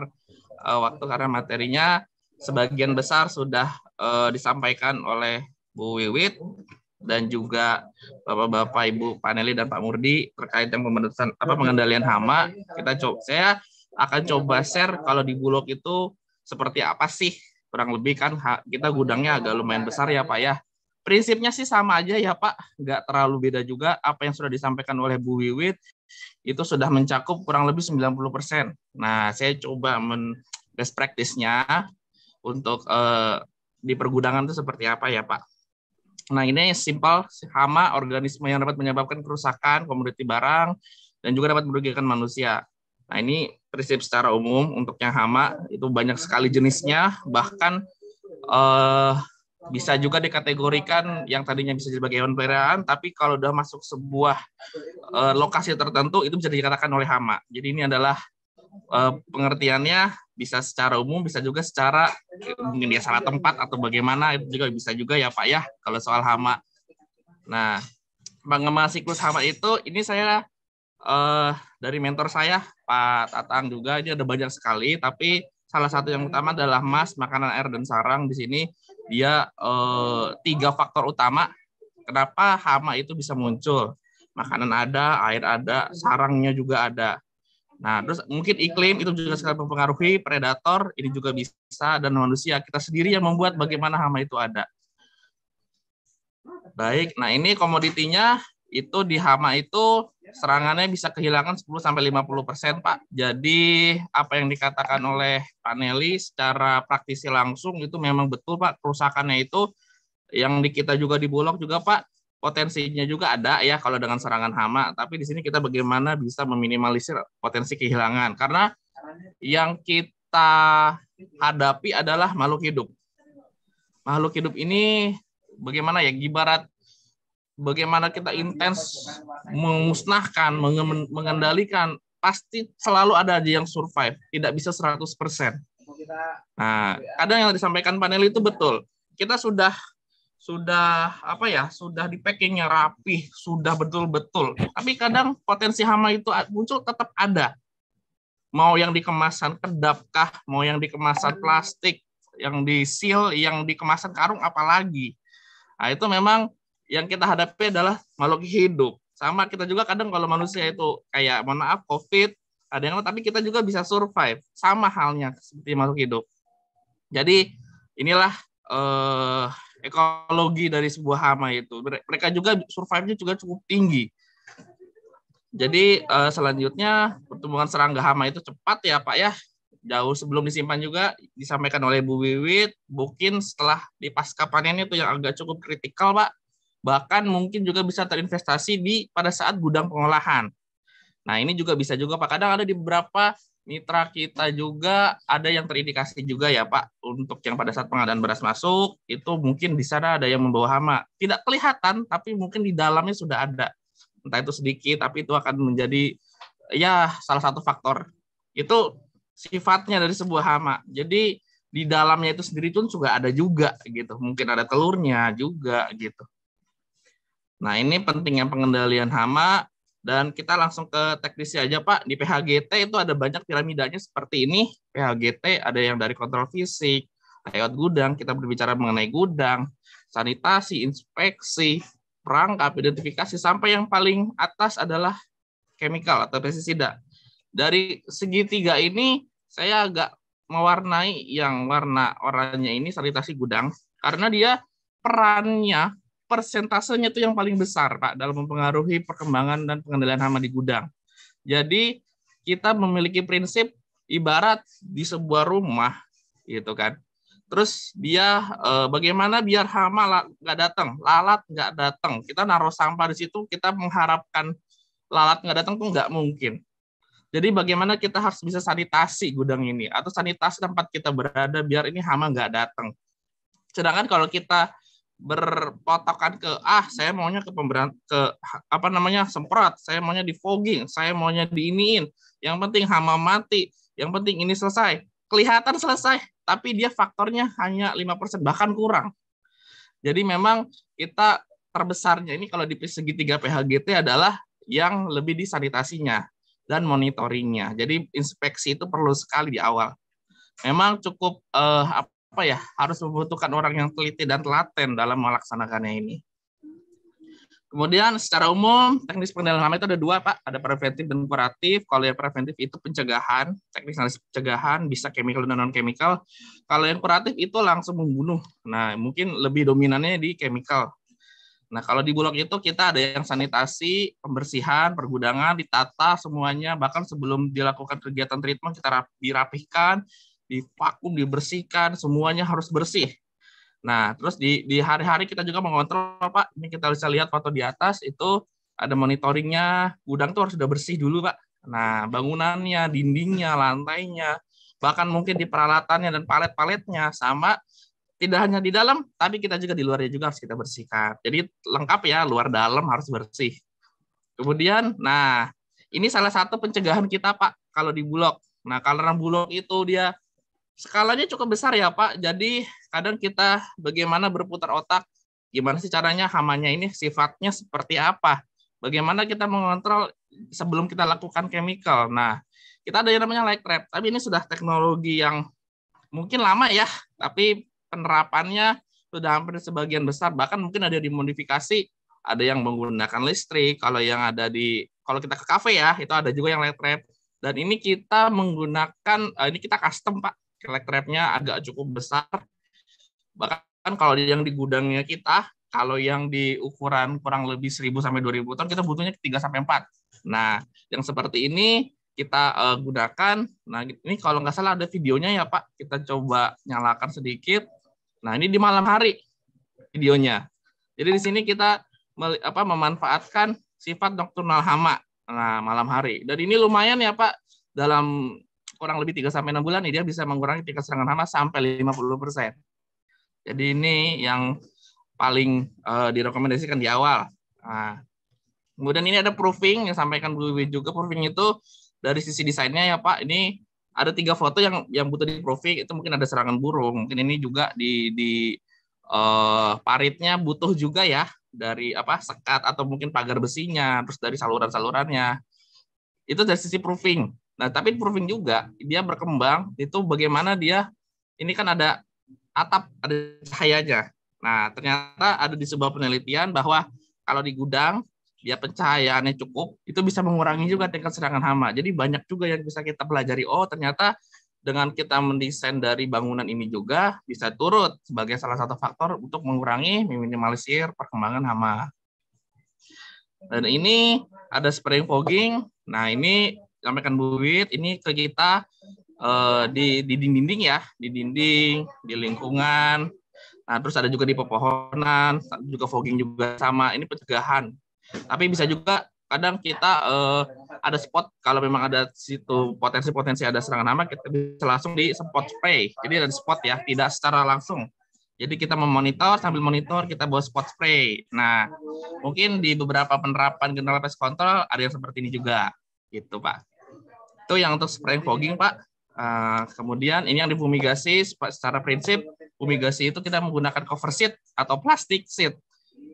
uh, waktu karena materinya sebagian besar sudah uh, disampaikan oleh Bu Wiwit dan juga Bapak-bapak Ibu Paneli dan Pak Murdi terkait yang pemerintahan apa pengendalian hama. Kita coba saya akan coba share kalau di Bulog itu seperti apa sih kurang lebih kan kita gudangnya agak lumayan besar ya Pak ya. Prinsipnya sih sama aja ya Pak, nggak terlalu beda juga apa yang sudah disampaikan oleh Bu Wiwit itu sudah mencakup kurang lebih 90%. Nah, saya coba men best practice-nya untuk eh, di pergudangan itu seperti apa ya Pak. Nah, ini simpel hama organisme yang dapat menyebabkan kerusakan komoditi barang dan juga dapat merugikan manusia. Nah, ini prinsip secara umum untuk yang hama itu banyak sekali jenisnya, bahkan eh, bisa juga dikategorikan yang tadinya bisa sebagai hewan peliharaan, tapi kalau sudah masuk sebuah eh, lokasi tertentu itu bisa dikatakan oleh hama. Jadi ini adalah eh, pengertiannya bisa secara umum bisa juga secara mungkin dia salah tempat atau bagaimana itu juga bisa juga ya Pak ya kalau soal hama. Nah, mengenai siklus hama itu ini saya eh, dari mentor saya Pak Tatang juga dia ada banyak sekali tapi salah satu yang utama adalah mas makanan air dan sarang di sini dia eh, tiga faktor utama kenapa hama itu bisa muncul. Makanan ada, air ada, sarangnya juga ada. Nah, terus mungkin iklim itu juga sekali mempengaruhi predator, ini juga bisa dan manusia kita sendiri yang membuat bagaimana hama itu ada. Baik, nah ini komoditinya itu di hama itu serangannya bisa kehilangan 10 sampai 50%, Pak. Jadi apa yang dikatakan oleh Paneli secara praktisi langsung itu memang betul, Pak. Kerusakannya itu yang di kita juga di Bulog juga, Pak potensinya juga ada ya kalau dengan serangan hama, tapi di sini kita bagaimana bisa meminimalisir potensi kehilangan karena yang kita hadapi adalah makhluk hidup. Makhluk hidup ini bagaimana ya Gibarat, bagaimana kita intens memusnahkan, mengendalikan pasti selalu ada aja yang survive, tidak bisa 100%. Nah, kadang yang disampaikan panel itu betul. Kita sudah sudah apa ya sudah di packingnya rapih sudah betul-betul tapi kadang potensi hama itu muncul tetap ada mau yang dikemasan kedapkah mau yang dikemasan plastik yang di seal yang dikemasan karung apalagi nah itu memang yang kita hadapi adalah makhluk hidup sama kita juga kadang kalau manusia itu kayak mohon maaf covid ada yang tapi kita juga bisa survive sama halnya seperti makhluk hidup jadi inilah eh, ekologi dari sebuah hama itu. Mereka juga survive-nya juga cukup tinggi. Jadi uh, selanjutnya pertumbuhan serangga hama itu cepat ya Pak ya. Jauh sebelum disimpan juga disampaikan oleh Bu Wiwit, mungkin setelah di pasca panen itu yang agak cukup kritikal Pak. Bahkan mungkin juga bisa terinvestasi di pada saat gudang pengolahan. Nah ini juga bisa juga Pak. Kadang ada di beberapa mitra kita juga ada yang terindikasi juga ya Pak untuk yang pada saat pengadaan beras masuk itu mungkin di sana ada yang membawa hama tidak kelihatan tapi mungkin di dalamnya sudah ada entah itu sedikit tapi itu akan menjadi ya salah satu faktor itu sifatnya dari sebuah hama jadi di dalamnya itu sendiri pun juga ada juga gitu mungkin ada telurnya juga gitu nah ini pentingnya pengendalian hama dan kita langsung ke teknisnya aja Pak. Di PHGT itu ada banyak piramidanya seperti ini. PHGT ada yang dari kontrol fisik, layout gudang, kita berbicara mengenai gudang, sanitasi, inspeksi, perangkap, identifikasi, sampai yang paling atas adalah chemical atau pestisida. Dari segitiga ini, saya agak mewarnai yang warna oranye ini sanitasi gudang, karena dia perannya persentasenya itu yang paling besar Pak dalam mempengaruhi perkembangan dan pengendalian hama di gudang. Jadi kita memiliki prinsip ibarat di sebuah rumah gitu kan. Terus dia e, bagaimana biar hama nggak datang, lalat nggak datang. Kita naruh sampah di situ, kita mengharapkan lalat nggak datang tuh nggak mungkin. Jadi bagaimana kita harus bisa sanitasi gudang ini atau sanitasi tempat kita berada biar ini hama nggak datang. Sedangkan kalau kita berpatokan ke ah saya maunya ke pemberan ke apa namanya semprot, saya maunya di fogging, saya maunya diiniin. Yang penting hama mati, yang penting ini selesai. Kelihatan selesai, tapi dia faktornya hanya 5% bahkan kurang. Jadi memang kita terbesarnya ini kalau di segitiga PHGT adalah yang lebih di sanitasinya dan monitoringnya. Jadi inspeksi itu perlu sekali di awal. Memang cukup eh, apa ya harus membutuhkan orang yang teliti dan telaten dalam melaksanakannya ini. Kemudian secara umum teknis pendalaman itu ada dua pak, ada preventif dan kuratif. Kalau yang preventif itu pencegahan, teknis analisis pencegahan bisa chemical dan non chemical. Kalau yang kuratif itu langsung membunuh. Nah mungkin lebih dominannya di chemical. Nah kalau di bulog itu kita ada yang sanitasi, pembersihan, pergudangan, ditata semuanya. Bahkan sebelum dilakukan kegiatan treatment kita dirapihkan, divakum, dibersihkan, semuanya harus bersih. Nah, terus di di hari-hari kita juga mengontrol Pak. Ini kita bisa lihat foto di atas itu ada monitoringnya. Gudang itu harus sudah bersih dulu, Pak. Nah, bangunannya, dindingnya, lantainya, bahkan mungkin di peralatannya dan palet-paletnya sama tidak hanya di dalam, tapi kita juga di luarnya juga harus kita bersihkan. Jadi lengkap ya, luar dalam harus bersih. Kemudian, nah ini salah satu pencegahan kita Pak kalau di bulog. Nah karena bulog itu dia skalanya cukup besar ya Pak. Jadi kadang kita bagaimana berputar otak, gimana sih caranya hamanya ini sifatnya seperti apa? Bagaimana kita mengontrol sebelum kita lakukan chemical? Nah, kita ada yang namanya light trap, tapi ini sudah teknologi yang mungkin lama ya, tapi penerapannya sudah hampir sebagian besar, bahkan mungkin ada dimodifikasi, ada yang menggunakan listrik, kalau yang ada di, kalau kita ke kafe ya, itu ada juga yang light trap, dan ini kita menggunakan, eh, ini kita custom Pak, Select trapnya agak cukup besar. Bahkan kalau yang di gudangnya kita, kalau yang di ukuran kurang lebih 1000 sampai 2000 ton kita butuhnya 3 sampai 4. Nah, yang seperti ini kita uh, gunakan. Nah, ini kalau nggak salah ada videonya ya, Pak. Kita coba nyalakan sedikit. Nah, ini di malam hari videonya. Jadi di sini kita apa memanfaatkan sifat nokturnal hama nah malam hari. Dan ini lumayan ya, Pak. Dalam kurang lebih 3 sampai 6 bulan nih dia bisa mengurangi tingkat serangan hama sampai 50%. Jadi ini yang paling uh, direkomendasikan di awal. Nah, kemudian ini ada proofing yang sampaikan Bu Wiwi juga proofing itu dari sisi desainnya ya Pak. Ini ada tiga foto yang yang butuh di proofing itu mungkin ada serangan burung. Mungkin ini juga di di uh, paritnya butuh juga ya dari apa sekat atau mungkin pagar besinya, terus dari saluran-salurannya. Itu dari sisi proofing. Nah, tapi proving juga dia berkembang itu bagaimana dia ini kan ada atap, ada cahayanya. Nah, ternyata ada di sebuah penelitian bahwa kalau di gudang dia ya pencahayaannya cukup, itu bisa mengurangi juga tingkat serangan hama. Jadi banyak juga yang bisa kita pelajari. Oh, ternyata dengan kita mendesain dari bangunan ini juga bisa turut sebagai salah satu faktor untuk mengurangi meminimalisir perkembangan hama. Dan ini ada spraying fogging. Nah, ini sampaikan Bu Wit, ini ke kita uh, di, di dinding-dinding ya, di dinding, di lingkungan, nah terus ada juga di pepohonan, juga fogging juga sama, ini pencegahan. Tapi bisa juga kadang kita uh, ada spot kalau memang ada situ potensi-potensi ada serangan hama kita bisa langsung di spot spray jadi ada spot ya tidak secara langsung jadi kita memonitor sambil monitor kita bawa spot spray nah mungkin di beberapa penerapan general pest control ada yang seperti ini juga gitu pak itu yang untuk spray fogging, Pak. Uh, kemudian ini yang difumigasi secara prinsip fumigasi itu kita menggunakan cover sheet atau plastik sheet.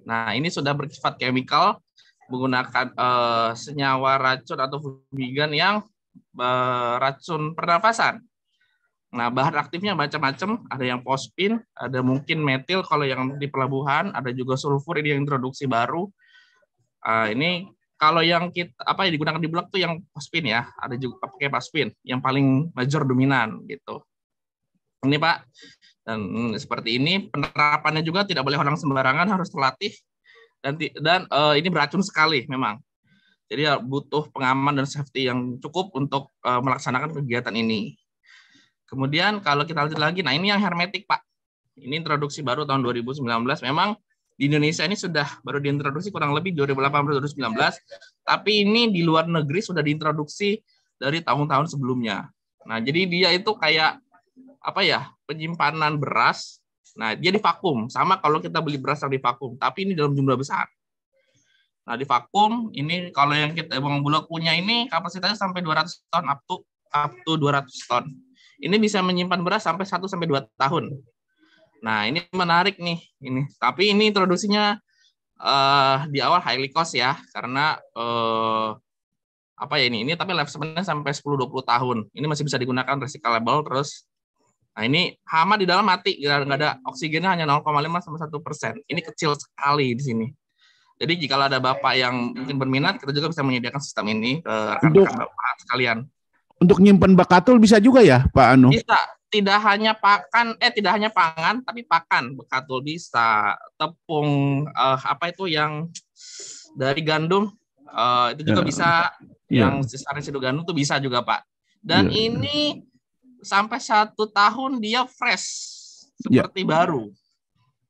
Nah, ini sudah bersifat chemical menggunakan uh, senyawa racun atau fumigan yang beracun eh, pernafasan. Nah, bahan aktifnya macam-macam, ada yang pospin, ada mungkin metil kalau yang di pelabuhan, ada juga sulfur ini yang introduksi baru. Uh, ini kalau yang kita apa yang digunakan di blog tuh yang paspin ya, ada juga pakai paspin yang paling major dominan gitu. Ini Pak, dan seperti ini penerapannya juga tidak boleh orang sembarangan harus terlatih dan dan uh, ini beracun sekali memang. Jadi ya, butuh pengaman dan safety yang cukup untuk uh, melaksanakan kegiatan ini. Kemudian kalau kita lanjut lagi, nah ini yang hermetik Pak. Ini introduksi baru tahun 2019. Memang di Indonesia ini sudah baru diintroduksi kurang lebih 2018-2019, tapi ini di luar negeri sudah diintroduksi dari tahun-tahun sebelumnya. Nah, jadi dia itu kayak apa ya, penyimpanan beras. Nah, dia di sama kalau kita beli beras yang di tapi ini dalam jumlah besar. Nah, di ini kalau yang kita Bang Bulog punya ini kapasitasnya sampai 200 ton up to up to 200 ton. Ini bisa menyimpan beras sampai 1 sampai 2 tahun. Nah, ini menarik nih ini. Tapi ini introduksinya uh, di awal highly cost ya karena uh, apa ya ini? Ini tapi lifespan-nya sampai 10 20 tahun. Ini masih bisa digunakan recyclable terus Nah, ini hama di dalam mati, nggak ada oksigennya hanya 0,5 sampai 1 persen. Ini kecil sekali di sini. Jadi jika ada bapak yang mungkin berminat, kita juga bisa menyediakan sistem ini ke rekan-rekan bapak sekalian. Untuk nyimpan bakatul bisa juga ya, Pak Anu? Bisa, tidak hanya pakan eh tidak hanya pangan tapi pakan bekatul bisa tepung eh, apa itu yang dari gandum eh, itu juga yeah. bisa yeah. yang sisanya seduh gandum itu bisa juga pak dan yeah. Ya. ini sampai satu tahun dia fresh ya. seperti baru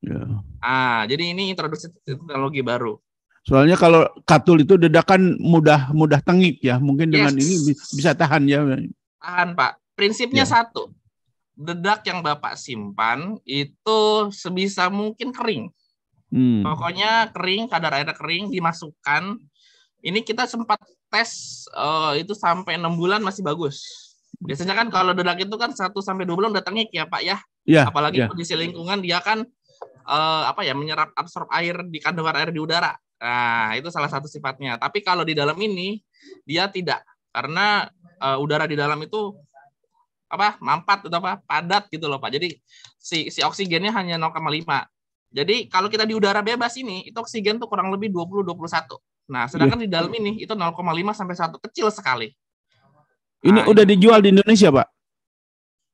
yeah. ah jadi ini introduksi teknologi baru Soalnya kalau katul itu dedakan mudah mudah tengik ya. Mungkin yes. dengan ini bisa tahan ya. Tahan, Pak. Prinsipnya ya. satu dedak yang Bapak simpan itu sebisa mungkin kering. Hmm. Pokoknya kering, kadar airnya kering, dimasukkan. Ini kita sempat tes uh, itu sampai enam bulan masih bagus. Biasanya kan kalau dedak itu kan 1 sampai dua bulan datangnya ya Pak ya. Yeah, Apalagi yeah. kondisi lingkungan dia kan uh, apa ya menyerap absorb air di kandungan air di udara. Nah, itu salah satu sifatnya. Tapi kalau di dalam ini dia tidak karena uh, udara di dalam itu apa mampat atau apa padat gitu loh Pak. Jadi si si oksigennya hanya 0,5. Jadi kalau kita di udara bebas ini itu oksigen tuh kurang lebih 20 21. Nah, sedangkan yeah. di dalam ini itu 0,5 sampai satu kecil sekali. Ini nah, udah dijual di Indonesia, Pak?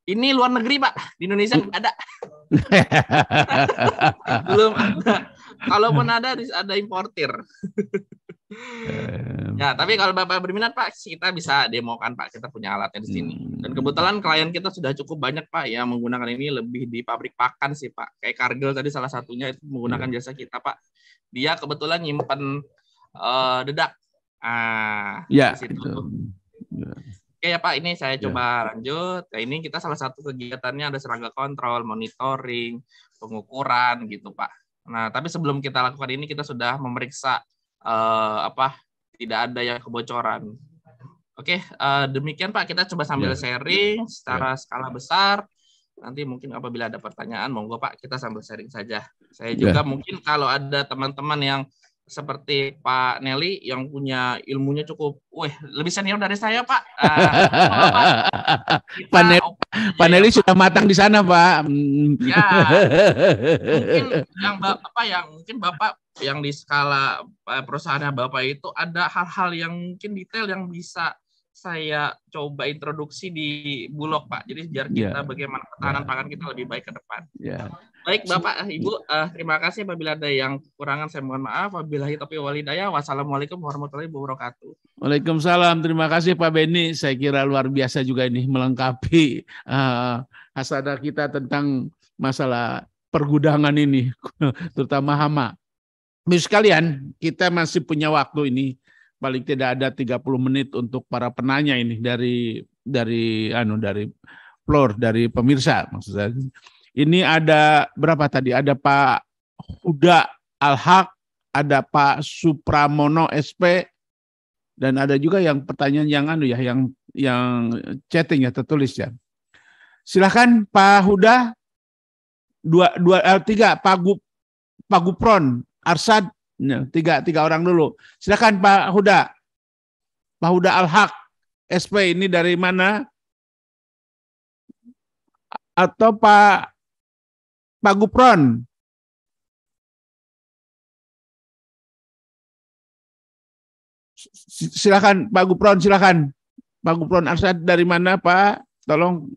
Ini luar negeri, Pak. Di Indonesia nggak ada. Belum ada. Kalaupun ada ada importir ya tapi kalau bapak berminat pak kita bisa demokan pak kita punya alatnya di sini hmm. dan kebetulan klien kita sudah cukup banyak pak yang menggunakan ini lebih di pabrik pakan sih pak kayak Kargel tadi salah satunya itu menggunakan iya. jasa kita pak dia kebetulan nyimpen uh, dedak ah ya, di situ iya. Oke ya Pak, ini saya iya. coba ya. lanjut. ini kita salah satu kegiatannya ada serangga kontrol, monitoring, pengukuran gitu Pak. Nah, tapi sebelum kita lakukan ini kita sudah memeriksa uh, apa tidak ada yang kebocoran. Oke, okay, uh, eh, demikian Pak kita coba sambil yeah. Ya. sharing secara yeah. skala besar. Nanti mungkin apabila ada pertanyaan monggo Pak kita sambil sharing saja. Saya ya. juga yeah. mungkin kalau ada teman-teman yang seperti Pak Nelly yang punya ilmunya cukup, wih lebih senior dari saya Pak. Uh, Pak, Nelly, Pak ya, Nelly sudah matang di sana Pak. Ya, mungkin yang bapak apa yang mungkin bapak yang di skala eh, perusahaannya Bapak itu ada hal-hal yang mungkin detail yang bisa saya coba introduksi di Bulog Pak. Jadi biar kita yeah. bagaimana ketahanan yeah. pangan kita lebih baik ke depan. Yeah. Baik Bapak eh, Ibu, uh, terima kasih apabila ada yang kekurangan saya mohon maaf. Wabillahi taufiq walhidayah. Wassalamualaikum warahmatullahi wabarakatuh. Waalaikumsalam. Terima kasih Pak Beni. Saya kira luar biasa juga ini melengkapi uh, hasadah kita tentang masalah pergudangan ini, terutama hama. Bisa sekalian, kita masih punya waktu ini paling tidak ada 30 menit untuk para penanya ini dari dari anu dari floor dari pemirsa maksud saya. Ini ada berapa tadi? Ada Pak Huda Alhak, ada Pak Supramono SP dan ada juga yang pertanyaan yang anu ya yang yang chatting ya tertulis ya. Silahkan Pak Huda dua dua eh, tiga Pak Gup Pak Gupron Arsad, tiga, tiga orang dulu. Silakan Pak Huda. Pak Huda Al-Haq, SP ini dari mana? Atau Pak Pak Gupron? Silakan Pak Gupron, silakan. Pak Gupron Arsad dari mana Pak? Tolong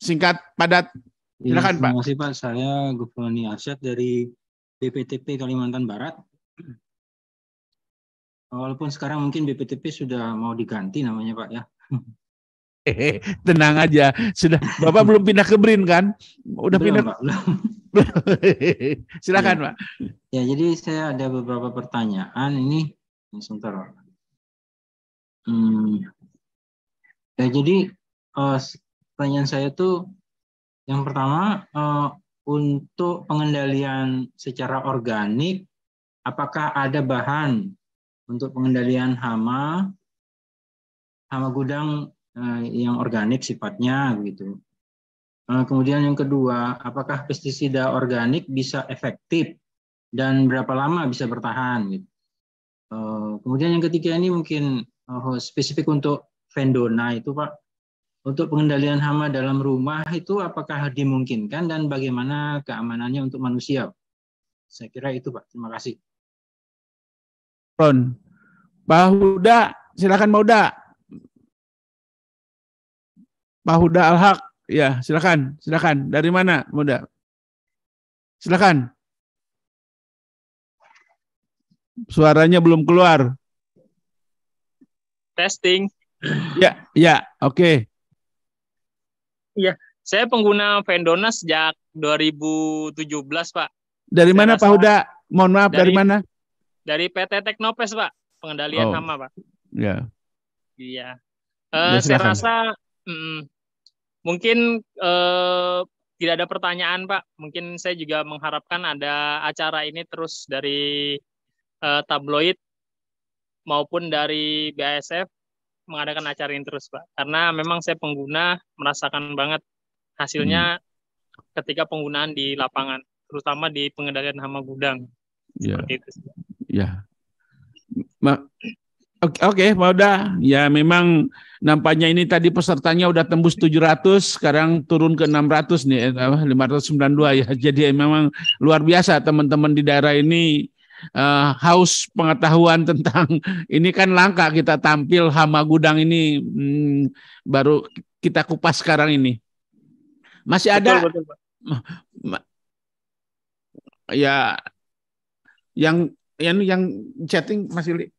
singkat, padat. Iya, silakan ya, Pak. Terima kasih Pak, saya Guproni Arsad dari BPTP Kalimantan Barat. Walaupun sekarang mungkin BPTP sudah mau diganti namanya Pak ya. Hehehe, tenang aja, sudah Bapak belum pindah ke Brin kan? Udah belum, pindah. Pak, belum. Silakan, ya. Pak. Ya, jadi saya ada beberapa pertanyaan ini. ini sebentar. Hmm. Ya, jadi uh, pertanyaan saya tuh yang pertama uh, untuk pengendalian secara organik, apakah ada bahan untuk pengendalian hama, hama gudang eh, yang organik sifatnya gitu. Eh, kemudian yang kedua, apakah pestisida organik bisa efektif dan berapa lama bisa bertahan? Gitu. Eh, kemudian yang ketiga ini mungkin spesifik untuk vendona itu Pak. Untuk pengendalian hama dalam rumah itu apakah dimungkinkan dan bagaimana keamanannya untuk manusia? Saya kira itu Pak. Terima kasih. Ron. Pak Huda, silakan Pak Huda. Pak Huda al ya silakan, silakan. Dari mana Muda? Silakan. Suaranya belum keluar. Testing. Ya, ya, oke. Okay. Iya, saya pengguna Vendona sejak 2017, Pak. Dari saya mana Pak Huda? Mohon maaf, dari, dari mana? Dari PT Teknopes, Pak. Pengendalian oh. hama, Pak. Yeah. Iya. Uh, saya rasa mm, mungkin uh, tidak ada pertanyaan, Pak. Mungkin saya juga mengharapkan ada acara ini terus dari uh, tabloid maupun dari BASF mengadakan acara ini terus pak karena memang saya pengguna merasakan banget hasilnya hmm. ketika penggunaan di lapangan terutama di pengendalian hama gudang ya. seperti itu iya. Oke, okay, udah. Ya memang nampaknya ini tadi pesertanya udah tembus 700, sekarang turun ke 600 nih, eh, puluh 592 ya. Jadi memang luar biasa teman-teman di daerah ini uh, haus pengetahuan tentang ini kan langka kita tampil hama gudang ini hmm, baru kita kupas sekarang ini. Masih ada betul, Pak. ya yang yang yang chatting masih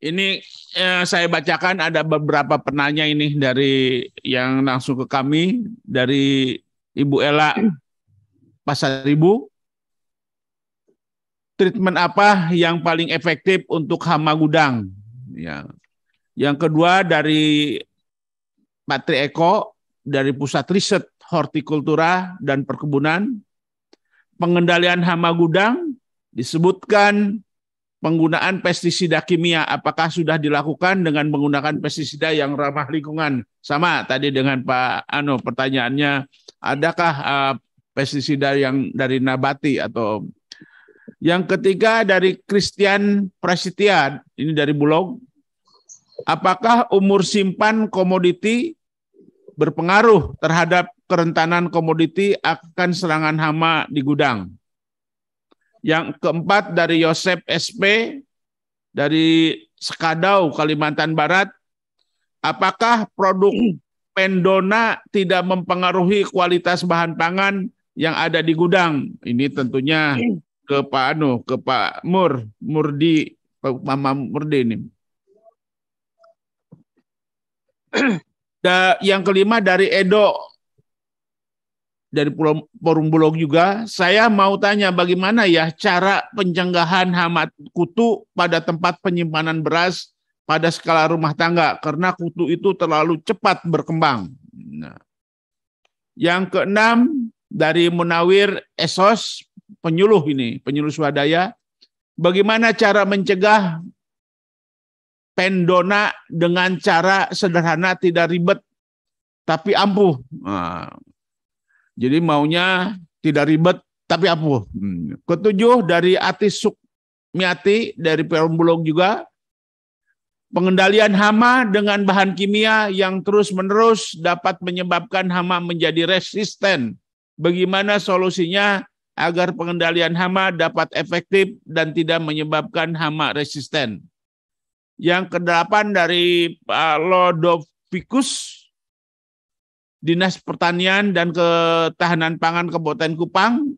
Ini eh, saya bacakan ada beberapa penanya ini dari yang langsung ke kami dari Ibu Ella Ela Pasaribu. Treatment apa yang paling efektif untuk hama gudang? Ya. Yang kedua dari Pak Tri Eko dari Pusat Riset Hortikultura dan Perkebunan. Pengendalian hama gudang disebutkan penggunaan pestisida kimia apakah sudah dilakukan dengan menggunakan pestisida yang ramah lingkungan? Sama tadi dengan Pak Ano pertanyaannya, adakah uh, pestisida yang dari nabati atau yang ketiga dari Christian Prasetya, ini dari Bulog. Apakah umur simpan komoditi berpengaruh terhadap kerentanan komoditi akan serangan hama di gudang? Yang keempat dari Yosep SP dari Sekadau, Kalimantan Barat. Apakah produk pendona tidak mempengaruhi kualitas bahan pangan yang ada di gudang? Ini tentunya ke Pak Anu, ke Pak Mur, Murdi, Mama Murdi ini. Da, yang kelima dari Edo dari Forum Bulog juga, saya mau tanya bagaimana ya cara pencenggahan hama kutu pada tempat penyimpanan beras pada skala rumah tangga karena kutu itu terlalu cepat berkembang. Nah. Yang keenam dari Munawir Esos penyuluh ini, penyuluh swadaya, bagaimana cara mencegah pendona dengan cara sederhana tidak ribet tapi ampuh. Nah jadi maunya tidak ribet tapi apa? Hmm. Ketujuh dari Atis Sukmiati dari Bulog juga pengendalian hama dengan bahan kimia yang terus-menerus dapat menyebabkan hama menjadi resisten. Bagaimana solusinya agar pengendalian hama dapat efektif dan tidak menyebabkan hama resisten? Yang kedelapan dari Lodovikus Dinas Pertanian dan Ketahanan Pangan Kabupaten Kupang,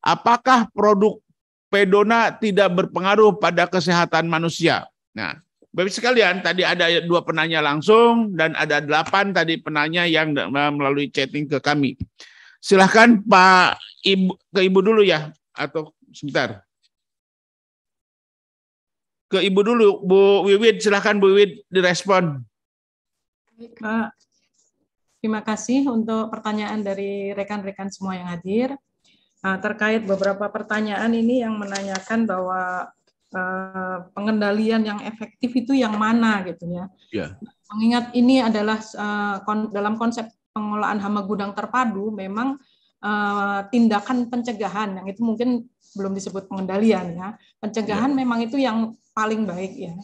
apakah produk pedona tidak berpengaruh pada kesehatan manusia? Nah, Bapak sekalian, tadi ada dua penanya langsung dan ada delapan tadi penanya yang melalui chatting ke kami. Silahkan Pak Ibu, ke Ibu dulu ya, atau sebentar. Ke Ibu dulu, Bu Wiwit, silahkan Bu Wiwit direspon. Baik, Pak. Terima kasih untuk pertanyaan dari rekan-rekan semua yang hadir. Eh, terkait beberapa pertanyaan ini yang menanyakan bahwa eh, pengendalian yang efektif itu yang mana gitu ya. Yeah. Mengingat ini adalah eh, dalam konsep pengolahan hama gudang terpadu memang tindakan pencegahan yang itu mungkin belum disebut pengendalian ya. Pencegahan yeah. memang itu yang paling baik ya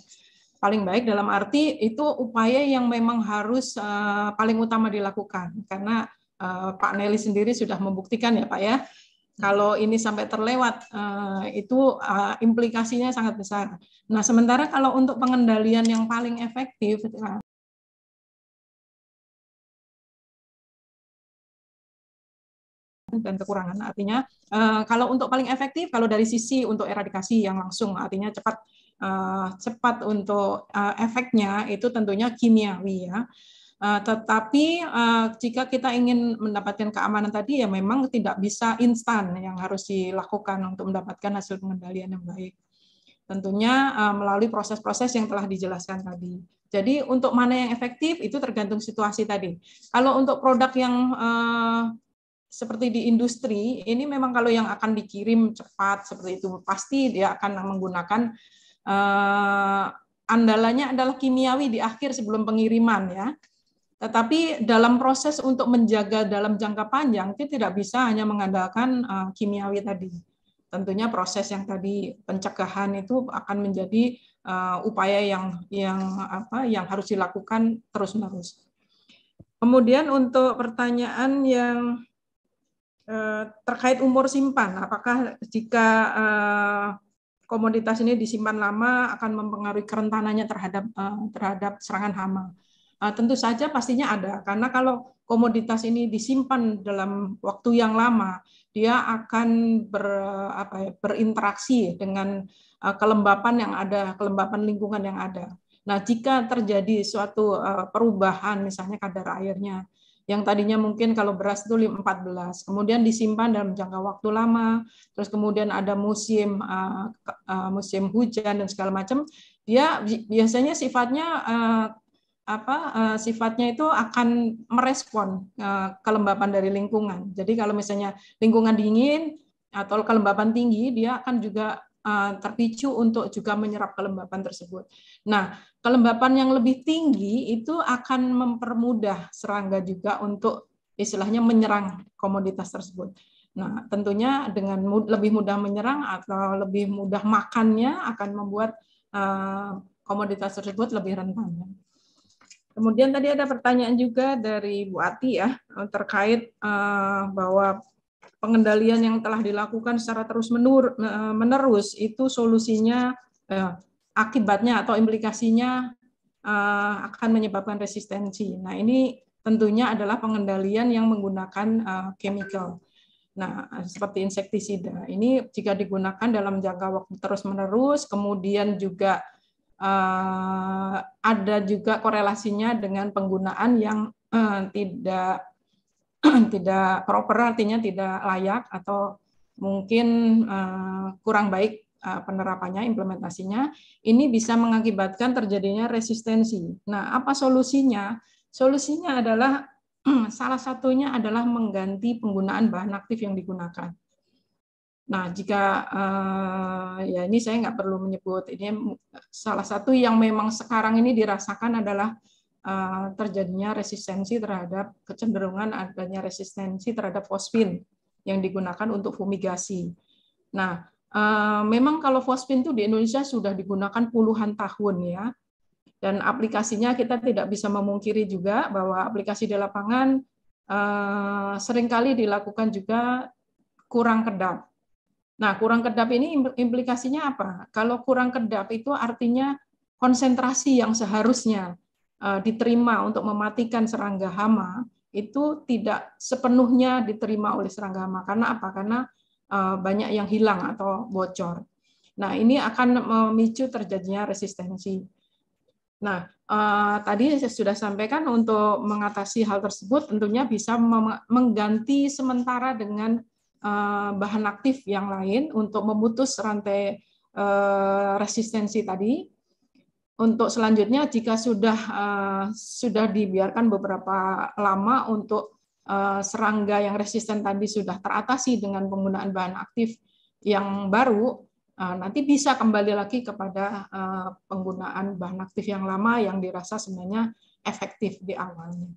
paling baik dalam arti itu upaya yang memang harus uh, paling utama dilakukan karena uh, Pak Nelly sendiri sudah membuktikan ya Pak ya kalau ini sampai terlewat uh, itu uh, implikasinya sangat besar. Nah sementara kalau untuk pengendalian yang paling efektif dan kekurangan artinya kalau untuk paling efektif kalau dari sisi untuk eradikasi yang langsung artinya cepat uh, cepat untuk uh, efeknya itu tentunya kimiawi ya. Uh, tetapi uh, jika kita ingin mendapatkan keamanan tadi ya memang tidak bisa instan yang harus dilakukan untuk mendapatkan hasil pengendalian yang baik. Tentunya uh, melalui proses-proses yang telah dijelaskan tadi. Jadi untuk mana yang efektif itu tergantung situasi tadi. Kalau untuk produk yang uh, seperti di industri ini memang kalau yang akan dikirim cepat seperti itu pasti dia akan menggunakan eh, andalanya adalah kimiawi di akhir sebelum pengiriman ya. Tetapi dalam proses untuk menjaga dalam jangka panjang itu tidak bisa hanya mengandalkan uh, kimiawi tadi. Tentunya proses yang tadi pencegahan itu akan menjadi uh, upaya yang yang apa yang harus dilakukan terus-menerus. Kemudian untuk pertanyaan yang eh, terkait umur simpan, apakah jika komoditas ini disimpan lama akan mempengaruhi kerentanannya terhadap eh, terhadap serangan hama. Eh, tentu saja pastinya ada karena kalau komoditas ini disimpan dalam waktu yang lama, dia akan ber, apa ya, berinteraksi dengan eh, kelembapan yang ada, kelembapan lingkungan yang ada. Nah, jika terjadi suatu perubahan misalnya kadar airnya yang tadinya mungkin kalau beras itu 14, kemudian disimpan dalam jangka waktu lama, terus kemudian ada musim uh, uh, musim hujan dan segala macam, dia biasanya sifatnya uh, apa uh, sifatnya itu akan merespon uh, kelembapan dari lingkungan. Jadi kalau misalnya lingkungan dingin atau kelembapan tinggi, dia akan juga Eh, terpicu untuk juga menyerap kelembapan tersebut. Nah, kelembapan yang lebih tinggi itu akan mempermudah serangga juga untuk istilahnya menyerang komoditas tersebut. Nah, tentunya dengan mud lebih mudah menyerang atau lebih mudah makannya akan membuat uh, komoditas tersebut lebih rentan. Kemudian tadi ada pertanyaan juga dari Bu Ati ya eh, terkait uh, bahwa pengendalian yang telah dilakukan secara terus menur, eh, menerus itu solusinya eh, akibatnya atau implikasinya eh, akan menyebabkan resistensi. Nah ini tentunya adalah pengendalian yang menggunakan eh, chemical. Nah, seperti insektisida ini jika digunakan dalam jangka waktu terus-menerus, kemudian juga eh, ada juga korelasinya dengan penggunaan yang tidak tidak proper artinya tidak layak atau mungkin uh, kurang baik uh, penerapannya implementasinya ini bisa mengakibatkan terjadinya resistensi. Nah, apa solusinya? Solusinya adalah salah satunya adalah mengganti penggunaan bahan aktif yang digunakan. Nah, jika uh, ya ini saya nggak perlu menyebut ini salah satu yang memang sekarang ini dirasakan adalah Eh, terjadinya resistensi terhadap kecenderungan adanya resistensi terhadap fosfin yang digunakan untuk fumigasi. Nah, eh, memang kalau fosfin itu di Indonesia sudah digunakan puluhan tahun ya. Dan aplikasinya kita tidak bisa memungkiri juga bahwa aplikasi di lapangan eh, seringkali dilakukan juga kurang kedap. Nah, kurang kedap ini implikasinya apa? Kalau kurang kedap itu artinya konsentrasi yang seharusnya Eh, diterima untuk mematikan serangga hama itu tidak sepenuhnya diterima oleh serangga hama karena apa? Karena eh, banyak yang hilang atau bocor. Nah, ini akan memicu terjadinya resistensi. Nah, eh, tadi saya sudah sampaikan untuk mengatasi hal tersebut tentunya bisa mengganti sementara dengan bahan aktif yang lain untuk memutus rantai resistensi tadi untuk selanjutnya jika sudah uh, sudah dibiarkan beberapa lama untuk uh, serangga yang resisten tadi sudah teratasi dengan penggunaan bahan aktif yang baru, uh, nanti bisa kembali lagi kepada uh, penggunaan bahan aktif yang lama yang dirasa sebenarnya efektif di awalnya.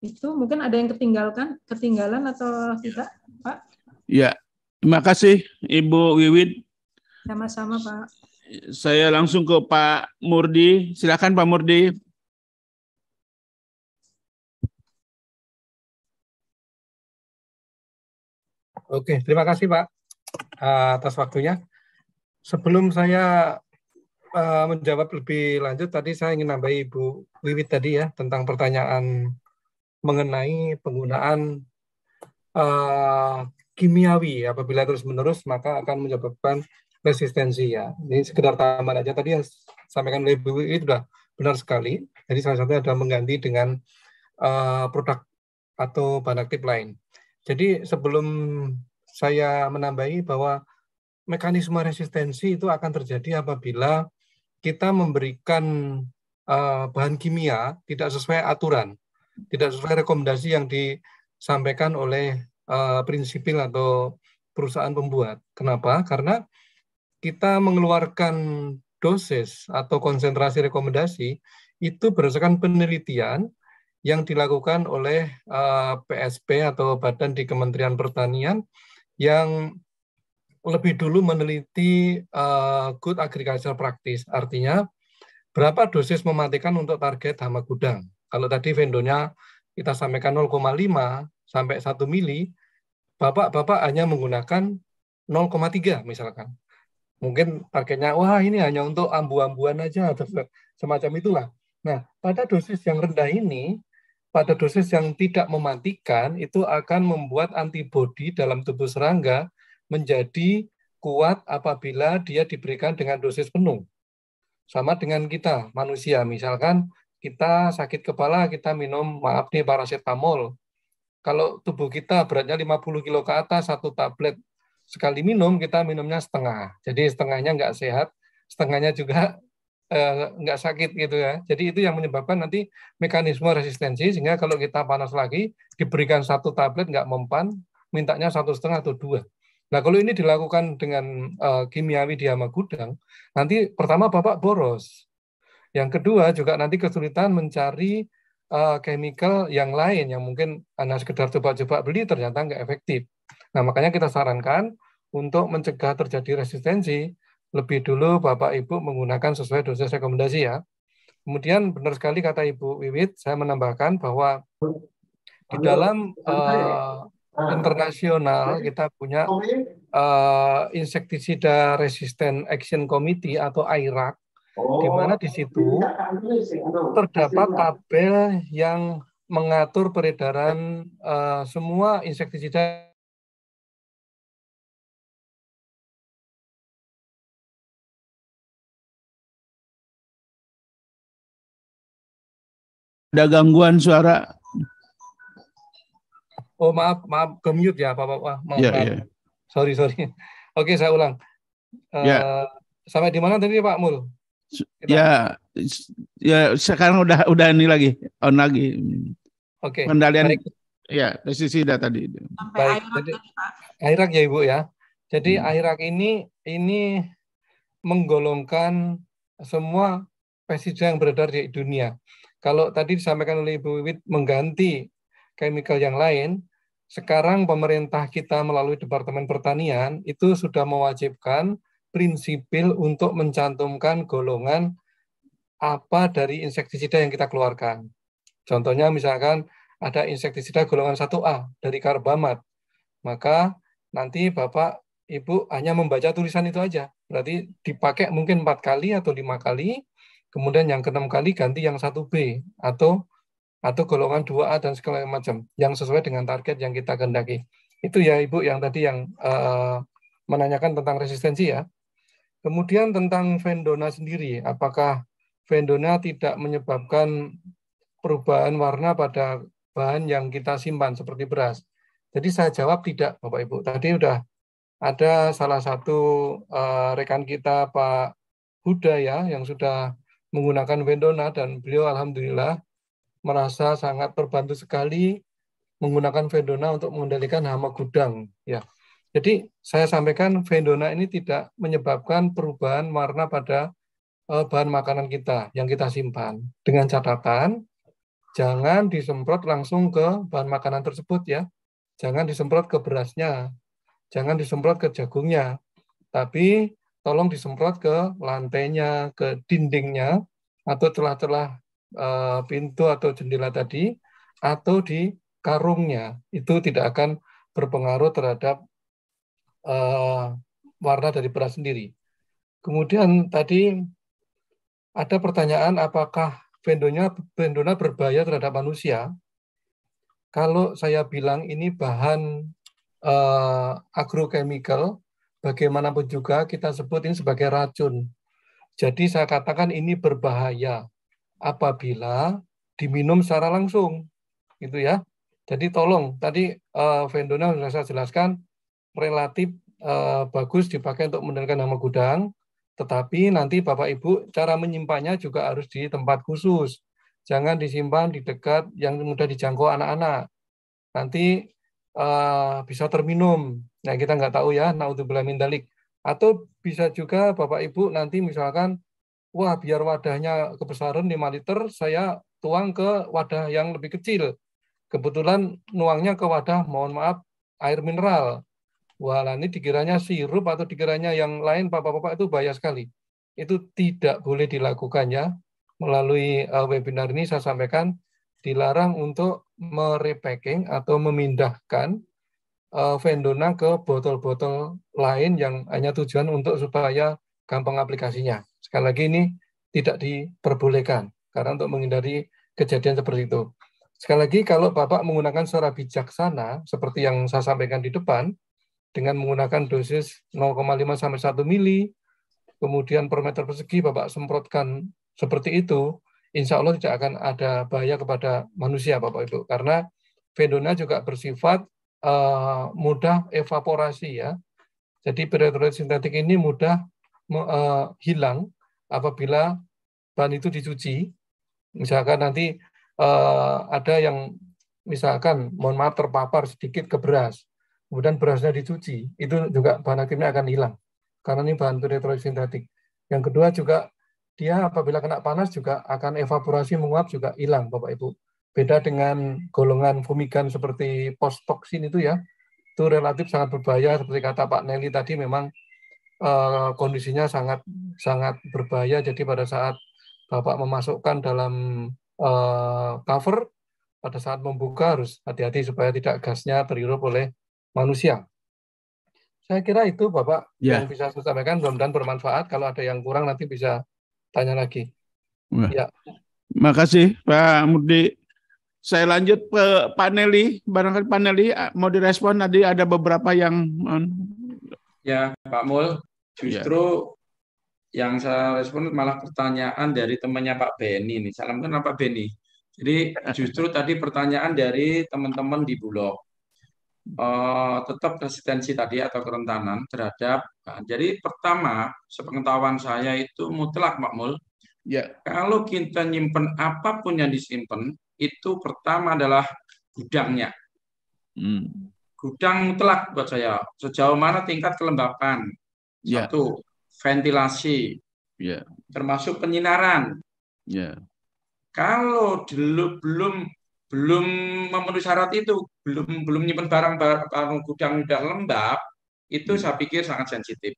Itu mungkin ada yang ketinggalkan, ketinggalan atau tidak, Pak? Ya, terima kasih Ibu Wiwit Sama-sama, Pak saya langsung ke Pak Murdi. Silakan Pak Murdi. Oke, terima kasih Pak eh, atas waktunya. Sebelum saya eh, menjawab lebih lanjut, tadi saya ingin nambah Ibu Wiwit tadi ya tentang pertanyaan mengenai penggunaan uh, kimiawi. Apabila terus-menerus maka akan menyebabkan resistensi ya. Ini sekedar tambahan aja tadi yang sampaikan oleh Bu itu sudah benar sekali. Jadi salah satunya adalah mengganti dengan uh, produk atau bahan aktif lain. Jadi sebelum saya menambahi bahwa mekanisme resistensi itu akan terjadi apabila kita memberikan uh, bahan kimia tidak sesuai aturan, tidak sesuai rekomendasi yang disampaikan oleh uh, prinsipil atau perusahaan pembuat. Kenapa? Karena kita mengeluarkan dosis atau konsentrasi rekomendasi itu berdasarkan penelitian yang dilakukan oleh PSP eh, atau badan di Kementerian Pertanian yang lebih dulu meneliti eh, good agricultural practice artinya berapa dosis mematikan untuk target hama gudang. Kalau tadi vendonya kita sampaikan 0,5 sampai 1 mili, bapak-bapak hanya menggunakan 0,3 misalkan mungkin targetnya wah ini hanya untuk ambu-ambuan aja atau semacam itulah. Nah, pada dosis yang rendah ini, pada dosis yang tidak mematikan itu akan membuat antibodi dalam tubuh serangga menjadi kuat apabila dia diberikan dengan dosis penuh. Sama dengan kita manusia, misalkan kita sakit kepala, kita minum maaf nih paracetamol. Kalau tubuh kita beratnya 50 kilo ke atas satu tablet, sekali minum kita minumnya setengah. Jadi setengahnya nggak sehat, setengahnya juga eh, nggak sakit gitu ya. Jadi itu yang menyebabkan nanti mekanisme resistensi sehingga kalau kita panas lagi diberikan satu tablet nggak mempan, mintanya satu setengah atau dua. Nah kalau ini dilakukan dengan eh, kimiawi di hama gudang, nanti pertama bapak boros. Yang kedua juga nanti kesulitan mencari eh, chemical yang lain yang mungkin anda sekedar coba-coba beli ternyata nggak efektif. Nah, makanya kita sarankan untuk mencegah terjadi resistensi, lebih dulu Bapak Ibu menggunakan sesuai dosis rekomendasi ya. Kemudian benar sekali kata Ibu Wiwit, saya menambahkan bahwa di dalam uh, internasional kita punya uh, insektisida resistant action committee atau AIRAC oh. di mana di situ iya, ya, terdapat iya. tabel yang mengatur peredaran uh, semua insektisida Ada gangguan suara. Oh maaf, maaf ke ya Pak Bapak. Maaf, ya, maaf. Yeah. Sorry, sorry. Oke, saya ulang. Yeah. Uh, ya. sampai di mana tadi Pak Mul? Kita... Ya, ya sekarang udah udah ini lagi on lagi. Oke. Okay. Pendalian ya sisi data tadi. Sampai Baik. Jadi, Airak ya Ibu ya. Jadi hmm. Airak ini ini menggolongkan semua pesticida yang beredar di dunia. Kalau tadi disampaikan oleh Ibu Wiwit mengganti chemical yang lain, sekarang pemerintah kita melalui Departemen Pertanian itu sudah mewajibkan prinsipil untuk mencantumkan golongan apa dari insektisida yang kita keluarkan. Contohnya misalkan ada insektisida golongan 1A dari karbamat. Maka nanti Bapak Ibu hanya membaca tulisan itu aja. Berarti dipakai mungkin empat kali atau lima kali kemudian yang keenam kali ganti yang 1B atau atau golongan 2A dan segala macam yang sesuai dengan target yang kita kehendaki. Itu ya Ibu yang tadi yang uh, menanyakan tentang resistensi ya. Kemudian tentang vendona sendiri, apakah vendona tidak menyebabkan perubahan warna pada bahan yang kita simpan seperti beras? Jadi saya jawab tidak, Bapak Ibu. Tadi sudah ada salah satu uh, rekan kita Pak Huda ya yang sudah menggunakan Vendona dan beliau alhamdulillah merasa sangat terbantu sekali menggunakan Vendona untuk mengendalikan hama gudang ya. Jadi saya sampaikan Vendona ini tidak menyebabkan perubahan warna pada eh, bahan makanan kita yang kita simpan. Dengan catatan, jangan disemprot langsung ke bahan makanan tersebut ya. Jangan disemprot ke berasnya, jangan disemprot ke jagungnya. Tapi tolong disemprot ke lantainya, ke dindingnya, atau celah-celah eh, pintu atau jendela tadi, atau di karungnya. Itu tidak akan berpengaruh terhadap eh, warna dari beras sendiri. Kemudian tadi ada pertanyaan apakah vendonya vendona berbahaya terhadap manusia? Kalau saya bilang ini bahan uh, eh, agrokemikal, bagaimanapun juga kita sebut ini sebagai racun. Jadi saya katakan ini berbahaya apabila diminum secara langsung. Gitu ya. Jadi tolong tadi uh, eh, Vendona sudah saya jelaskan relatif uh, bagus dipakai untuk menurunkan nama gudang, tetapi nanti Bapak Ibu cara menyimpannya juga harus di tempat khusus. Jangan disimpan di dekat yang mudah dijangkau anak-anak. Nanti uh, bisa terminum Nah, kita nggak tahu ya, naudzubillah min dalik. Atau bisa juga Bapak Ibu nanti misalkan, wah biar wadahnya kebesaran 5 liter, saya tuang ke wadah yang lebih kecil. Kebetulan nuangnya ke wadah, mohon maaf, air mineral. Wah, ini dikiranya sirup atau dikiranya yang lain, Bapak-Bapak itu bahaya sekali. Itu tidak boleh dilakukan ya. Melalui eh, webinar ini saya sampaikan, dilarang untuk merepacking atau memindahkan Eh, vendona ke botol-botol lain yang hanya tujuan untuk supaya gampang aplikasinya. Sekali lagi ini tidak diperbolehkan karena untuk menghindari kejadian seperti itu. Sekali lagi kalau Bapak menggunakan secara bijaksana seperti yang saya sampaikan di depan dengan menggunakan dosis 0,5 sampai 1 mili, kemudian per meter persegi Bapak semprotkan seperti itu, insya Allah tidak akan ada bahaya kepada manusia Bapak Ibu. Karena Vendona juga bersifat uh, mudah evaporasi ya. Jadi elektrolit sintetik ini mudah uh, hilang apabila bahan itu dicuci. Misalkan nanti uh, ada yang misalkan mohon maaf terpapar sedikit ke beras, kemudian berasnya dicuci, itu juga bahan aktifnya akan hilang karena ini bahan elektrolit sintetik. Yang kedua juga dia apabila kena panas juga akan evaporasi menguap juga hilang Bapak Ibu. Beda dengan golongan fumigan seperti toksin itu ya, itu relatif sangat berbahaya seperti kata Pak Nelly tadi memang uh, kondisinya sangat sangat berbahaya. Jadi pada saat Bapak memasukkan dalam uh, cover, pada saat membuka harus hati-hati supaya tidak gasnya terhirup oleh manusia. Saya kira itu Bapak ya. yang bisa saya sampaikan, mudah-mudahan bermanfaat. Kalau ada yang kurang nanti bisa tanya lagi. Wah. Ya. Makasih Pak Mudi. Saya lanjut ke paneli, barangkali paneli eh, mau direspon tadi ada beberapa yang eh, Ya, Pak Mul, justru ya. yang saya respon malah pertanyaan dari temannya Pak Beni ini. Salam kenal Pak Beni. Jadi eh. justru tadi pertanyaan dari teman-teman di Bulog. Uh, tetap resistensi tadi atau kerentanan terhadap. Nah, jadi pertama, sepengetahuan saya itu mutlak Pak Mul. Ya. Kalau kita nyimpen apapun yang disimpan, itu pertama adalah gudangnya. Hmm. Gudang mutlak buat saya. Sejauh mana tingkat kelembapan? Yeah. Satu, ventilasi. Yeah. Termasuk penyinaran. Yeah. Kalau dulu belum belum memenuhi syarat itu, belum belum nyimpan barang barang gudang tidak lembab, itu hmm. saya pikir sangat sensitif.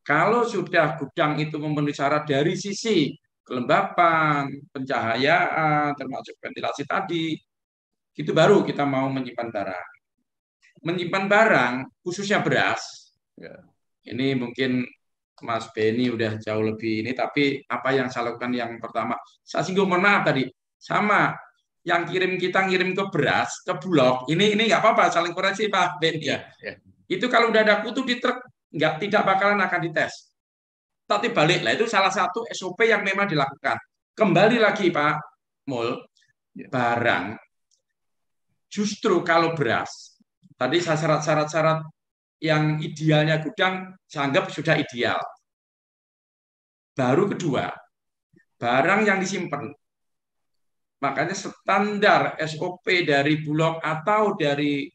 Kalau sudah gudang itu memenuhi syarat dari sisi kelembapan, pencahayaan, termasuk ventilasi tadi. Itu baru kita mau menyimpan barang. Menyimpan barang, khususnya beras, ya. ini mungkin Mas Beni udah jauh lebih ini, tapi apa yang saya lakukan yang pertama, saya singgung pernah tadi, sama yang kirim kita ngirim ke beras, ke bulog, ini ini nggak apa-apa, saling koreksi Pak Beni ya. ya. Itu kalau udah ada kutu di truk, nggak tidak bakalan akan dites tapi balik lah itu salah satu SOP yang memang dilakukan. Kembali lagi Pak Mul, barang justru kalau beras tadi syarat-syarat-syarat yang idealnya gudang saya anggap sudah ideal. Baru kedua, barang yang disimpan makanya standar SOP dari Bulog atau dari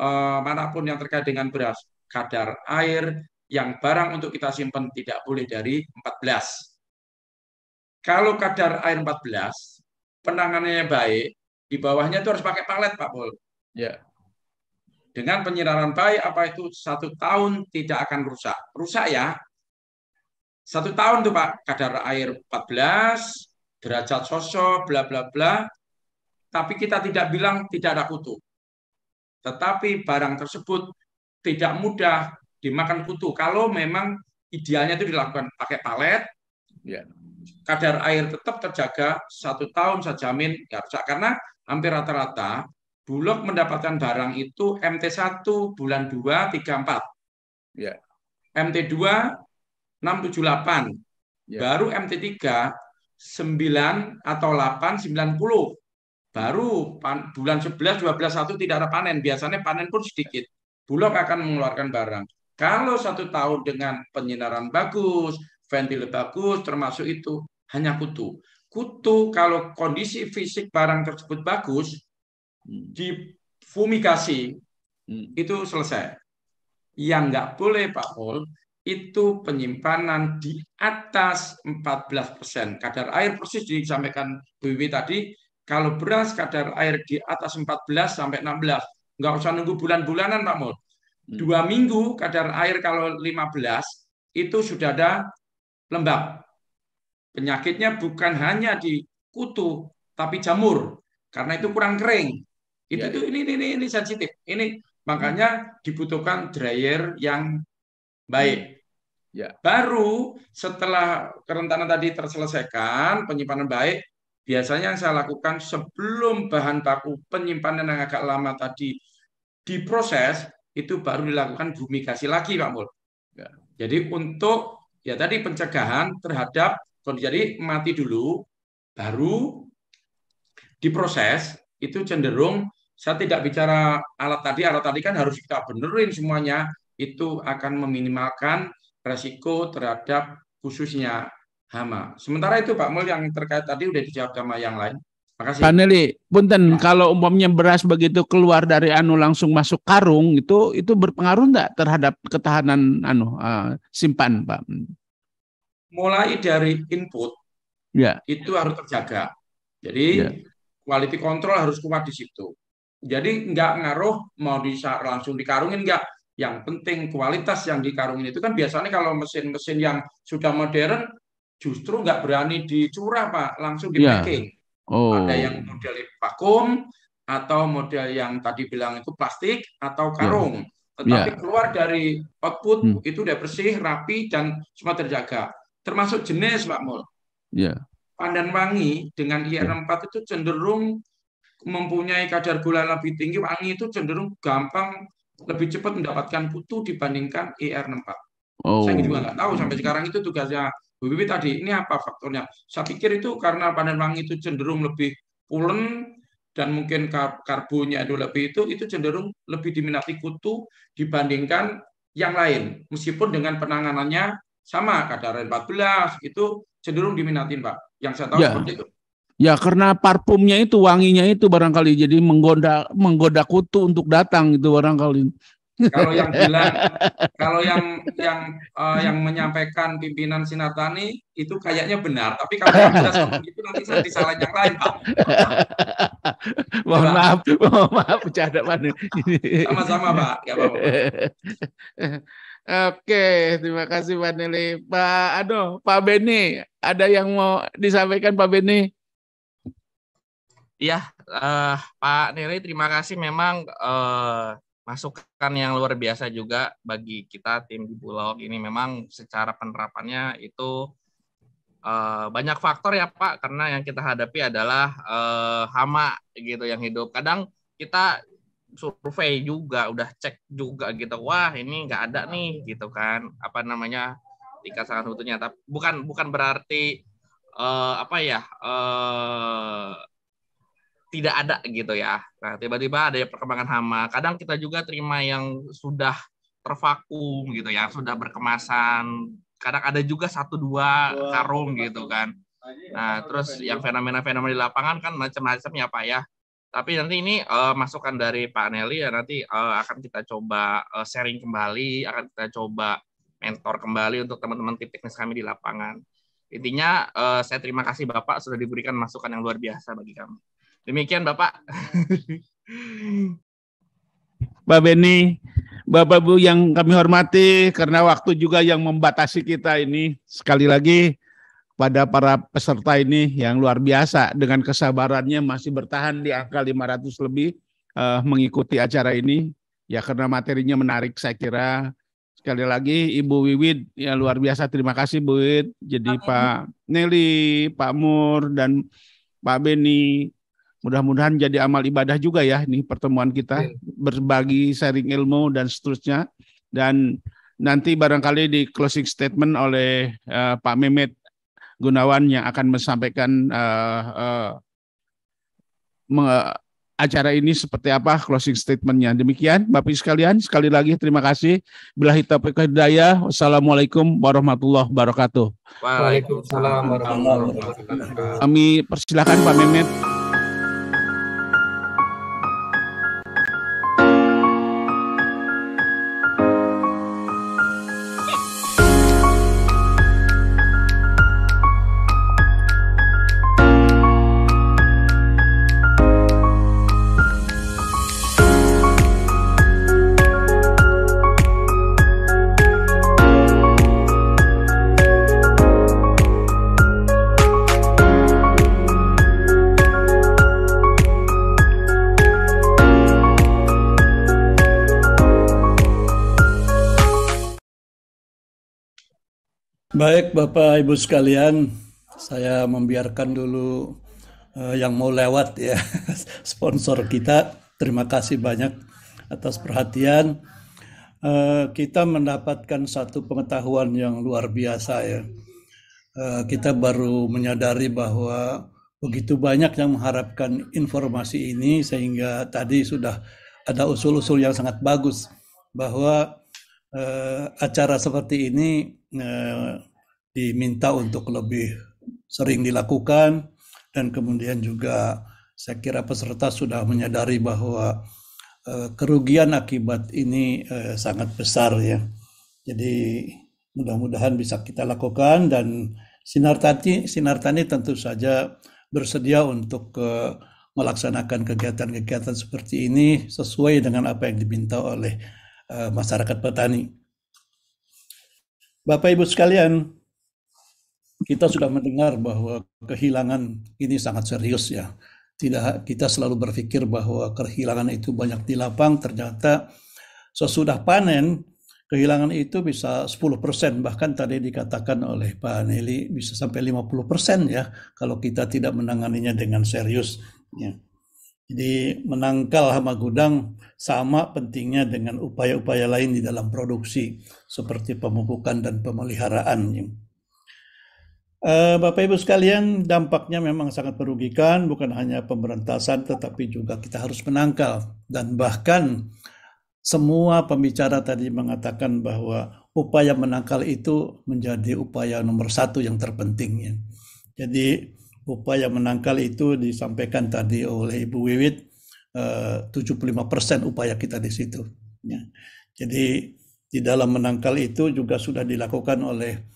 eh, manapun yang terkait dengan beras, kadar air, yang barang untuk kita simpan tidak boleh dari 14. Kalau kadar air 14, penanganannya baik, di bawahnya itu harus pakai palet, Pak Pol. Ya. Dengan penyiraman baik, apa itu satu tahun tidak akan rusak. Rusak ya. Satu tahun tuh Pak, kadar air 14, derajat sosok, bla bla bla. Tapi kita tidak bilang tidak ada kutu. Tetapi barang tersebut tidak mudah dimakan kutu. Kalau memang idealnya itu dilakukan pakai palet, ya. kadar air tetap terjaga satu tahun saya jamin nggak ya rusak. Karena hampir rata-rata Bulog mendapatkan barang itu MT1 bulan 2, 3, 4. Ya. MT2 6, 7, 8. Ya. Baru MT3 9 atau 8 90. Baru pan, bulan 11 12 1 tidak ada panen. Biasanya panen pun sedikit. Bulog akan mengeluarkan barang. Kalau satu tahun dengan penyinaran bagus, ventilasi bagus, termasuk itu hanya kutu. Kutu kalau kondisi fisik barang tersebut bagus, difumigasi, hmm. itu selesai. Yang nggak boleh Pak Pol, itu penyimpanan di atas 14%. persen Kadar air persis disampaikan Bu Wiwi tadi, kalau beras kadar air di atas 14 sampai 16, nggak usah nunggu bulan-bulanan Pak Mul Hmm. Dua minggu kadar air kalau 15 itu sudah ada lembab. Penyakitnya bukan hanya di kutu, tapi jamur. Karena itu kurang kering. Itu ya, ya. tuh ini, ini ini ini sensitif. Ini makanya dibutuhkan dryer yang baik. Ya. Baru setelah kerentanan tadi terselesaikan, penyimpanan baik, biasanya yang saya lakukan sebelum bahan baku penyimpanan yang agak lama tadi diproses, itu baru dilakukan fumigasi lagi Pak Mul. Ya. Jadi untuk ya tadi pencegahan terhadap jadi mati dulu baru diproses itu cenderung saya tidak bicara alat tadi alat tadi kan harus kita benerin semuanya itu akan meminimalkan resiko terhadap khususnya hama. Sementara itu Pak Mul yang terkait tadi udah dijawab sama yang lain. Makasih. Paneli, punten ya. kalau umpamanya beras begitu keluar dari anu langsung masuk karung itu itu berpengaruh enggak terhadap ketahanan anu uh, simpan, Pak? Mulai dari input. Ya. Itu harus terjaga. Jadi ya. quality control harus kuat di situ. Jadi enggak ngaruh mau di langsung dikarungin enggak. Yang penting kualitas yang dikarungin itu kan biasanya kalau mesin-mesin yang sudah modern justru nggak berani dicurah pak, langsung di ya. packing. Ya Oh. Ada yang model vakum atau model yang tadi bilang itu plastik atau ya. karung. Yeah. Tetapi yeah. keluar dari output hmm. itu udah bersih, rapi dan semua terjaga. Termasuk jenis, Pak Mul. Yeah. Pandan wangi dengan ya. IR4 yeah. itu cenderung mempunyai kadar gula lebih tinggi, wangi itu cenderung gampang lebih cepat mendapatkan putu dibandingkan IR64. Oh. Saya juga nggak tahu sampai sekarang itu tugasnya Bibi tadi ini apa faktornya? Saya pikir itu karena panen wangi itu cenderung lebih pulen dan mungkin karbonya itu lebih itu itu cenderung lebih diminati kutu dibandingkan yang lain meskipun dengan penanganannya sama kadar 14 itu cenderung diminati Pak yang saya tahu ya. seperti itu. Ya karena parfumnya itu wanginya itu barangkali jadi menggoda menggoda kutu untuk datang itu barangkali. Kalau yang bilang, kalau yang yang uh, yang menyampaikan pimpinan Sinatani itu kayaknya benar, tapi kalau yang jelas itu nanti saya disalahin yang lain, Pak. mohon maaf, mohon maaf bercanda Pak. Sama-sama, Pak. ya pak Oke, terima kasih Pak Nili. Pak aduh, Pak Beni, ada yang mau disampaikan Pak Beni? Iya, uh, Pak Nili, terima kasih. Memang uh, masukan yang luar biasa juga bagi kita tim di Bulog ini memang secara penerapannya itu uh, banyak faktor ya Pak karena yang kita hadapi adalah uh, hama gitu yang hidup kadang kita survei juga udah cek juga gitu wah ini nggak ada nih gitu kan apa namanya tingkat sangat butuhnya tapi bukan bukan berarti uh, apa ya uh, tidak ada gitu ya. Nah, tiba-tiba ada perkembangan hama. Kadang kita juga terima yang sudah tervakum gitu ya, sudah berkemasan. Kadang ada juga satu dua karung gitu kan. Nah, nah terus yang fenomena-fenomena di lapangan kan macam-macam ya Pak ya. Tapi nanti ini uh, masukan dari Pak Nelly ya nanti uh, akan kita coba uh, sharing kembali, akan kita coba mentor kembali untuk teman-teman tim teknis kami di lapangan. Intinya uh, saya terima kasih Bapak sudah diberikan masukan yang luar biasa bagi kami. Demikian Bapak. Mbak Beni, Bapak Bu yang kami hormati, karena waktu juga yang membatasi kita ini, sekali lagi pada para peserta ini yang luar biasa dengan kesabarannya masih bertahan di angka 500 lebih eh, mengikuti acara ini. Ya karena materinya menarik saya kira. Sekali lagi Ibu Wiwit ya luar biasa terima kasih Bu Wiwit. Jadi Amin. Pak Neli, Pak Mur dan Pak Beni Mudah-mudahan jadi amal ibadah juga ya ini pertemuan kita berbagi sharing ilmu dan seterusnya dan nanti barangkali di closing statement oleh uh, Pak Mehmet Gunawan yang akan menyampaikan uh, eh, uh, eh, acara ini seperti apa closing statementnya. Demikian Bapak sekalian, sekali lagi terima kasih. Bila hitapik hidayah, wassalamualaikum warahmatullahi wabarakatuh. Waalaikumsalam warahmatullahi wabarakatuh. Kami persilahkan Pak Mehmet. Bapak Ibu sekalian, saya membiarkan dulu uh, yang mau lewat ya sponsor kita. Terima kasih banyak atas perhatian. Uh, kita mendapatkan satu pengetahuan yang luar biasa ya. Uh, kita baru menyadari bahwa begitu banyak yang mengharapkan informasi ini sehingga tadi sudah ada usul-usul yang sangat bagus bahwa uh, acara seperti ini uh, diminta untuk lebih sering dilakukan dan kemudian juga saya kira peserta sudah menyadari bahwa eh, kerugian akibat ini eh, sangat besar ya. Jadi mudah-mudahan bisa kita lakukan dan Sinartani Sinartani tentu saja bersedia untuk eh, melaksanakan kegiatan-kegiatan seperti ini sesuai dengan apa yang diminta oleh uh, masyarakat petani. Bapak Ibu sekalian, kita sudah mendengar bahwa kehilangan ini sangat serius ya. Tidak kita selalu berpikir bahwa kehilangan itu banyak di lapang, ternyata sesudah panen kehilangan itu bisa 10% bahkan tadi dikatakan oleh Pak Neli bisa sampai 50% ya kalau kita tidak menanganinya dengan serius ya. Jadi menangkal hama gudang sama pentingnya dengan upaya-upaya lain di dalam produksi seperti pemupukan dan pemeliharaan. Ya. Eh, Bapak Ibu sekalian, dampaknya memang sangat merugikan, bukan hanya pemberantasan, tetapi juga kita harus menangkal. Dan bahkan semua pembicara tadi mengatakan bahwa upaya menangkal itu menjadi upaya nomor satu yang terpenting. Jadi upaya menangkal itu disampaikan tadi oleh Ibu Wiwit, 75% eh, upaya kita di situ. Ya. Jadi di dalam menangkal itu juga sudah dilakukan oleh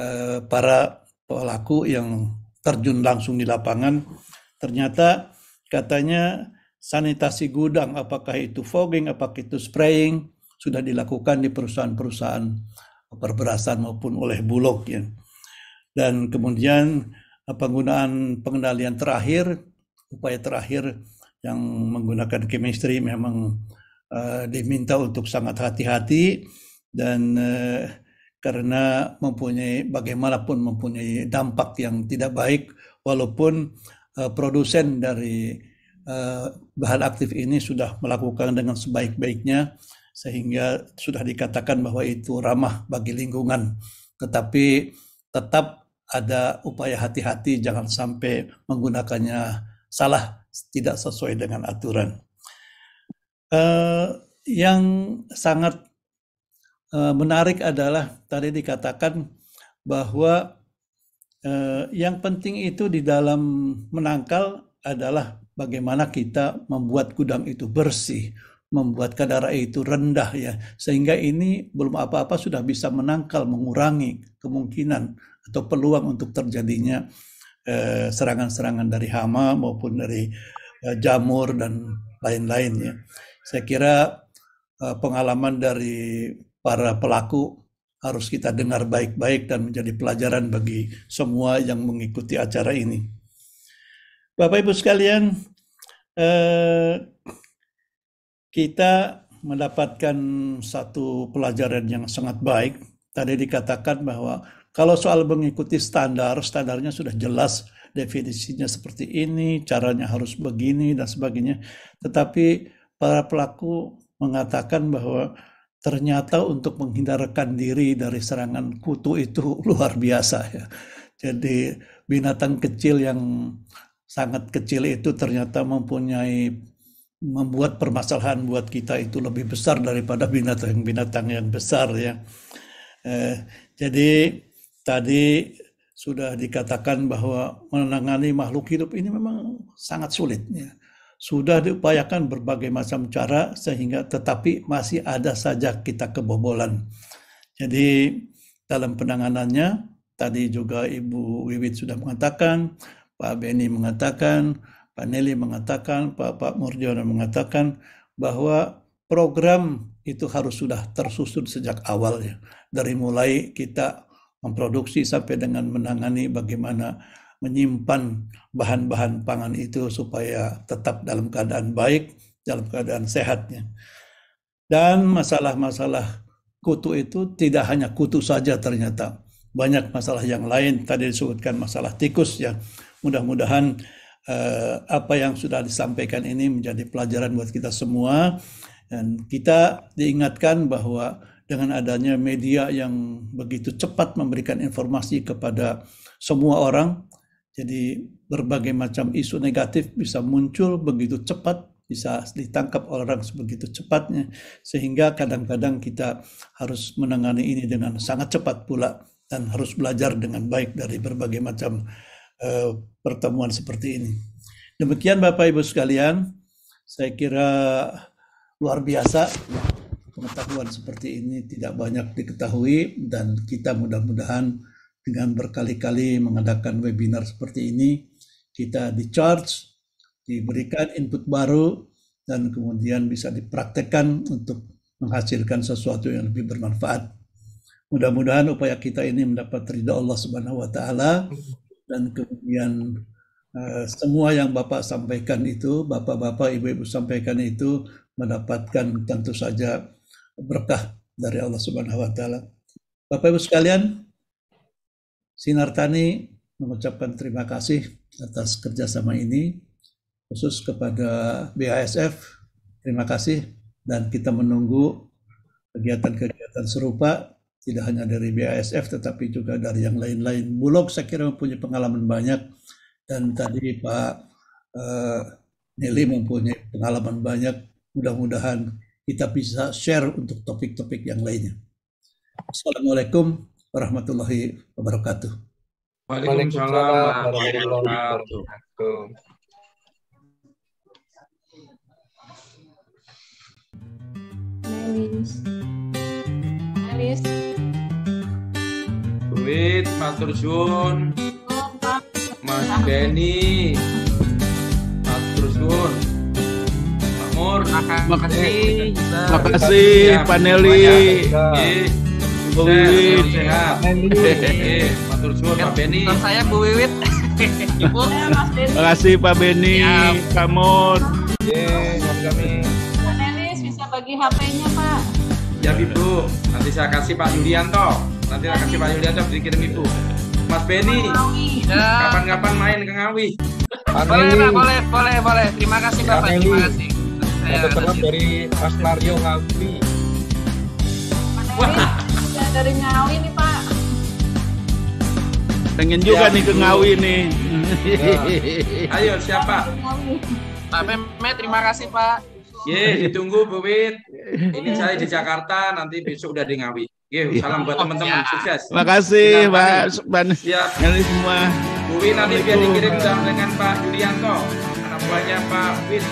eh, para pelaku yang terjun langsung di lapangan ternyata katanya sanitasi gudang apakah itu fogging apakah itu spraying sudah dilakukan di perusahaan-perusahaan perberasan maupun oleh bulog ya. Dan kemudian eh, penggunaan pengendalian terakhir upaya terakhir yang menggunakan chemistry memang uh, diminta untuk sangat hati-hati dan uh, karena mempunyai bagaimanapun mempunyai dampak yang tidak baik walaupun uh, produsen dari uh, bahan aktif ini sudah melakukan dengan sebaik-baiknya sehingga sudah dikatakan bahwa itu ramah bagi lingkungan tetapi tetap ada upaya hati-hati jangan sampai menggunakannya salah tidak sesuai dengan aturan. Uh, yang sangat Eh, menarik adalah tadi dikatakan bahwa eh, yang penting itu di dalam menangkal adalah bagaimana kita membuat gudang itu bersih, membuat air itu rendah ya, sehingga ini belum apa-apa sudah bisa menangkal, mengurangi kemungkinan atau peluang untuk terjadinya eh, serangan-serangan eh, dari hama maupun dari eh, jamur dan lain-lainnya. Saya kira eh, pengalaman dari para pelaku harus kita dengar baik-baik dan menjadi pelajaran bagi semua yang mengikuti acara ini. Bapak Ibu sekalian, eh, kita mendapatkan satu pelajaran yang sangat baik. Tadi dikatakan bahwa kalau soal mengikuti standar, standarnya sudah jelas definisinya seperti ini, caranya harus begini dan sebagainya. Tetapi para pelaku mengatakan bahwa ternyata untuk menghindarkan diri dari serangan kutu itu luar biasa ya. Jadi binatang kecil yang sangat kecil itu ternyata mempunyai membuat permasalahan buat kita itu lebih besar daripada binatang-binatang yang besar ya. Eh, jadi tadi sudah dikatakan bahwa menangani makhluk hidup ini memang sangat sulit ya sudah diupayakan berbagai macam cara sehingga tetapi masih ada saja kita kebobolan. Jadi dalam penanganannya tadi juga Ibu Wiwit sudah mengatakan, Pak Beni mengatakan, Pak Neli mengatakan, Pak Pak Murjono mengatakan bahwa program itu harus sudah tersusun sejak awal ya. Dari mulai kita memproduksi sampai dengan menangani bagaimana menyimpan bahan-bahan pangan itu supaya tetap dalam keadaan baik, dalam keadaan sehatnya. Dan masalah-masalah kutu itu tidak hanya kutu saja ternyata. Banyak masalah yang lain, tadi disebutkan masalah tikus ya. Mudah-mudahan eh, apa yang sudah disampaikan ini menjadi pelajaran buat kita semua. Dan kita diingatkan bahwa dengan adanya media yang begitu cepat memberikan informasi kepada semua orang, jadi berbagai macam isu negatif bisa muncul begitu cepat, bisa ditangkap orang sebegitu cepatnya, sehingga kadang-kadang kita harus menangani ini dengan sangat cepat pula dan harus belajar dengan baik dari berbagai macam uh, pertemuan seperti ini. Demikian Bapak Ibu sekalian, saya kira luar biasa pengetahuan seperti ini tidak banyak diketahui dan kita mudah-mudahan dengan berkali-kali mengadakan webinar seperti ini, kita di charge, diberikan input baru, dan kemudian bisa dipraktekkan untuk menghasilkan sesuatu yang lebih bermanfaat. Mudah-mudahan upaya kita ini mendapat ridha Allah Subhanahu wa taala dan kemudian eh, semua yang Bapak sampaikan itu, Bapak-bapak, Ibu-ibu sampaikan itu mendapatkan tentu saja berkah dari Allah Subhanahu wa taala. Bapak Ibu sekalian, Sinartani mengucapkan terima kasih atas kerjasama ini, khusus kepada BASF, terima kasih, dan kita menunggu kegiatan-kegiatan serupa, tidak hanya dari BASF, tetapi juga dari yang lain-lain. Bulog saya kira mempunyai pengalaman banyak, dan tadi Pak eh, Nelly mempunyai pengalaman banyak, mudah-mudahan kita bisa share untuk topik-topik yang lainnya. Assalamualaikum warahmatullahi wabarakatuh. Waalaikumsalam warahmatullahi wabarakatuh. Manis. Manis. Duit, matur suwun. Mas Benny, Matur suwun. Pak Mur. Makasih. Eh, Makasih, Pak Nelly. Bu Wiwit. Sehat. Matur suwun Pak Beni. saya Bu Wiwit. Ibu. Iya, terima kasih Pak Beni. kamu. Ye, kami. Pak Nelis bisa bagi HP-nya Pak. Ya Ibu, nanti saya kasih Pak Yulianto. Nanti saya kasih Pak Yulianto dikirim Ibu. Mas Beni, ya. kapan-kapan main ke Ngawi. Boleh, Pak, boleh, boleh, boleh. Terima kasih Bapak, terima kasih. Saya dari Mas Mario Ngawi. Wah dari Ngawi nih Pak. Pengen juga ya, nih ke Ngawi nih. Ya. Ayo siapa? Pak Meme, terima kasih Pak. Ye, ditunggu Bu Wit. Ini saya di Jakarta, nanti besok udah di Ngawi. Ye, ya. salam buat teman-teman, ya. sukses. Terima kasih Pak Ban. Siap. semua. Bu Wit nanti biar dikirim dengan Pak Yulianto, anak buahnya Pak Wit.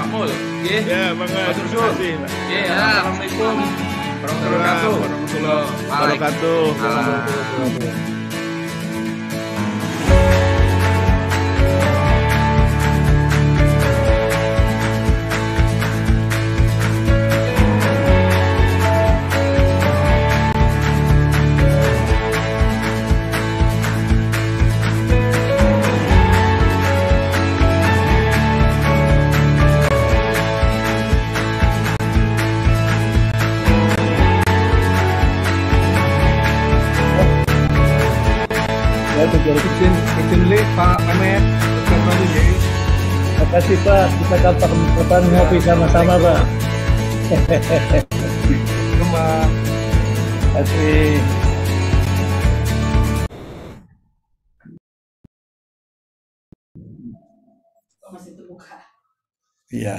Pak Mul. Ye. Ya, Bang. Terima kasih. Ya. Assalamualaikum. Assalamualaikum warahmatullahi wabarakatuh. Warahmatullahi wabarakatuh. Pak Mehmet terima kasih Pak kita kapan kesempatan ngopi sama-sama Pak terima kasih masih terbuka. Iya.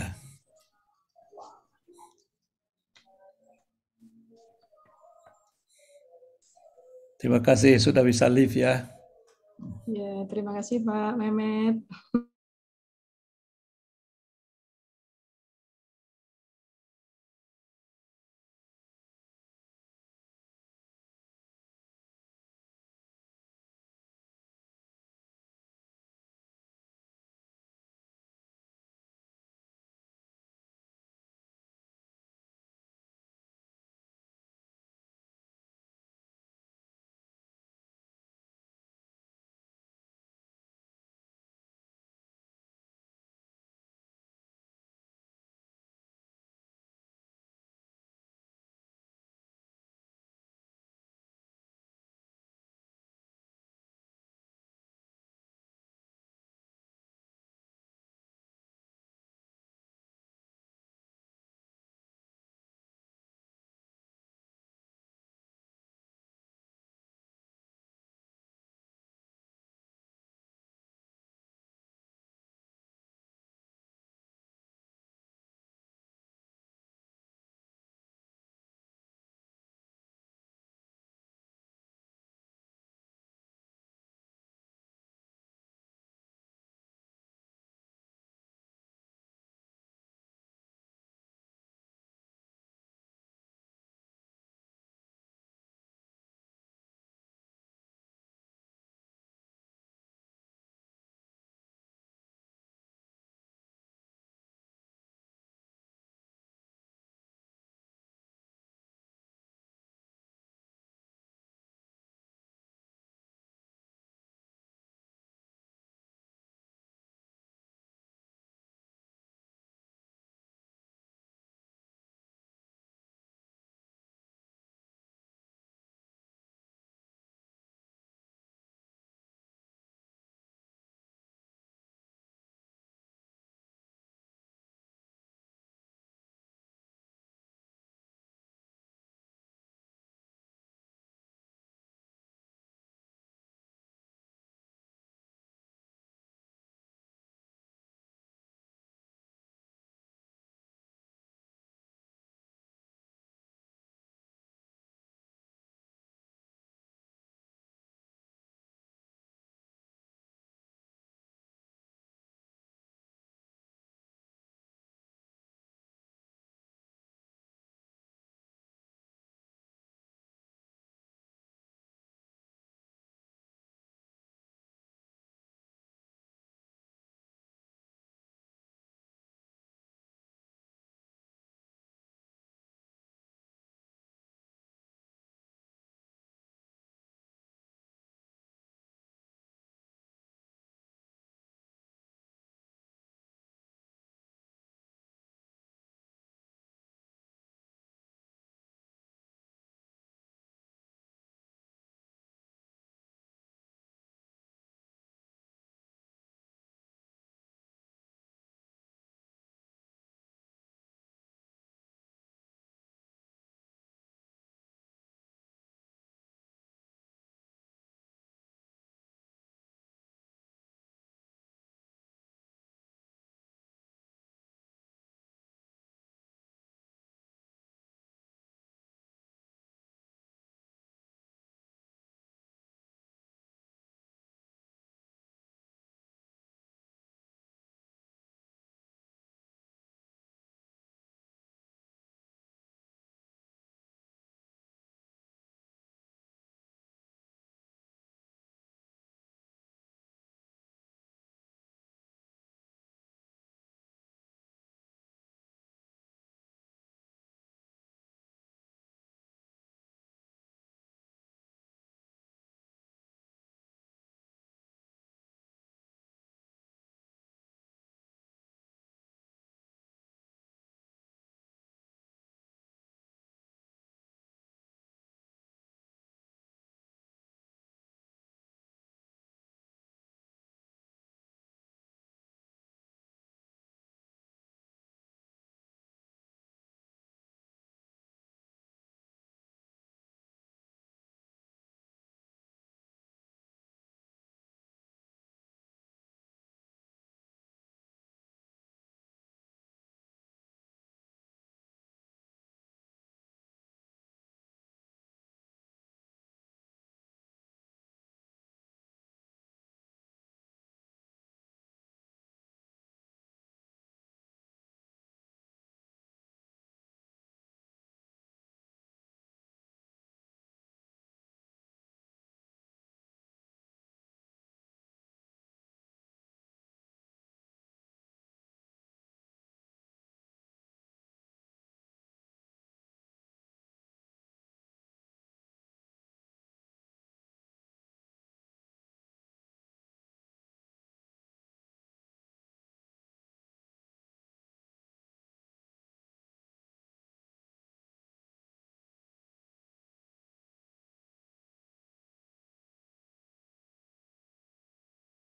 Terima kasih sudah bisa live ya. Ya, terima kasih Pak Mehmet.